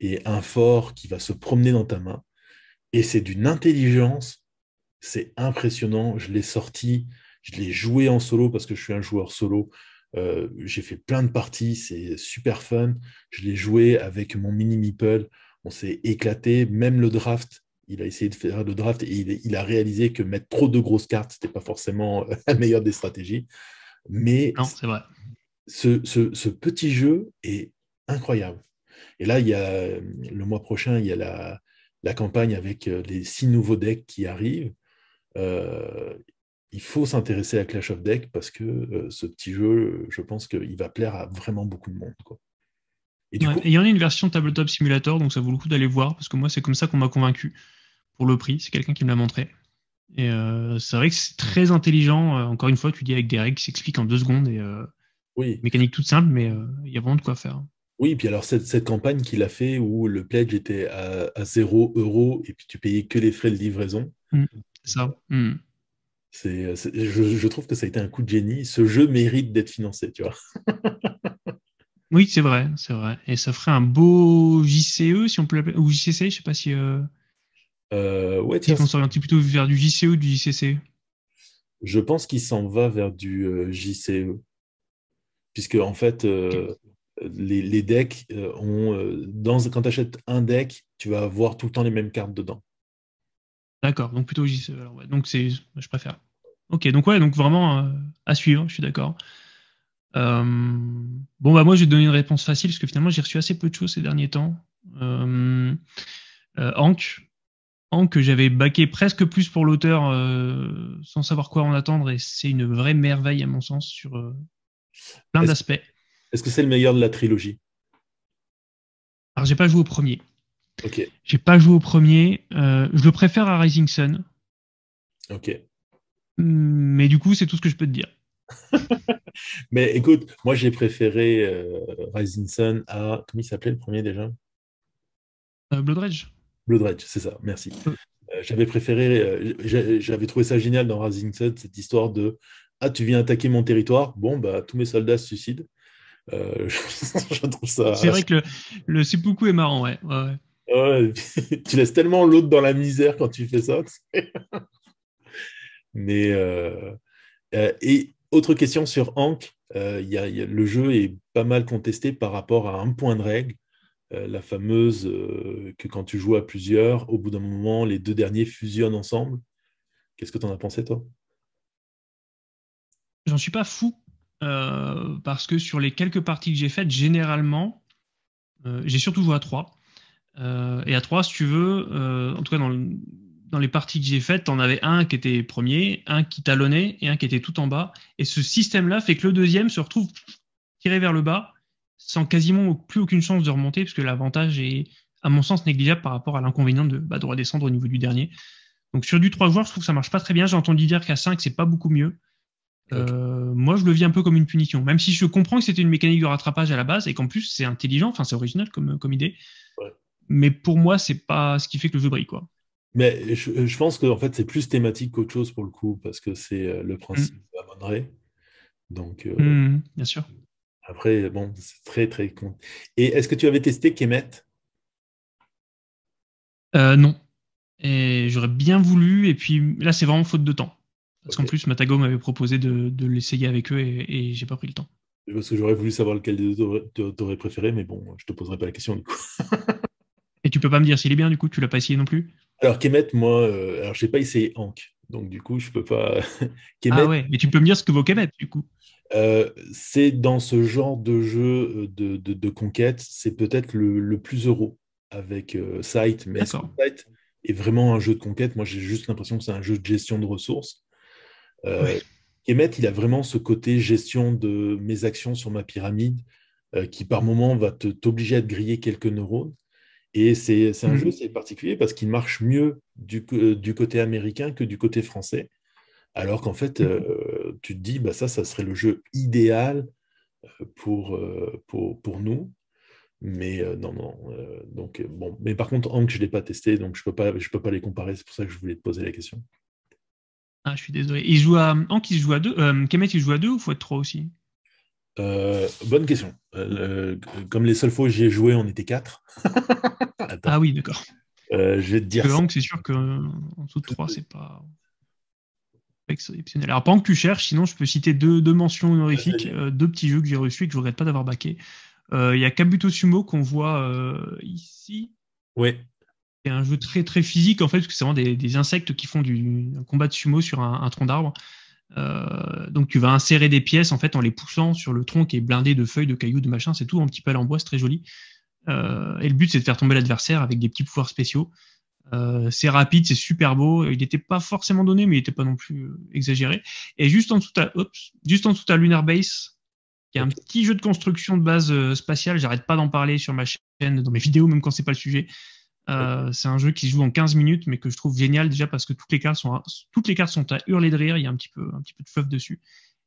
et un fort qui va se promener dans ta main. Et c'est d'une intelligence, c'est impressionnant. Je l'ai sorti je l'ai joué en solo parce que je suis un joueur solo. Euh, j'ai fait plein de parties, c'est super fun. Je l'ai joué avec mon mini Meeple, on s'est éclaté. Même le draft, il a essayé de faire le draft et il, a réalisé que mettre trop de grosses cartes, ce n'était pas forcément la meilleure des stratégies. Mais Ce, petit jeu est incroyable. Et là, il y a, le mois prochain, il y a la, campagne avec euh, les six nouveaux decks qui arrivent. Euh, il faut s'intéresser à Clash of Deck parce que euh, ce petit jeu, je pense qu'il va plaire à vraiment beaucoup de monde. Et il y en a une version tabletop simulator, donc ça vaut le coup d'aller voir parce que moi, c'est comme ça qu'on m'a convaincu pour le prix. C'est quelqu'un qui me l'a montré. Et euh, c'est vrai que c'est très intelligent. Euh, encore une fois, tu dis avec des règles qui en deux secondes et oui. mécanique toute simple, mais il y a vraiment de quoi faire. Oui, et puis alors cette, campagne qu'il a fait où le pledge était à, à 0 euros et puis tu payais que les frais de livraison. Mmh, ça. Mmh. Euh, je, trouve que ça a été un coup de génie. Ce jeu mérite d'être financé, tu vois. oui, c'est vrai, c'est vrai. Et ça ferait un beau JCE, si on peut l'appeler, ou JCC, je sais pas si. Euh, euh, ouais, on plutôt vers du JCE ou du JCC Je pense qu'il s'en va vers du JCE. Puisque, en fait, les, decks ont. quand tu achètes un deck, tu vas avoir tout le temps les mêmes cartes dedans. D'accord, donc plutôt JCE. Alors donc c'est, je préfère. Ok, donc ouais, donc vraiment euh, à suivre, je suis d'accord. Euh, bon, bah moi, je vais donner une réponse facile, parce que finalement, j'ai reçu assez peu de choses ces derniers temps. Euh, Hank, j'avais baqué presque plus pour l'auteur, sans savoir quoi en attendre, et c'est une vraie merveille, à mon sens, sur plein d'aspects. Est-ce que c'est le meilleur de la trilogie Alors, j'ai pas joué au premier. Ok. J'ai pas joué au premier. je le préfère à Rising Sun. Ok. Mais du coup, c'est tout ce que je peux te dire. mais écoute, moi j'ai préféré euh, Rising Sun à. Comment il s'appelait le premier déjà euh, Blood Rage. Blood Rage, c'est ça, merci. Euh. j'avais préféré, j'avais trouvé ça génial dans Rising Sun, cette histoire de Ah, tu viens attaquer mon territoire, bon, bah, tous mes soldats se suicident. ça. C'est vrai que le, le est marrant, ouais. ouais tu laisses tellement l'autre dans la misère quand tu fais ça. Mais, euh, euh, et autre question sur Hank. Euh, le jeu est pas mal contesté par rapport à un point de règle. la fameuse que quand tu joues à plusieurs, au bout d'un moment, les deux derniers fusionnent ensemble. Qu'est-ce que tu en as pensé, toi J'en suis pas fou, parce que sur les quelques parties que j'ai faites, généralement, j'ai surtout joué à trois. et à trois, si tu veux, en tout cas dans le, dans les parties que j'ai faites, t'en avais un qui était premier, un qui talonnait et un qui était tout en bas. Et ce système-là fait que le deuxième se retrouve tiré vers le bas sans quasiment plus aucune chance de remonter, puisque l'avantage est, à mon sens, négligeable par rapport à l'inconvénient de, bah, de redescendre au niveau du dernier. Donc sur du 3 joueurs, je trouve que ça marche pas très bien. J'ai entendu dire qu'à 5, c'est pas beaucoup mieux. Euh, moi, je le vis un peu comme une punition, même si je comprends que c'était une mécanique de rattrapage à la base et qu'en plus c'est intelligent, enfin c'est original comme, comme idée. Mais pour moi, c'est pas ce qui fait que le jeu brille, quoi. Mais je, pense que fait, c'est plus thématique qu'autre chose pour le coup, parce que c'est euh, le mm. principe de la Donc, euh, mm, mm, bien sûr. Après, bon, c'est très, très. con. Et est-ce que tu avais testé Kemet euh, Non. Et j'aurais bien voulu. Et puis là, c'est vraiment faute de temps. Parce qu'en plus, Matago m'avait proposé de, l'essayer avec eux et, et j'ai pas pris le temps. Parce que j'aurais voulu savoir lequel des deux t'aurais préféré, mais bon, je te poserai pas la question du coup. et tu peux pas me dire s'il est bien du coup, tu l'as pas essayé non plus alors, Kemet, moi, je euh, alors j'ai pas essayé Hank, donc du coup, je peux pas. ah ouais, mais tu peux me dire ce que vaut Kemet, du coup. Euh, c'est dans ce genre de jeu euh, de, conquête, c'est peut-être le, plus heureux avec Sight, mais Sight est vraiment un jeu de conquête. Moi, j'ai juste l'impression que c'est un jeu de gestion de ressources. Kemet, il a vraiment ce côté gestion de mes actions sur ma pyramide qui, par moment, va te t'obliger à te griller quelques neurones. Et c'est un mm-hmm. jeu, c'est particulier parce qu'il marche mieux euh, du, côté américain que du côté français. Alors qu'en fait, mm-hmm. euh, tu te dis, bah ça, ça serait le jeu idéal euh, pour, nous. Mais non, non. donc, Mais par contre, Hank, je ne l'ai pas testé, donc je ne peux, pas, les comparer. C'est pour ça que je voulais te poser la question. Ah, je suis désolé. Il joue à... il joue à deux. Kemet, il joue à deux ou faut être trois aussi euh, bonne question. Euh, comme les seules fois où j'y joué, on était quatre. ah oui, d'accord. Euh, je vais te dire. Que c'est sûr qu'en dessous de 3, c'est pas exceptionnel. Alors, pendant que tu cherches, sinon, je peux citer deux, mentions honorifiques, deux petits jeux que j'ai reçus et que je regrette pas d'avoir baqué. Il y a Kabuto Sumo qu'on voit ici. Ouais. C'est un jeu très très physique en fait, parce que c'est vraiment des, insectes qui font du combat de sumo sur un tronc d'arbre. Euh, donc tu vas insérer des pièces en fait en les poussant sur le tronc qui est blindé de feuilles, de cailloux, de machin, c'est tout un petit pal en bois, très joli. Euh, et le but c'est de faire tomber l'adversaire avec des petits pouvoirs spéciaux. Euh, c'est rapide, c'est super beau. Il n'était pas forcément donné, mais il n'était pas non plus exagéré. Et juste en dessous, à, juste en dessous, à Lunar Base, il y a un petit jeu de construction de base spatiale. J'arrête pas d'en parler sur ma chaîne, dans mes vidéos, même quand c'est pas le sujet. Euh, c'est un jeu qui se joue en 15 minutes, mais que je trouve génial déjà parce que toutes les cartes sont à, toutes les cartes sont à hurler de rire. Il y a un petit peu, un petit peu de fluff dessus.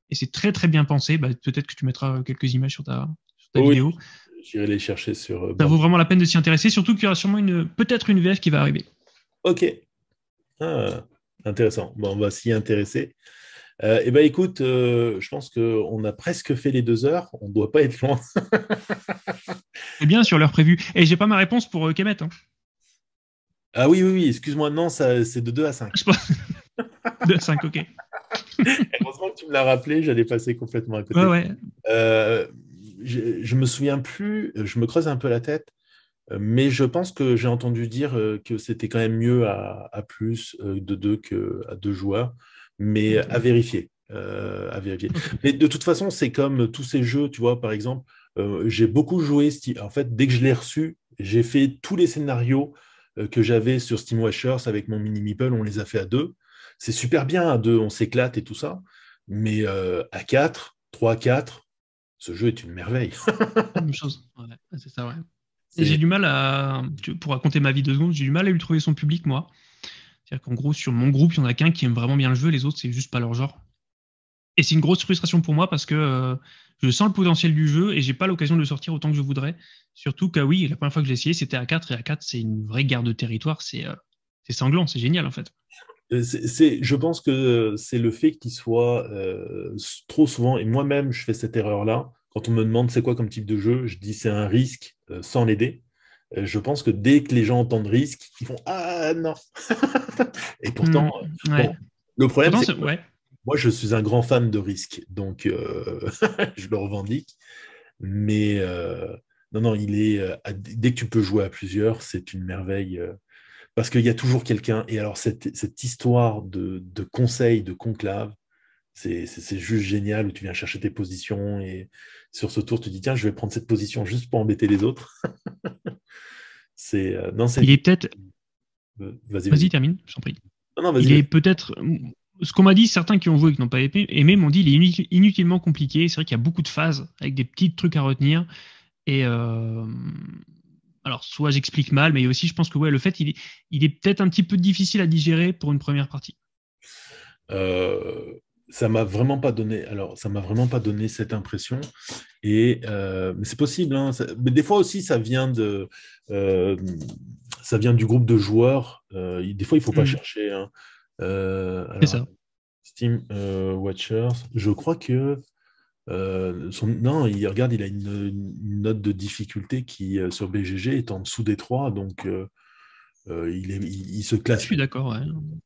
Et c'est très très bien pensé. Bah, peut-être que tu mettras quelques images sur ta, vidéo. J'irai les chercher sur. Euh, Ça bah. vaut vraiment la peine de s'y intéresser, surtout qu'il y aura sûrement une peut-être une VF qui va arriver. Ok. Ah, intéressant. on va s'y intéresser. Euh, eh ben, écoute, euh, je pense qu'on a presque fait les deux heures. On ne doit pas être loin. C'est bien sur l'heure prévue. Et j'ai pas ma réponse pour Kemet. Hein. Ah oui, oui, oui, excuse-moi, non, c'est de 2 à 5. 2 à 5, ok. Heureusement que tu me l'as rappelé, j'allais passer complètement à côté. Ouais, ouais. Euh, je, je, me souviens plus, euh, je me creuse un peu la tête, euh, mais je pense que j'ai entendu dire que c'était quand même mieux à, à plus de 2 à 2 joueurs, mais à vérifier. à vérifier. Mais de toute façon, c'est comme tous ces jeux, tu vois, par exemple, j'ai beaucoup joué, en fait, dès que je l'ai reçu, j'ai fait tous les scénarios euh, que j'avais sur Steam Watchers avec mon mini Meeple, on les a fait à deux. C'est super bien à deux, on s'éclate et tout ça. Mais euh, à quatre, trois, quatre, ce jeu est une merveille. chose, c'est ça, ouais. j'ai du mal à, pour raconter ma vie deux secondes, j'ai du mal à lui trouver son public, moi. C'est-à-dire qu'en gros, sur mon groupe, il y en a qu'un qui aime vraiment bien le jeu, les autres, c'est juste pas leur genre. Et c'est une grosse frustration pour moi parce que euh, je sens le potentiel du jeu et j'ai pas l'occasion de sortir autant que je voudrais. Surtout que oui, la première fois que j'ai essayé, c'était à 4 et à 4, c'est une vraie guerre de territoire, c'est euh, sanglant, c'est génial en fait. Euh, je pense que euh, c'est le fait qu'il soit trop souvent, et moi-même je fais cette erreur-là, quand on me demande c'est quoi comme type de jeu, je dis c'est un risque sans l'aider. je pense que dès que les gens entendent risque, ils font Ah non Et pourtant, hmm, le problème, c'est moi, je suis un grand fan de risque, donc euh, je le revendique. Mais euh, non, non, il est euh, dès que tu peux jouer à plusieurs, c'est une merveille parce qu'il y a toujours quelqu'un. Et alors cette, cette histoire de, de, conseil, de conclave, c'est juste génial où tu viens chercher tes positions et sur ce tour tu dis tiens, je vais prendre cette position juste pour embêter les autres. c'est non, c'est. Il est peut-être. Vas-y, vas-y, termine, je prie. il est peut-être, ce qu'on m'a dit, certains qui ont joué et qui n'ont pas aimé m'ont dit il est inutilement compliqué. C'est vrai qu'il y a beaucoup de phases avec des petits trucs à retenir. Et euh, alors, soit j'explique mal, mais aussi je pense que ouais, le fait, il est, peut-être un petit peu difficile à digérer pour une première partie. Euh, ça m'a vraiment pas donné. Alors, ça m'a vraiment pas donné cette impression. Et euh, c'est possible. Hein. mais des fois aussi, ça vient de, ça vient du groupe de joueurs. des fois, il faut pas mm. chercher. Hein. Euh, c'est ça. Steam euh, Watchers, je crois que euh, son, non, il regarde, il a une, note de difficulté qui, sur BGG, est en dessous des 3, donc il, il, se classe. Je suis d'accord.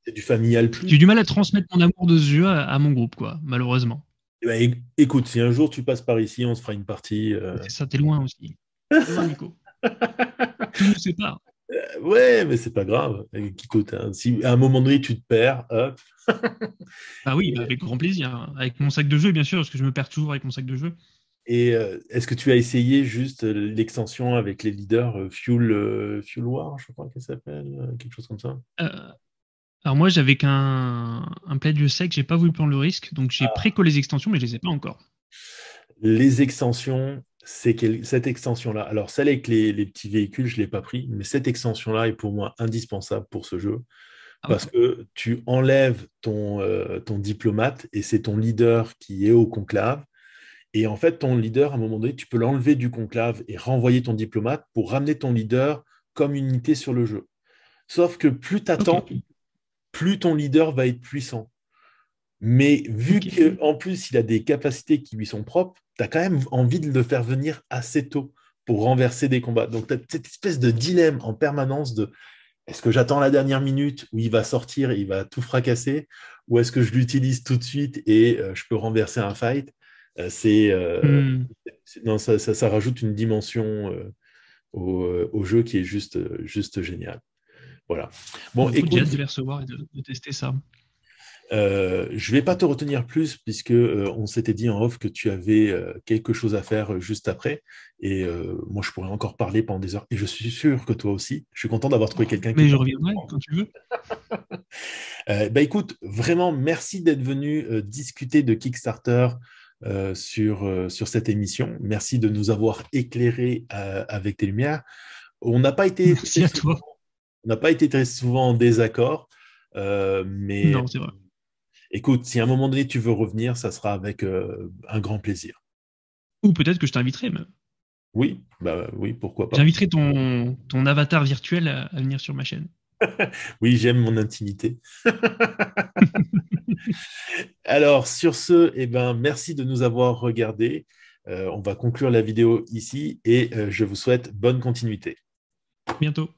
C'est du familial plus. J'ai du mal à transmettre mon amour de ce jeu à, mon groupe, quoi, malheureusement. Eh ben, écoute, si un jour tu passes par ici, on se fera une partie. ça, t'es loin aussi. Loin, Nico. tu sais pas. Euh, ouais, mais c'est pas grave. Qui hein. si à un moment donné tu te perds, hop. ah oui, bah, avec grand plaisir. Hein. Avec mon sac de jeu, bien sûr, parce que je me perds toujours avec mon sac de jeu. Et euh, est-ce que tu as essayé juste euh, l'extension avec les leaders Fuel, War, je crois qu'elle s'appelle, quelque chose comme ça Alors moi, j'avais qu'un un plaid de sec, j'ai pas voulu prendre le risque, donc j'ai ah. préco les extensions, mais je les ai pas encore. Les extensions, c'est cette extension-là. Alors, celle avec les, petits véhicules, je ne l'ai pas pris, mais cette extension-là est pour moi indispensable pour ce jeu. Ah parce que tu enlèves ton, euh, ton diplomate et c'est ton leader qui est au conclave. Et en fait, ton leader, à un moment donné, tu peux l'enlever du conclave et renvoyer ton diplomate pour ramener ton leader comme unité sur le jeu. Sauf que plus tu attends, plus ton leader va être puissant. Mais vu qu'en plus, il a des capacités qui lui sont propres, tu as quand même envie de le faire venir assez tôt pour renverser des combats. Donc, tu as cette espèce de dilemme en permanence de est-ce que j'attends la dernière minute où il va sortir il va tout fracasser Ou est-ce que je l'utilise tout de suite et euh, je peux renverser un fight euh, euh, hmm. ça, rajoute une dimension au, jeu qui est juste, juste géniale. Voilà. Bon, écoute, de et de tester ça. Euh, je ne vais pas te retenir plus puisque euh, on s'était dit en off que tu avais euh, quelque chose à faire juste après. Et moi, je pourrais encore parler pendant des heures. Et je suis sûr que toi aussi. Je suis content d'avoir trouvé quelqu'un. Mais je reviendrai quand tu veux. bah écoute, vraiment, merci d'être venu discuter de Kickstarter. sur, sur cette émission. Merci de nous avoir éclairés avec tes lumières. On n'a pas été. on n'a pas été très souvent en désaccord. mais non, c'est vrai. Écoute, si à un moment donné tu veux revenir, ça sera avec euh, un grand plaisir. Ou peut-être que je t'inviterai même. Oui, bah oui, pourquoi pas. J'inviterai ton, ton avatar virtuel à, venir sur ma chaîne. oui, j'aime mon intimité. Alors, sur ce, eh ben, merci de nous avoir regardés. Euh, on va conclure la vidéo ici et euh, je vous souhaite bonne continuité. Bientôt.